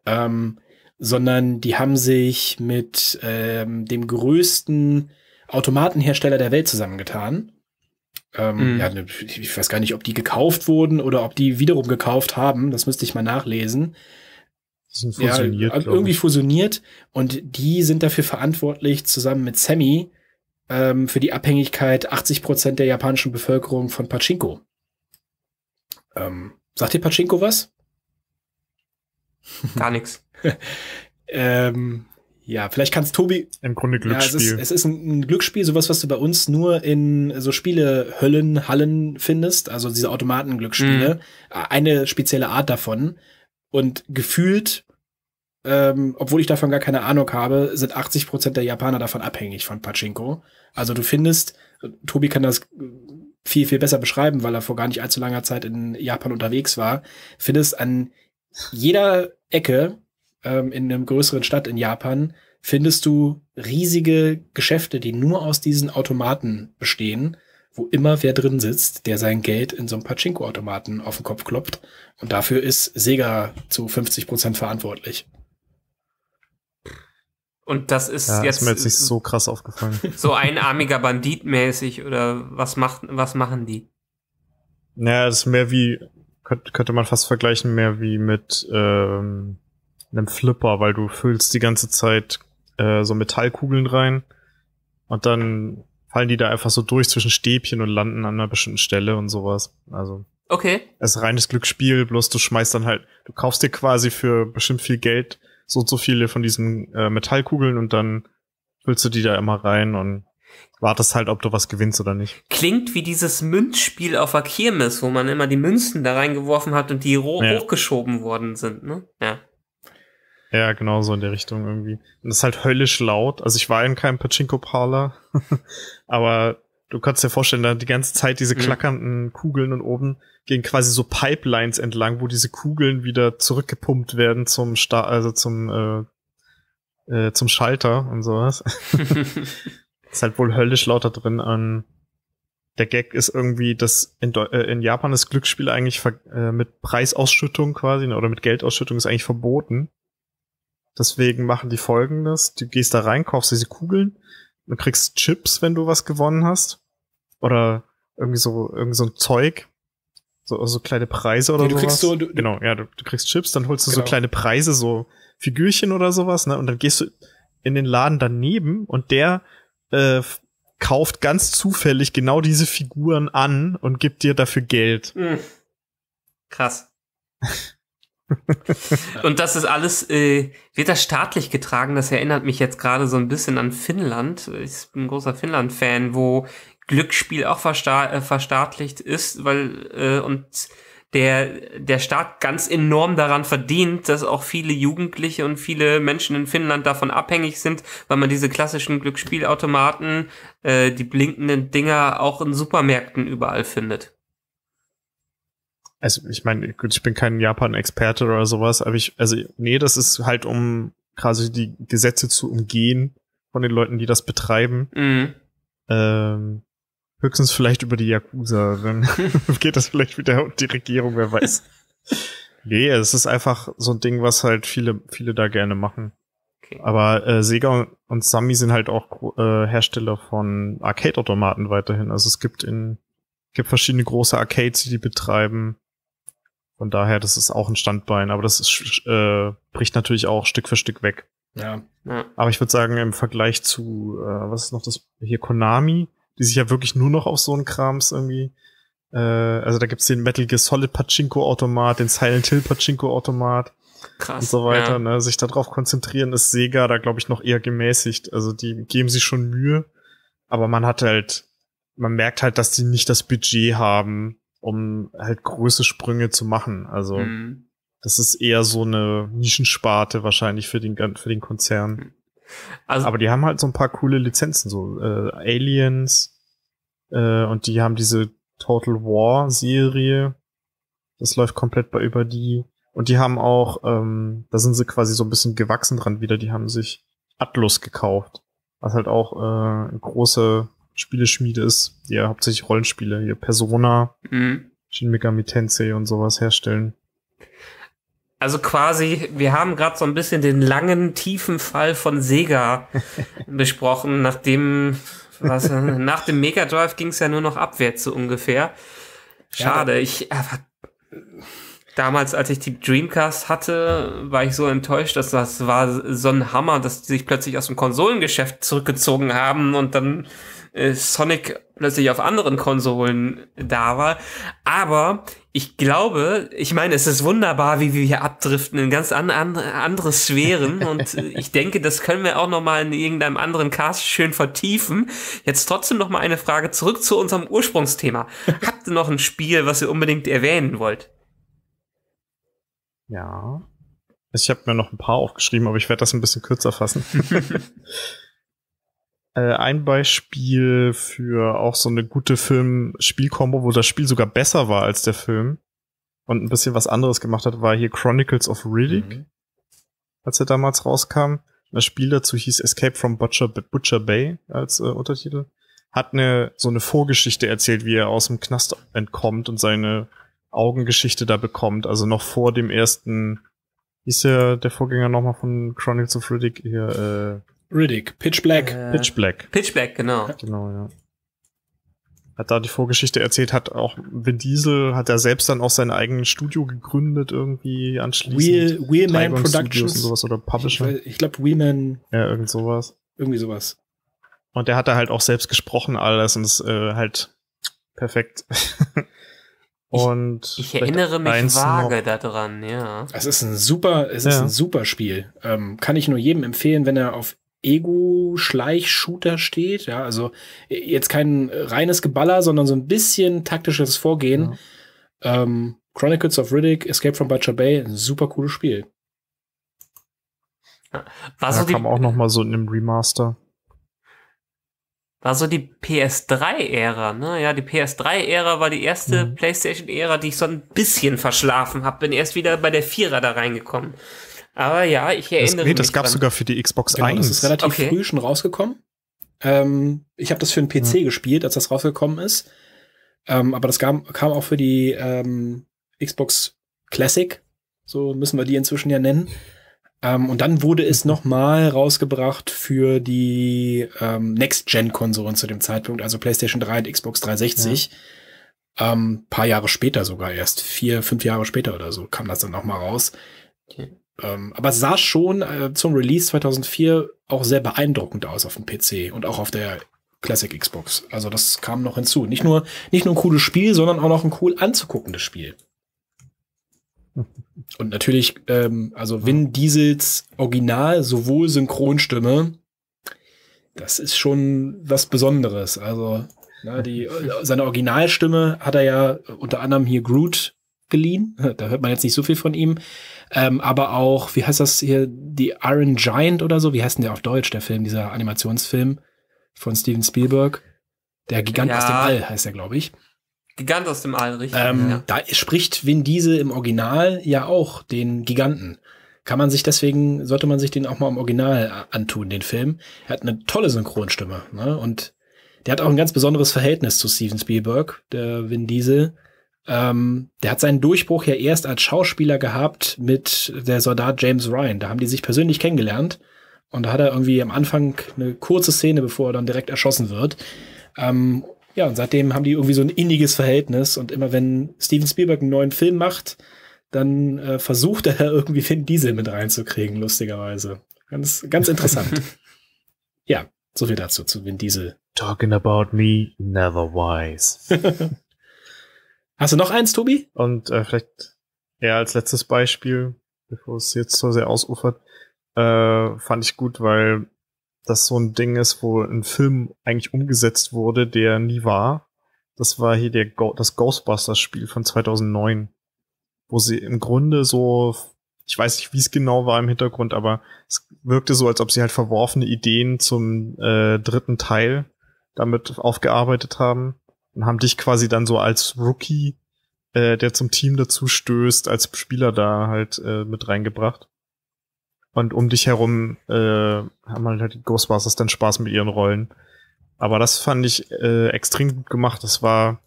ähm, sondern die haben sich mit ähm, dem größten Automatenhersteller der Welt zusammengetan ähm, mhm. ja, ne, ich weiß gar nicht, ob die gekauft wurden oder ob die wiederum gekauft haben. Das müsste ich mal nachlesen. sind fusioniert. Ja, also irgendwie fusioniert. Und die sind dafür verantwortlich, zusammen mit Sammy, ähm, für die Abhängigkeit 80 Prozent der japanischen Bevölkerung von Pachinko. Ähm, sagt dir Pachinko was? Gar nichts. ähm, ja, vielleicht kannst Tobi. Im Grunde Glücksspiel. Ja, es, ist, es ist ein Glücksspiel, sowas, was du bei uns nur in so Spielehöllen, Hallen findest, also diese Automatenglücksspiele. Mhm. Eine spezielle Art davon. Und gefühlt, ähm, obwohl ich davon gar keine Ahnung habe, sind 80 Prozent der Japaner davon abhängig von Pachinko. Also du findest, Tobi kann das viel, viel besser beschreiben, weil er vor gar nicht allzu langer Zeit in Japan unterwegs war, findest an jeder Ecke ähm, in einem größeren Stadt in Japan findest du riesige Geschäfte, die nur aus diesen Automaten bestehen, wo immer wer drin sitzt, der sein Geld in so einem Pachinko-Automaten auf den Kopf klopft. Und dafür ist Sega zu 50 Prozent verantwortlich. Und das ist ja, jetzt. Ist mir jetzt nicht so krass aufgefallen. So einarmiger Bandit mäßig oder was macht, was machen die? Naja, das ist mehr wie, könnte man fast vergleichen, mehr wie mit, ähm, einem Flipper, weil du füllst die ganze Zeit äh, so Metallkugeln rein und dann fallen die da einfach so durch zwischen Stäbchen und landen an einer bestimmten Stelle und sowas. Also. Okay. Es ist reines Glücksspiel, bloß du schmeißt dann halt, du kaufst dir quasi für bestimmt viel Geld so und so viele von diesen äh, Metallkugeln und dann füllst du die da immer rein und wartest halt, ob du was gewinnst oder nicht. Klingt wie dieses Münzspiel auf der Kirmes, wo man immer die Münzen da reingeworfen hat und die ja. hochgeschoben worden sind, ne? Ja. Ja, genau so in der Richtung irgendwie. Und das ist halt höllisch laut. Also ich war in keinem Pachinko-Parler, aber du kannst dir vorstellen, da die ganze Zeit diese mhm. klackernden Kugeln und oben gehen quasi so Pipelines entlang, wo diese Kugeln wieder zurückgepumpt werden zum Sta also zum äh, äh, zum Schalter und sowas. ist halt wohl höllisch laut da drin an. Ähm, der Gag ist irgendwie, dass in, Deu äh, in Japan das Glücksspiel eigentlich äh, mit Preisausschüttung quasi ne, oder mit Geldausschüttung ist eigentlich verboten. Deswegen machen die folgendes. Du gehst da rein, kaufst diese Kugeln und kriegst Chips, wenn du was gewonnen hast. Oder irgendwie so, irgendwie so ein Zeug. So, so kleine Preise oder nee, du sowas. Kriegst so, du, genau, ja, du, du, kriegst Chips, dann holst du genau. so kleine Preise, so Figürchen oder sowas, ne? Und dann gehst du in den Laden daneben und der äh, kauft ganz zufällig genau diese Figuren an und gibt dir dafür Geld. Mhm. Krass. und das ist alles, äh, wird das staatlich getragen? Das erinnert mich jetzt gerade so ein bisschen an Finnland. Ich bin ein großer Finnland-Fan, wo Glücksspiel auch versta äh, verstaatlicht ist, weil äh, und der, der Staat ganz enorm daran verdient, dass auch viele Jugendliche und viele Menschen in Finnland davon abhängig sind, weil man diese klassischen Glücksspielautomaten, äh, die blinkenden Dinger auch in Supermärkten überall findet also ich meine, ich bin kein Japan-Experte oder sowas, aber ich, also nee, das ist halt um quasi die Gesetze zu umgehen von den Leuten, die das betreiben. Mhm. Ähm, höchstens vielleicht über die Yakuza, dann geht das vielleicht wieder um die Regierung, wer weiß. nee, es ist einfach so ein Ding, was halt viele, viele da gerne machen. Okay. Aber äh, Sega und Sami sind halt auch äh, Hersteller von Arcade-Automaten weiterhin. Also es gibt in gibt verschiedene große Arcades, die die betreiben. Von daher, das ist auch ein Standbein, aber das ist, äh, bricht natürlich auch Stück für Stück weg. Ja. ja. Aber ich würde sagen, im Vergleich zu, äh, was ist noch das, hier Konami, die sich ja wirklich nur noch auf so einen Krams irgendwie, äh, also da gibt's den Metal Gear Solid Pachinko Automat, den Silent Hill Pachinko Automat. Krass. Und so weiter, ja. ne? Sich darauf konzentrieren ist Sega da, glaube ich, noch eher gemäßigt. Also die geben sich schon Mühe, aber man hat halt, man merkt halt, dass die nicht das Budget haben, um halt große Sprünge zu machen. Also mhm. das ist eher so eine Nischensparte wahrscheinlich für den, für den Konzern. Mhm. Also, Aber die haben halt so ein paar coole Lizenzen, so äh, Aliens äh, und die haben diese Total War Serie. Das läuft komplett bei über die. Und die haben auch, ähm, da sind sie quasi so ein bisschen gewachsen dran wieder. Die haben sich Atlus gekauft, was halt auch äh, große Spieleschmiede ist, die ja hauptsächlich Rollenspiele, hier Persona, mhm. Shin Megami Tensei und sowas herstellen. Also quasi, wir haben gerade so ein bisschen den langen, tiefen Fall von Sega besprochen, nachdem was, nach dem Mega Drive ging es ja nur noch abwärts so ungefähr. Schade, ja, ich äh, aber, damals, als ich die Dreamcast hatte, war ich so enttäuscht, dass das war so ein Hammer, dass die sich plötzlich aus dem Konsolengeschäft zurückgezogen haben und dann äh, Sonic plötzlich auf anderen Konsolen da war. Aber ich glaube, ich meine, es ist wunderbar, wie wir hier abdriften in ganz an, an, andere Sphären. Und äh, ich denke, das können wir auch nochmal in irgendeinem anderen Cast schön vertiefen. Jetzt trotzdem nochmal eine Frage zurück zu unserem Ursprungsthema. Habt ihr noch ein Spiel, was ihr unbedingt erwähnen wollt? Ja. Also, ich habe mir noch ein paar aufgeschrieben, aber ich werde das ein bisschen kürzer fassen. Äh, ein Beispiel für auch so eine gute Film-Spiel-Kombo, wo das Spiel sogar besser war als der Film und ein bisschen was anderes gemacht hat, war hier Chronicles of Riddick, mhm. als er damals rauskam. Das Spiel dazu hieß Escape from Butcher, Butcher Bay als äh, Untertitel. Hat eine, so eine Vorgeschichte erzählt, wie er aus dem Knast entkommt und seine Augengeschichte da bekommt. Also noch vor dem ersten, hieß ja der Vorgänger nochmal von Chronicles of Riddick hier, äh, Riddick, Pitch Black. Äh, Pitch Black. Pitch Black, genau. Genau, ja. Hat da die Vorgeschichte erzählt, hat auch Vin Diesel, hat er selbst dann auch sein eigenes Studio gegründet irgendwie anschließend. Wheelman Tiger Productions. und sowas oder Publisher. Ich, ich glaube Wheelman. Ja, irgend sowas. Irgendwie sowas. Und der hat da halt auch selbst gesprochen alles und ist äh, halt perfekt. und ich, ich erinnere mich vage noch. daran, ja. Es ist ein super, es ja. ist ein super Spiel. Ähm, kann ich nur jedem empfehlen, wenn er auf Ego-Schleich-Shooter steht. Ja, also äh, jetzt kein reines Geballer, sondern so ein bisschen taktisches Vorgehen. Ja. Ähm, Chronicles of Riddick, Escape from Butcher Bay, ein super cooles Spiel. War so da kam auch noch mal so in einem Remaster. War so die PS3-Ära, ne? Ja, die PS3-Ära war die erste mhm. PlayStation-Ära, die ich so ein bisschen verschlafen habe. Bin erst wieder bei der Vierer da reingekommen. Aber ja, ich erinnere das, nee, mich. Das gab es sogar für die Xbox genau, 1. Das ist relativ okay. früh schon rausgekommen. Ähm, ich habe das für den PC mhm. gespielt, als das rausgekommen ist. Ähm, aber das kam, kam auch für die ähm, Xbox Classic. So müssen wir die inzwischen ja nennen. Ähm, und dann wurde es mhm. nochmal rausgebracht für die ähm, Next-Gen-Konsolen zu dem Zeitpunkt, also PlayStation 3 und Xbox 360. Ja. Ähm, paar Jahre später sogar erst, vier, fünf Jahre später oder so, kam das dann nochmal raus. Okay. Ähm, aber es sah schon äh, zum Release 2004 auch sehr beeindruckend aus auf dem PC und auch auf der Classic Xbox. Also das kam noch hinzu. Nicht nur, nicht nur ein cooles Spiel, sondern auch noch ein cool anzuguckendes Spiel. Und natürlich, ähm, also Vin Diesels Original, sowohl Synchronstimme, das ist schon was Besonderes. Also na, die, äh, seine Originalstimme hat er ja unter anderem hier Groot geliehen. Da hört man jetzt nicht so viel von ihm ähm, aber auch, wie heißt das hier, die Iron Giant oder so, wie heißt denn der auf Deutsch, der Film, dieser Animationsfilm von Steven Spielberg? Der Gigant ja. aus dem All heißt er, glaube ich. Gigant aus dem All, richtig. Ähm, ja. Da spricht Vin Diesel im Original ja auch den Giganten. Kann man sich deswegen, sollte man sich den auch mal im Original antun, den Film. Er hat eine tolle Synchronstimme. Ne? Und der hat auch ein ganz besonderes Verhältnis zu Steven Spielberg, der Vin Diesel. Ähm, der hat seinen Durchbruch ja erst als Schauspieler gehabt mit der Soldat James Ryan. Da haben die sich persönlich kennengelernt. Und da hat er irgendwie am Anfang eine kurze Szene, bevor er dann direkt erschossen wird. Ähm, ja, und seitdem haben die irgendwie so ein inniges Verhältnis. Und immer wenn Steven Spielberg einen neuen Film macht, dann äh, versucht er irgendwie Vin Diesel mit reinzukriegen, lustigerweise. Ganz, ganz interessant. ja, so viel dazu zu Vin Diesel. Talking about me, never wise. Hast du noch eins, Tobi? Und äh, vielleicht eher als letztes Beispiel, bevor es jetzt so sehr ausufert, äh, fand ich gut, weil das so ein Ding ist, wo ein Film eigentlich umgesetzt wurde, der nie war. Das war hier der Go das Ghostbusters-Spiel von 2009, wo sie im Grunde so, ich weiß nicht, wie es genau war im Hintergrund, aber es wirkte so, als ob sie halt verworfene Ideen zum äh, dritten Teil damit aufgearbeitet haben und haben dich quasi dann so als Rookie, äh, der zum Team dazu stößt, als Spieler da halt äh, mit reingebracht. Und um dich herum äh, haben halt die Ghostbusters dann Spaß mit ihren Rollen. Aber das fand ich äh, extrem gut gemacht. Das war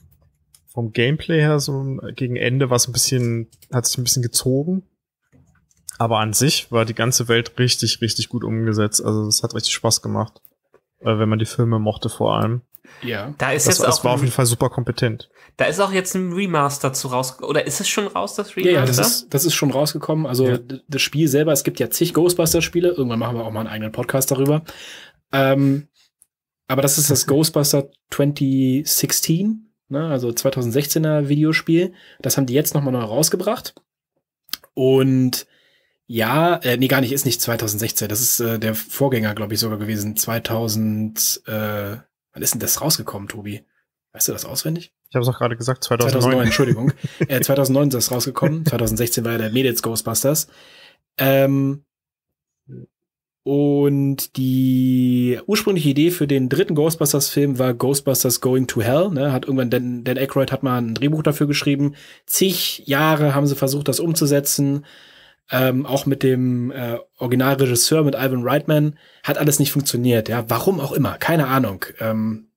vom Gameplay her so gegen Ende was ein bisschen, hat sich ein bisschen gezogen. Aber an sich war die ganze Welt richtig, richtig gut umgesetzt. Also es hat richtig Spaß gemacht. Äh, wenn man die Filme mochte vor allem. Ja. Da ist das, jetzt das auch war auf jeden Fall super kompetent. Da ist auch jetzt ein Remaster zu rausgekommen. oder ist es schon raus das Remaster? Ja, das ist das ist schon rausgekommen. Also ja. das Spiel selber, es gibt ja zig ghostbuster Spiele, irgendwann machen wir auch mal einen eigenen Podcast darüber. Ähm, aber das ist das Ghostbuster 2016, ne? also 2016er Videospiel. Das haben die jetzt nochmal neu rausgebracht. Und ja, äh, nee, gar nicht, ist nicht 2016. Das ist äh, der Vorgänger, glaube ich, sogar gewesen. 2000, äh, Wann ist denn das rausgekommen, Tobi? Weißt du das auswendig? Ich habe es auch gerade gesagt, 2009. 2009 Entschuldigung. äh, 2009 ist das rausgekommen. 2016 war ja der Mädels Ghostbusters. Ähm, und die ursprüngliche Idee für den dritten Ghostbusters-Film war Ghostbusters Going to Hell. Ne? Hat irgendwann Dan, Dan Aykroyd hat mal ein Drehbuch dafür geschrieben. Zig Jahre haben sie versucht, das umzusetzen ähm, auch mit dem äh, Originalregisseur, mit Ivan Reitman, hat alles nicht funktioniert. Ja, warum auch immer, keine Ahnung. Ähm,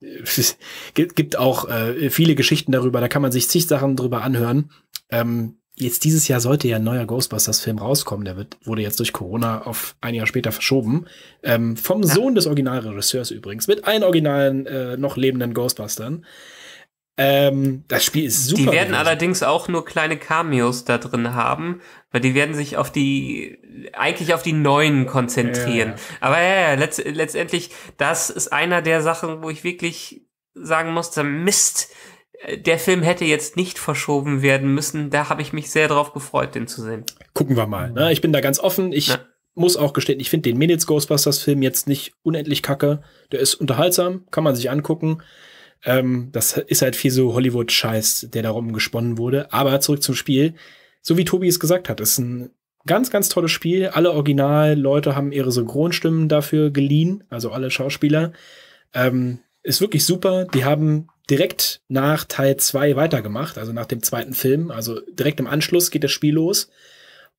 es gibt auch äh, viele Geschichten darüber, da kann man sich zig Sachen drüber anhören. Ähm, jetzt dieses Jahr sollte ja ein neuer Ghostbusters-Film rauskommen, der wird, wurde jetzt durch Corona auf ein Jahr später verschoben. Ähm, vom ja. Sohn des Originalregisseurs übrigens, mit allen originalen, äh, noch lebenden Ghostbustern. Ähm, das Spiel ist super. Die werden gewesen. allerdings auch nur kleine Cameos da drin haben, weil die werden sich auf die, eigentlich auf die neuen konzentrieren. Ja. Aber ja, ja letzt, letztendlich, das ist einer der Sachen, wo ich wirklich sagen musste, Mist, äh, der Film hätte jetzt nicht verschoben werden müssen. Da habe ich mich sehr drauf gefreut, den zu sehen. Gucken wir mal. Ne? Ich bin da ganz offen. Ich Na? muss auch gestehen, ich finde den Minutes Ghostbusters Film jetzt nicht unendlich kacke. Der ist unterhaltsam, kann man sich angucken. Ähm, das ist halt viel so Hollywood-Scheiß, der darum gesponnen wurde. Aber zurück zum Spiel so wie Tobi es gesagt hat, ist ein ganz, ganz tolles Spiel. Alle Originalleute haben ihre Synchronstimmen dafür geliehen, also alle Schauspieler. Ähm, ist wirklich super. Die haben direkt nach Teil 2 weitergemacht, also nach dem zweiten Film. Also direkt im Anschluss geht das Spiel los.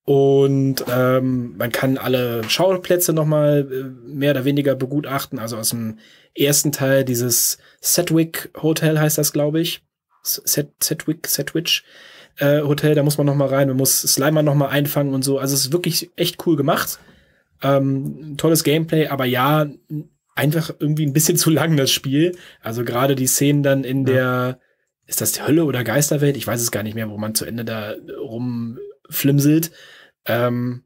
Und ähm, man kann alle Schauplätze nochmal äh, mehr oder weniger begutachten. Also aus dem ersten Teil dieses Sedwick Hotel heißt das, glaube ich. Sedwick, Sedwich äh, Hotel, da muss man noch mal rein, man muss Slimer noch mal einfangen und so. Also es ist wirklich echt cool gemacht. Ähm, tolles Gameplay, aber ja, einfach irgendwie ein bisschen zu lang das Spiel. Also gerade die Szenen dann in ja. der, ist das die Hölle oder Geisterwelt? Ich weiß es gar nicht mehr, wo man zu Ende da rumflimselt. Ähm,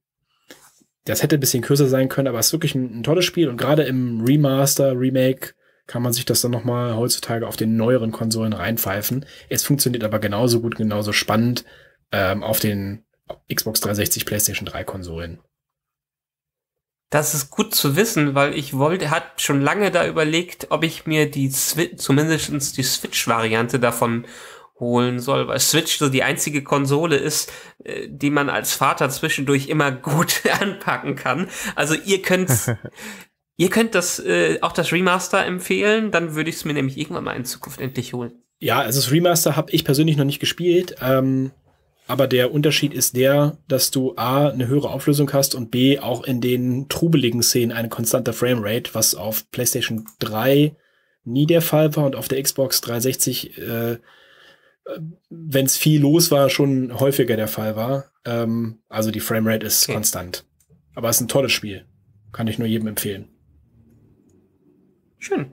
das hätte ein bisschen kürzer sein können, aber es ist wirklich ein, ein tolles Spiel und gerade im Remaster, Remake, kann man sich das dann nochmal heutzutage auf den neueren Konsolen reinpfeifen. Es funktioniert aber genauso gut, genauso spannend ähm, auf den Xbox 360, PlayStation 3 Konsolen. Das ist gut zu wissen, weil ich wollte, hat schon lange da überlegt, ob ich mir die Switch, zumindest die Switch-Variante davon holen soll, weil Switch so die einzige Konsole ist, äh, die man als Vater zwischendurch immer gut anpacken kann. Also ihr könnt Ihr könnt das äh, auch das Remaster empfehlen, dann würde ich es mir nämlich irgendwann mal in Zukunft endlich holen. Ja, also das Remaster habe ich persönlich noch nicht gespielt, ähm, aber der Unterschied ist der, dass du A eine höhere Auflösung hast und B auch in den trubeligen Szenen eine konstante Framerate, was auf PlayStation 3 nie der Fall war und auf der Xbox 360 äh, wenn es viel los war, schon häufiger der Fall war. Ähm, also die Framerate ist okay. konstant. Aber es ist ein tolles Spiel. Kann ich nur jedem empfehlen. Schön.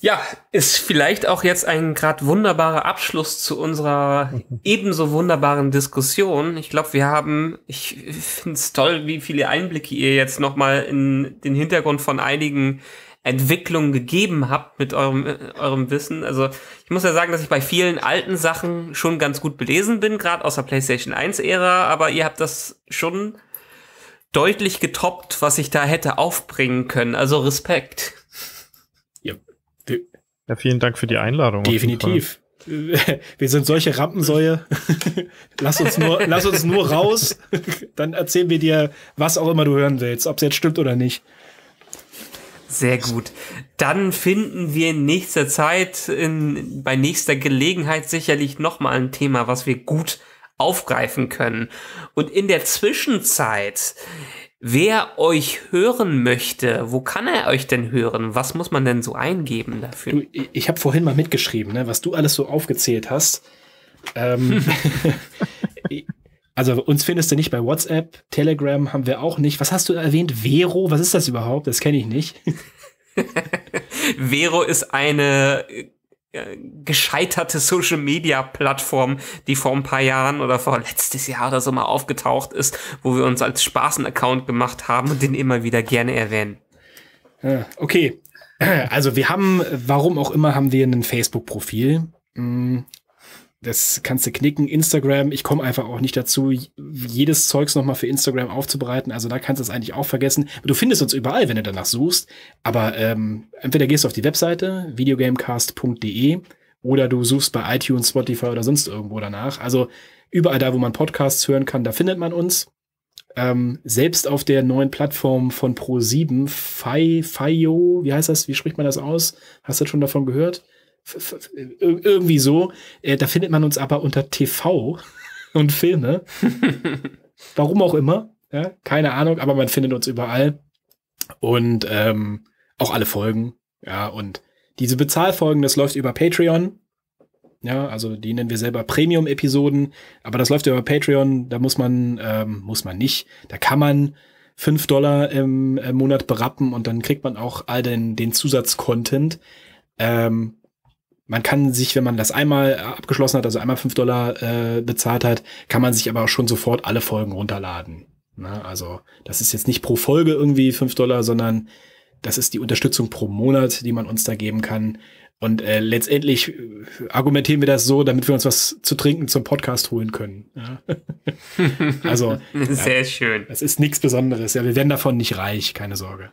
Ja, ist vielleicht auch jetzt ein gerade wunderbarer Abschluss zu unserer ebenso wunderbaren Diskussion. Ich glaube, wir haben, ich finde es toll, wie viele Einblicke ihr jetzt nochmal in den Hintergrund von einigen Entwicklungen gegeben habt mit eurem, äh, eurem Wissen. Also ich muss ja sagen, dass ich bei vielen alten Sachen schon ganz gut belesen bin, gerade aus der PlayStation 1-Ära, aber ihr habt das schon deutlich getoppt, was ich da hätte aufbringen können. Also Respekt. Ja, vielen Dank für die Einladung. Definitiv. Wir sind solche Rampensäue. lass, uns nur, lass uns nur raus. Dann erzählen wir dir, was auch immer du hören willst, ob es jetzt stimmt oder nicht. Sehr gut. Dann finden wir in nächster Zeit, in, bei nächster Gelegenheit sicherlich nochmal ein Thema, was wir gut aufgreifen können. Und in der Zwischenzeit Wer euch hören möchte, wo kann er euch denn hören? Was muss man denn so eingeben dafür? Du, ich habe vorhin mal mitgeschrieben, ne, was du alles so aufgezählt hast. Ähm, also uns findest du nicht bei WhatsApp, Telegram haben wir auch nicht. Was hast du erwähnt? Vero? Was ist das überhaupt? Das kenne ich nicht. Vero ist eine äh, gescheiterte Social Media Plattform, die vor ein paar Jahren oder vor letztes Jahr oder so mal aufgetaucht ist, wo wir uns als Spaßen-Account gemacht haben und den immer wieder gerne erwähnen. Okay. Also wir haben, warum auch immer, haben wir ein Facebook-Profil. Mm, das kannst du knicken. Instagram, ich komme einfach auch nicht dazu, jedes Zeugs nochmal für Instagram aufzubereiten. Also da kannst du es eigentlich auch vergessen. Du findest uns überall, wenn du danach suchst. Aber ähm, entweder gehst du auf die Webseite videogamecast.de oder du suchst bei iTunes, Spotify oder sonst irgendwo danach. Also überall da, wo man Podcasts hören kann, da findet man uns. Ähm, selbst auf der neuen Plattform von Pro7, FIO, wie heißt das? Wie spricht man das aus? Hast du das schon davon gehört? irgendwie so. Äh, da findet man uns aber unter TV und Filme. Warum auch immer. Ja, keine Ahnung, aber man findet uns überall. Und ähm, auch alle Folgen. Ja, und diese Bezahlfolgen, das läuft über Patreon. Ja, also die nennen wir selber Premium-Episoden, aber das läuft über Patreon, da muss man, ähm, muss man nicht. Da kann man fünf Dollar im, im äh, Monat berappen und dann kriegt man auch all den, den Zusatz-Content. Ähm, man kann sich, wenn man das einmal äh, abgeschlossen hat, also einmal fünf Dollar äh, bezahlt hat, kann man sich aber auch schon sofort alle Folgen runterladen. Na, ne? also das ist jetzt nicht pro Folge irgendwie fünf Dollar, sondern das ist die Unterstützung pro Monat, die man uns da geben kann. Und äh, letztendlich äh, argumentieren wir das so, damit wir uns was zu trinken zum Podcast holen können. Ja. also sehr ja, schön. Das ist nichts Besonderes. Ja, wir werden davon nicht reich, keine Sorge.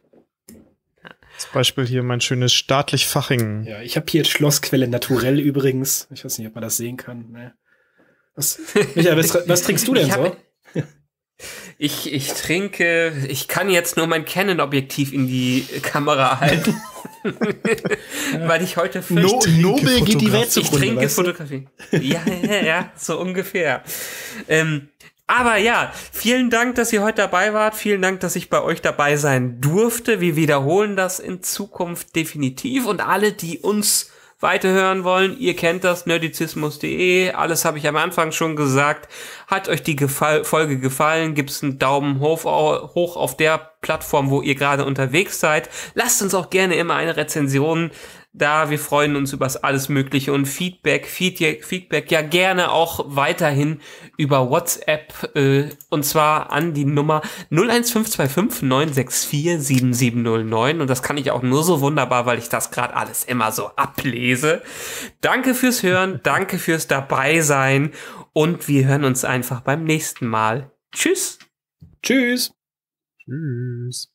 Zum Beispiel hier mein schönes staatlich Fachingen. Ja, ich habe hier Schlossquelle Naturell übrigens. Ich weiß nicht, ob man das sehen kann. Nee. Was, Michael, was, was, trinkst du denn ich so? ich, ich trinke, ich kann jetzt nur mein Canon-Objektiv in die Kamera halten. weil ich heute no, Nobel geht die Welt zugrunde. Ich trinke Fotografie. Ja, ja, ja, so ungefähr. Ähm, aber ja, vielen Dank, dass ihr heute dabei wart. Vielen Dank, dass ich bei euch dabei sein durfte. Wir wiederholen das in Zukunft definitiv. Und alle, die uns weiterhören wollen, ihr kennt das, nerdizismus.de, alles habe ich am Anfang schon gesagt. Hat euch die Gefall Folge gefallen? Gibt's einen Daumen hoch, hoch auf der Plattform, wo ihr gerade unterwegs seid. Lasst uns auch gerne immer eine Rezension da. Wir freuen uns über alles Mögliche und Feedback, Feedback, Feedback ja gerne auch weiterhin über WhatsApp äh, und zwar an die Nummer 01525 964 7709 und das kann ich auch nur so wunderbar, weil ich das gerade alles immer so ablese. Danke fürs Hören, danke fürs Dabeisein und wir hören uns einfach beim nächsten Mal. Tschüss. Tschüss. Tschüss.